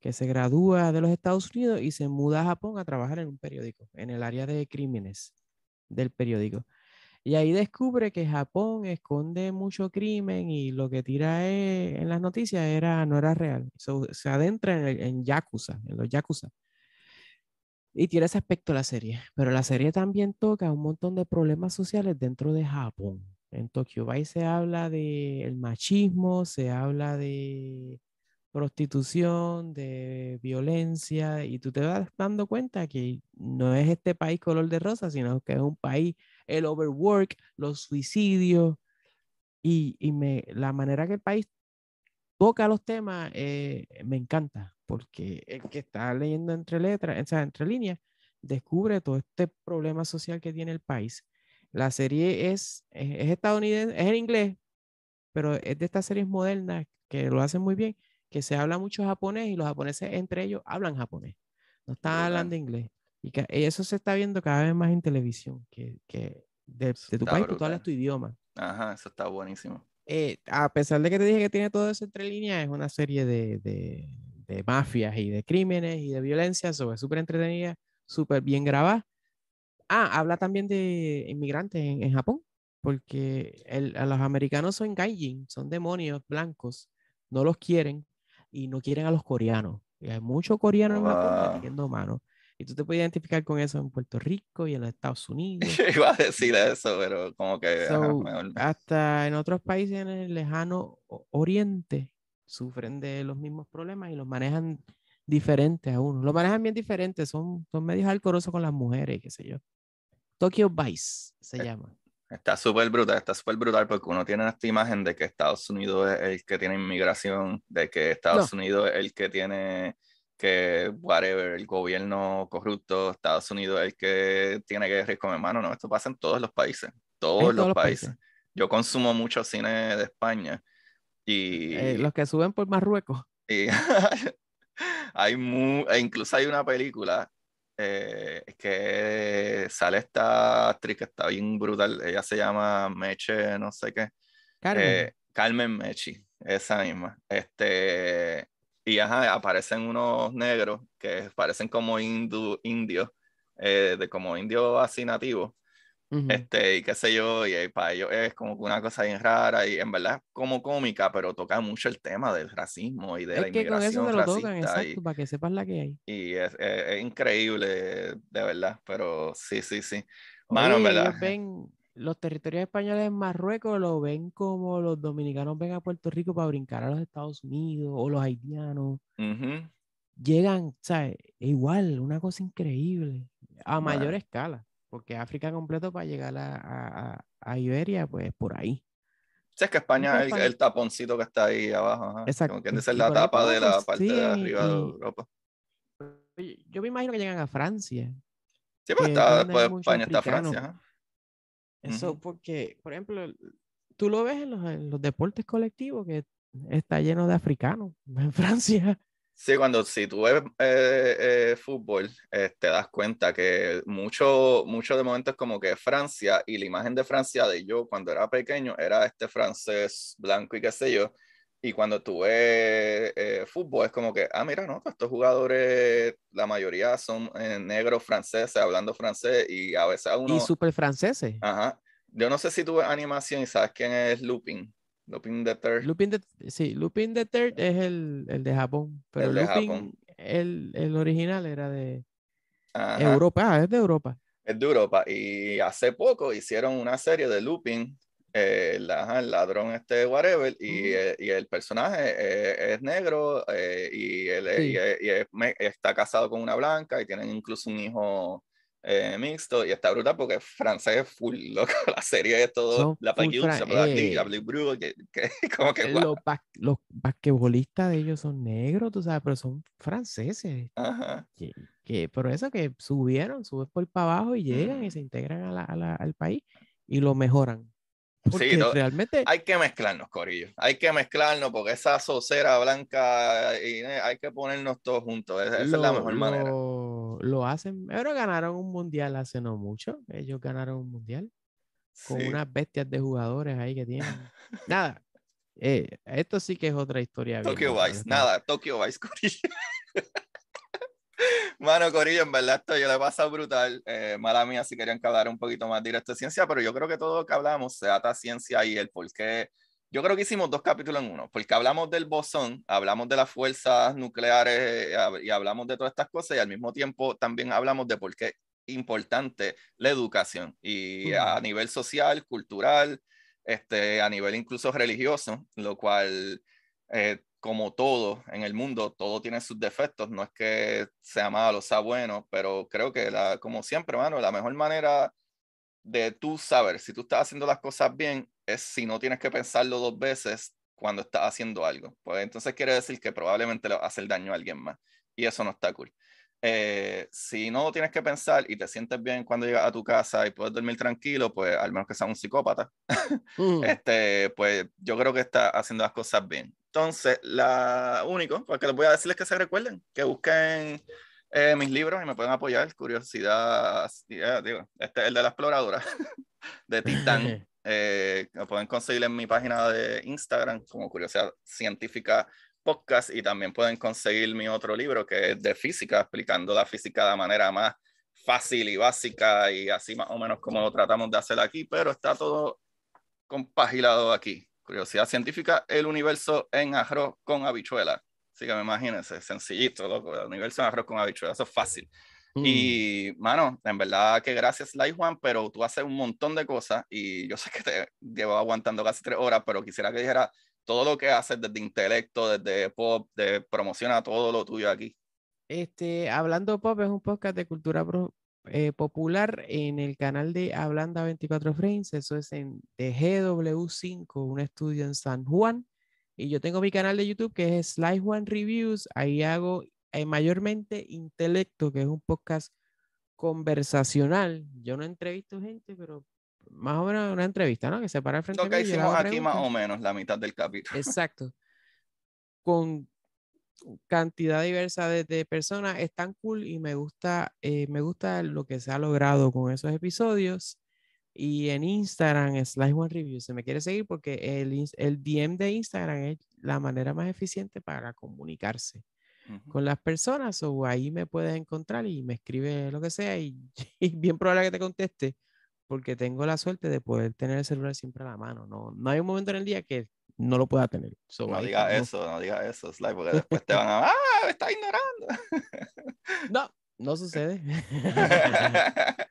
que se gradúa de los Estados Unidos y se muda a Japón a trabajar en un periódico, en el área de crímenes del periódico. Y ahí descubre que Japón esconde mucho crimen y lo que tira e, en las noticias era, no era real. se adentra en, el, en Yakuza, en los Yakuza. Y tiene ese aspecto la serie. Pero la serie también toca un montón de problemas sociales dentro de Japón. En Tokio Bay se habla del machismo, se habla de prostitución, de violencia, y tú te vas dando cuenta que no es este país color de rosa, sino que es un país el overwork, los suicidios y, y me, la manera que el país toca los temas eh, me encanta, porque el que está leyendo entre letras, o entre líneas, descubre todo este problema social que tiene el país. La serie es, es, es estadounidense, es en inglés, pero es de estas series modernas que lo hacen muy bien, que se habla mucho japonés y los japoneses entre ellos hablan japonés, no están hablando inglés. Y eso se está viendo cada vez más en televisión, que, de, tu país, tú hablas tu idioma. Ajá, eso está buenísimo. Eh, a pesar de que te dije que tiene todo eso entre líneas, es una serie de, mafias y de crímenes y de violencia, sobre súper entretenida, súper bien grabada. Ah, habla también de inmigrantes en, Japón, porque el, a los americanos son gaijin, son demonios blancos, no los quieren y no quieren a los coreanos. Y hay muchos coreanos en Japón y tú te puedes identificar con eso en Puerto Rico y en los Estados Unidos. iba a decir eso, pero como que... Hasta en otros países en el lejano oriente sufren de los mismos problemas y los manejan diferentes a uno. Los manejan bien diferentes, son, son medios alcorosos con las mujeres, qué sé yo. Tokyo Vice se eh, llama. Está súper brutal, está súper brutal porque uno tiene esta imagen de que Estados Unidos es el que tiene inmigración, de que Estados Unidos es el que tiene que, whatever, el gobierno corrupto, Estados Unidos es el que tiene que con mano hermano, no, esto pasa en todos los países, todos, los, países. Yo consumo mucho cine de España y... Eh, los que suben por Marruecos. Y hay e incluso hay una película eh, que sale esta actriz que está bien brutal, ella se llama Meche, no sé qué. Carmen. Eh, Carmen Mechi, esa misma. Este, y ajá, aparecen unos negros que parecen como hindu, indios, eh, de, como indios así nativos. Este, y qué sé yo, y, eh, para ellos es como una cosa bien rara y en verdad como cómica, pero toca mucho el tema del racismo y de es la que inmigración con eso lo tocan, exacto, para que sepas la que hay. Y es, increíble, de verdad, pero sí, sí, sí. Mano, en verdad los territorios españoles en Marruecos lo ven como los dominicanos ven a Puerto Rico para brincar a los Estados Unidos o los haitianos. Llegan, o Llegan, Igual, una cosa increíble, a mayor escala, porque África completo para llegar a, a Iberia, pues por ahí. sea, es que España es el, taponcito que está ahí abajo. Exacto. Como la tapa de la parte de arriba de Europa. Yo me imagino que llegan a Francia. Sí, pues está, después de España está Francia. Eso porque, por ejemplo, tú lo ves en los, deportes colectivos que está lleno de africanos en Francia. Sí, cuando si tú ves eh, eh, fútbol, eh, te das cuenta que mucho, mucho de momento es como que Francia y la imagen de Francia de yo cuando era pequeño era este francés blanco y qué sé yo, y cuando tú ves eh, fútbol, es como que, ah, mira, no, estos jugadores, la mayoría son eh, negros franceses, hablando francés, y a veces uno. Y súper franceses. Ajá. Yo no sé si tuve animación y sabes quién es looping looping the Third. the, sí, Lupin the Third es el, de Japón. Pero el El, original era de Europa. Ah, es de Europa. Es de Europa. Y hace poco hicieron una serie de Lupin eh, el ladrón este whatever eh, y, el personaje eh, es negro y, él, está casado con una blanca y tienen incluso un hijo mixto y está brutal porque es francés full loco la serie es todo la paquiusa Blue como que los, basquetbolistas de ellos son negros tú sabes pero son franceses Que, por pero eso que subieron suben por para abajo y llegan y mm. se integran al país y lo mejoran realmente... hay que mezclarnos, Corillo. Hay que mezclarnos porque esa socera blanca, eh, hay que ponernos todos juntos. Esa, es la mejor manera. hacen, pero ganaron un mundial hace no mucho. Ellos ganaron un mundial con unas bestias de jugadores ahí que tienen. Nada, eh, esto sí que es otra historia. Tokyo Vice, nada, Tokyo Vice, Corillo. Mano, Corillo, en verdad esto yo le he pasado brutal. Eh, mala mía, si querían que un poquito más directo de ciencia, pero yo creo que todo lo que hablamos se ata a ciencia y el por qué. Yo creo que hicimos dos capítulos en uno, porque hablamos del bosón, hablamos de las fuerzas nucleares eh, y hablamos de todas estas cosas y al mismo tiempo también hablamos de por qué importante la educación y a nivel social, cultural, este, a nivel incluso religioso, lo cual eh, como todo en el mundo, todo tiene sus defectos, no es que sea malo, sea bueno, pero creo que la, como siempre, mano, la mejor manera de tú saber si tú estás haciendo las cosas bien es si no tienes que pensarlo dos veces cuando estás haciendo algo. Pues entonces quiere decir que probablemente le hace el daño a alguien más y eso no está cool. Eh, si no tienes que pensar y te sientes bien cuando llegas a tu casa y puedes dormir tranquilo, pues al menos que seas un psicópata, mm. este, pues yo creo que estás haciendo las cosas bien. Entonces, la único, porque pues, les voy a decirles que se recuerden, que busquen eh, mis libros y me pueden apoyar. Curiosidad, digo, este es el de la exploradora de Titán. lo eh, pueden conseguir en mi página de Instagram como Curiosidad Científica Podcast y también pueden conseguir mi otro libro que es de física, explicando la física de manera más fácil y básica y así más o menos como lo tratamos de hacer aquí, pero está todo compagilado aquí. Curiosidad científica, el universo en arroz con habichuela. Así que me imagínense, sencillito, loco, el universo en arroz con habichuela, eso es fácil. Mm. Y, mano, en verdad que gracias, Light Juan, pero tú haces un montón de cosas y yo sé que te llevo aguantando casi tres horas, pero quisiera que dijera todo lo que haces desde intelecto, desde pop, de promociona todo lo tuyo aquí. Este, Hablando Pop es un podcast de cultura pro eh, popular en el canal de hablando 24 Frames, eso es en TGW5, un estudio en San Juan. Y yo tengo mi canal de YouTube que es Slide One Reviews, ahí hago eh, mayormente Intelecto, que es un podcast conversacional. Yo no entrevisto gente, pero más o menos una entrevista, ¿no? Que se para al frente. Lo que hicimos aquí más o menos, la mitad del capítulo. Exacto. Con cantidad diversa de, personas, es tan cool y me gusta, eh, me gusta lo que se ha logrado con esos episodios. Y en Instagram, es Slash One Review, se me quiere seguir porque el, el DM de Instagram es la manera más eficiente para comunicarse con las personas. O ahí me puedes encontrar y me escribe lo que sea y, y, bien probable que te conteste porque tengo la suerte de poder tener el celular siempre a la mano. No, no hay un momento en el día que no lo pueda tener. no digas eso, no digas eso, Sly, porque después te van a, ah, está ignorando. no, no sucede.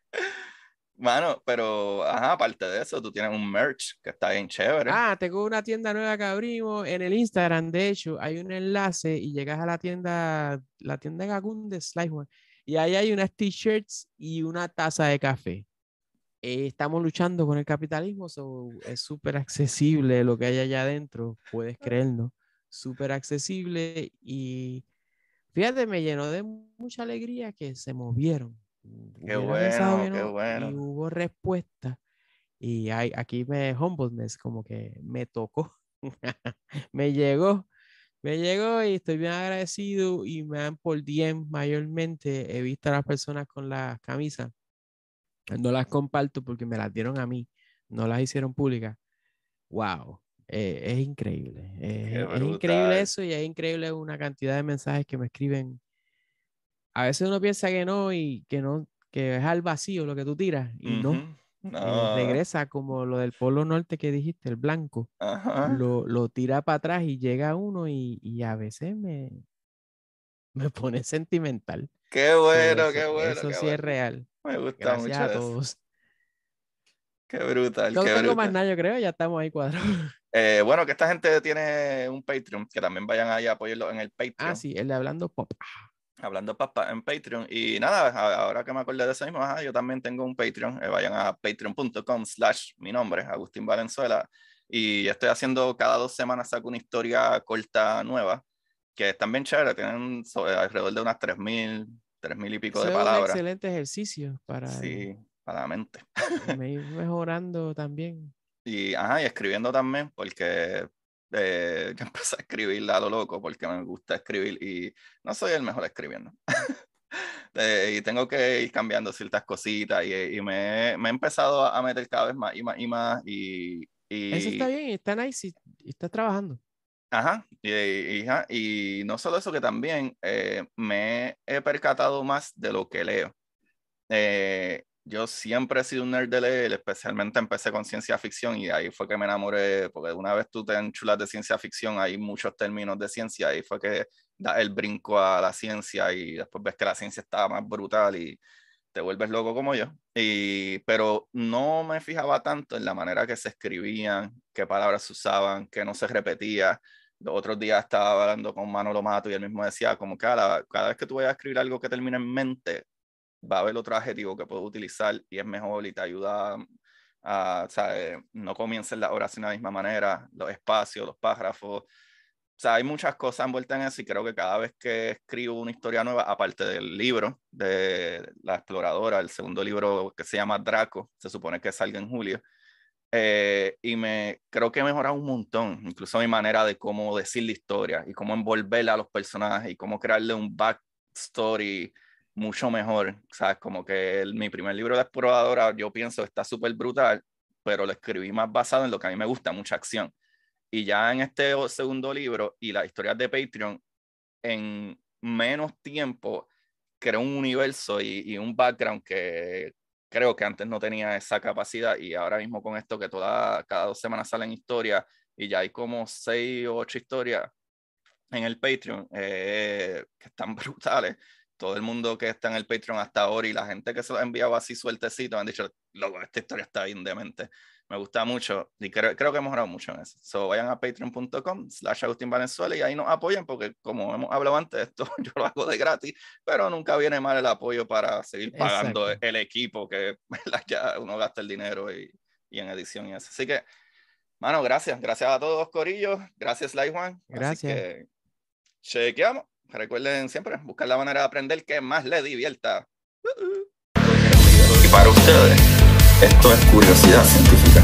Mano, pero aparte de eso, tú tienes un merch que está bien chévere. Ah, tengo una tienda nueva que abrimos en el Instagram. De hecho, hay un enlace y llegas a la tienda, la tienda Gagun de One Y ahí hay unas t-shirts y una taza de café. Eh, estamos luchando con el capitalismo, es súper accesible lo que hay allá adentro, puedes creerlo, súper accesible y fíjate, me llenó de mucha alegría que se movieron. Qué bueno, qué bueno. Y hubo respuesta. Y aquí me humbleness, como que me tocó, me llegó, me llegó y estoy bien agradecido y me dan por 10 mayormente, he visto a las personas con las camisas no las comparto porque me las dieron a mí, no las hicieron públicas. ¡Wow! Eh, es increíble. es increíble eso y es increíble una cantidad de mensajes que me escriben. A veces uno piensa que no y que no, que es al vacío lo que tú tiras y no. regresa como lo del Polo Norte que dijiste, el blanco. Lo, tira para atrás y llega uno y, a veces me, me pone sentimental. Qué bueno, qué bueno. Eso sí es real. Me gusta Gracias mucho. A todos. Qué brutal. No tengo más nada, yo creo, ya estamos ahí cuadrados. Eh, bueno, que esta gente tiene un Patreon, que también vayan ahí a apoyarlo en el ah, Patreon. Ah, sí, el de Hablando Papa. Hablando Papa en Patreon. Y nada, ahora que me acordé de eso mismo, yo también tengo un Patreon. Eh, vayan a patreon.com slash mi nombre, Agustín Valenzuela. Y estoy haciendo cada dos semanas saco una historia corta nueva, que están bien chévere, tienen alrededor de unas 3.000 tres mil y pico de palabras. Es un excelente ejercicio para, para la mente. Me ir mejorando también. Y, ajá, y escribiendo también, porque eh, yo empecé a escribir a lo loco, porque me gusta escribir y no soy el mejor escribiendo. Eh, y tengo que ir cambiando ciertas cositas y, eh, me, he empezado a meter cada vez más y más y más. Y, Eso está bien, está nice y, está trabajando. Ajá, y, y, no solo eso, que también eh, me he percatado más de lo que leo. Eh, yo siempre he sido un nerd de leer, especialmente empecé con ciencia ficción y ahí fue que me enamoré, porque una vez tú te enchulas de ciencia ficción, hay muchos términos de ciencia, ahí fue que da el brinco a la ciencia y después ves que la ciencia estaba más brutal y te vuelves loco como yo. pero no me fijaba tanto en la manera que se escribían, qué palabras se usaban, qué no se repetía. Otros días estaba hablando con Manolo Mato y él mismo decía, como cada, cada vez que tú vayas a escribir algo que termine en mente, va a haber otro adjetivo que puedo utilizar y es mejor y te ayuda a, no comiencen las oraciones de la misma manera, los espacios, los párrafos. O sea, hay muchas cosas envueltas en eso y creo que cada vez que escribo una historia nueva, aparte del libro de La Exploradora, el segundo libro que se llama Draco, se supone que salga en julio, eh, y me creo que he mejorado un montón, incluso mi manera de cómo decir la historia y cómo envolverla a los personajes y cómo crearle un backstory mucho mejor. ¿Sabes? Como que mi primer libro de exploradora, yo pienso, está súper brutal, pero lo escribí más basado en lo que a mí me gusta, mucha acción. Y ya en este segundo libro y las historias de Patreon, en menos tiempo, creo un universo y un background que creo que antes no tenía esa capacidad y ahora mismo con esto que toda, cada dos semanas salen historias y ya hay como seis o ocho historias en el Patreon eh, que están brutales. Todo el mundo que está en el Patreon hasta ahora y la gente que se lo ha enviado así sueltecito han dicho, loco, esta historia está bien demente. Me gusta mucho y creo, que hemos mejorado mucho en eso. So, vayan a patreon.com slash Agustín Valenzuela y ahí nos apoyan porque como hemos hablado antes, esto yo lo hago de gratis, pero nunca viene mal el apoyo para seguir pagando el equipo que ya uno gasta el dinero y, en edición y eso. Así que, mano, gracias. Gracias a todos, Corillo. Gracias, Light Juan. Gracias. chequeamos. Recuerden siempre buscar la manera de aprender que más les divierta. Y para ustedes, esto es curiosidad científica.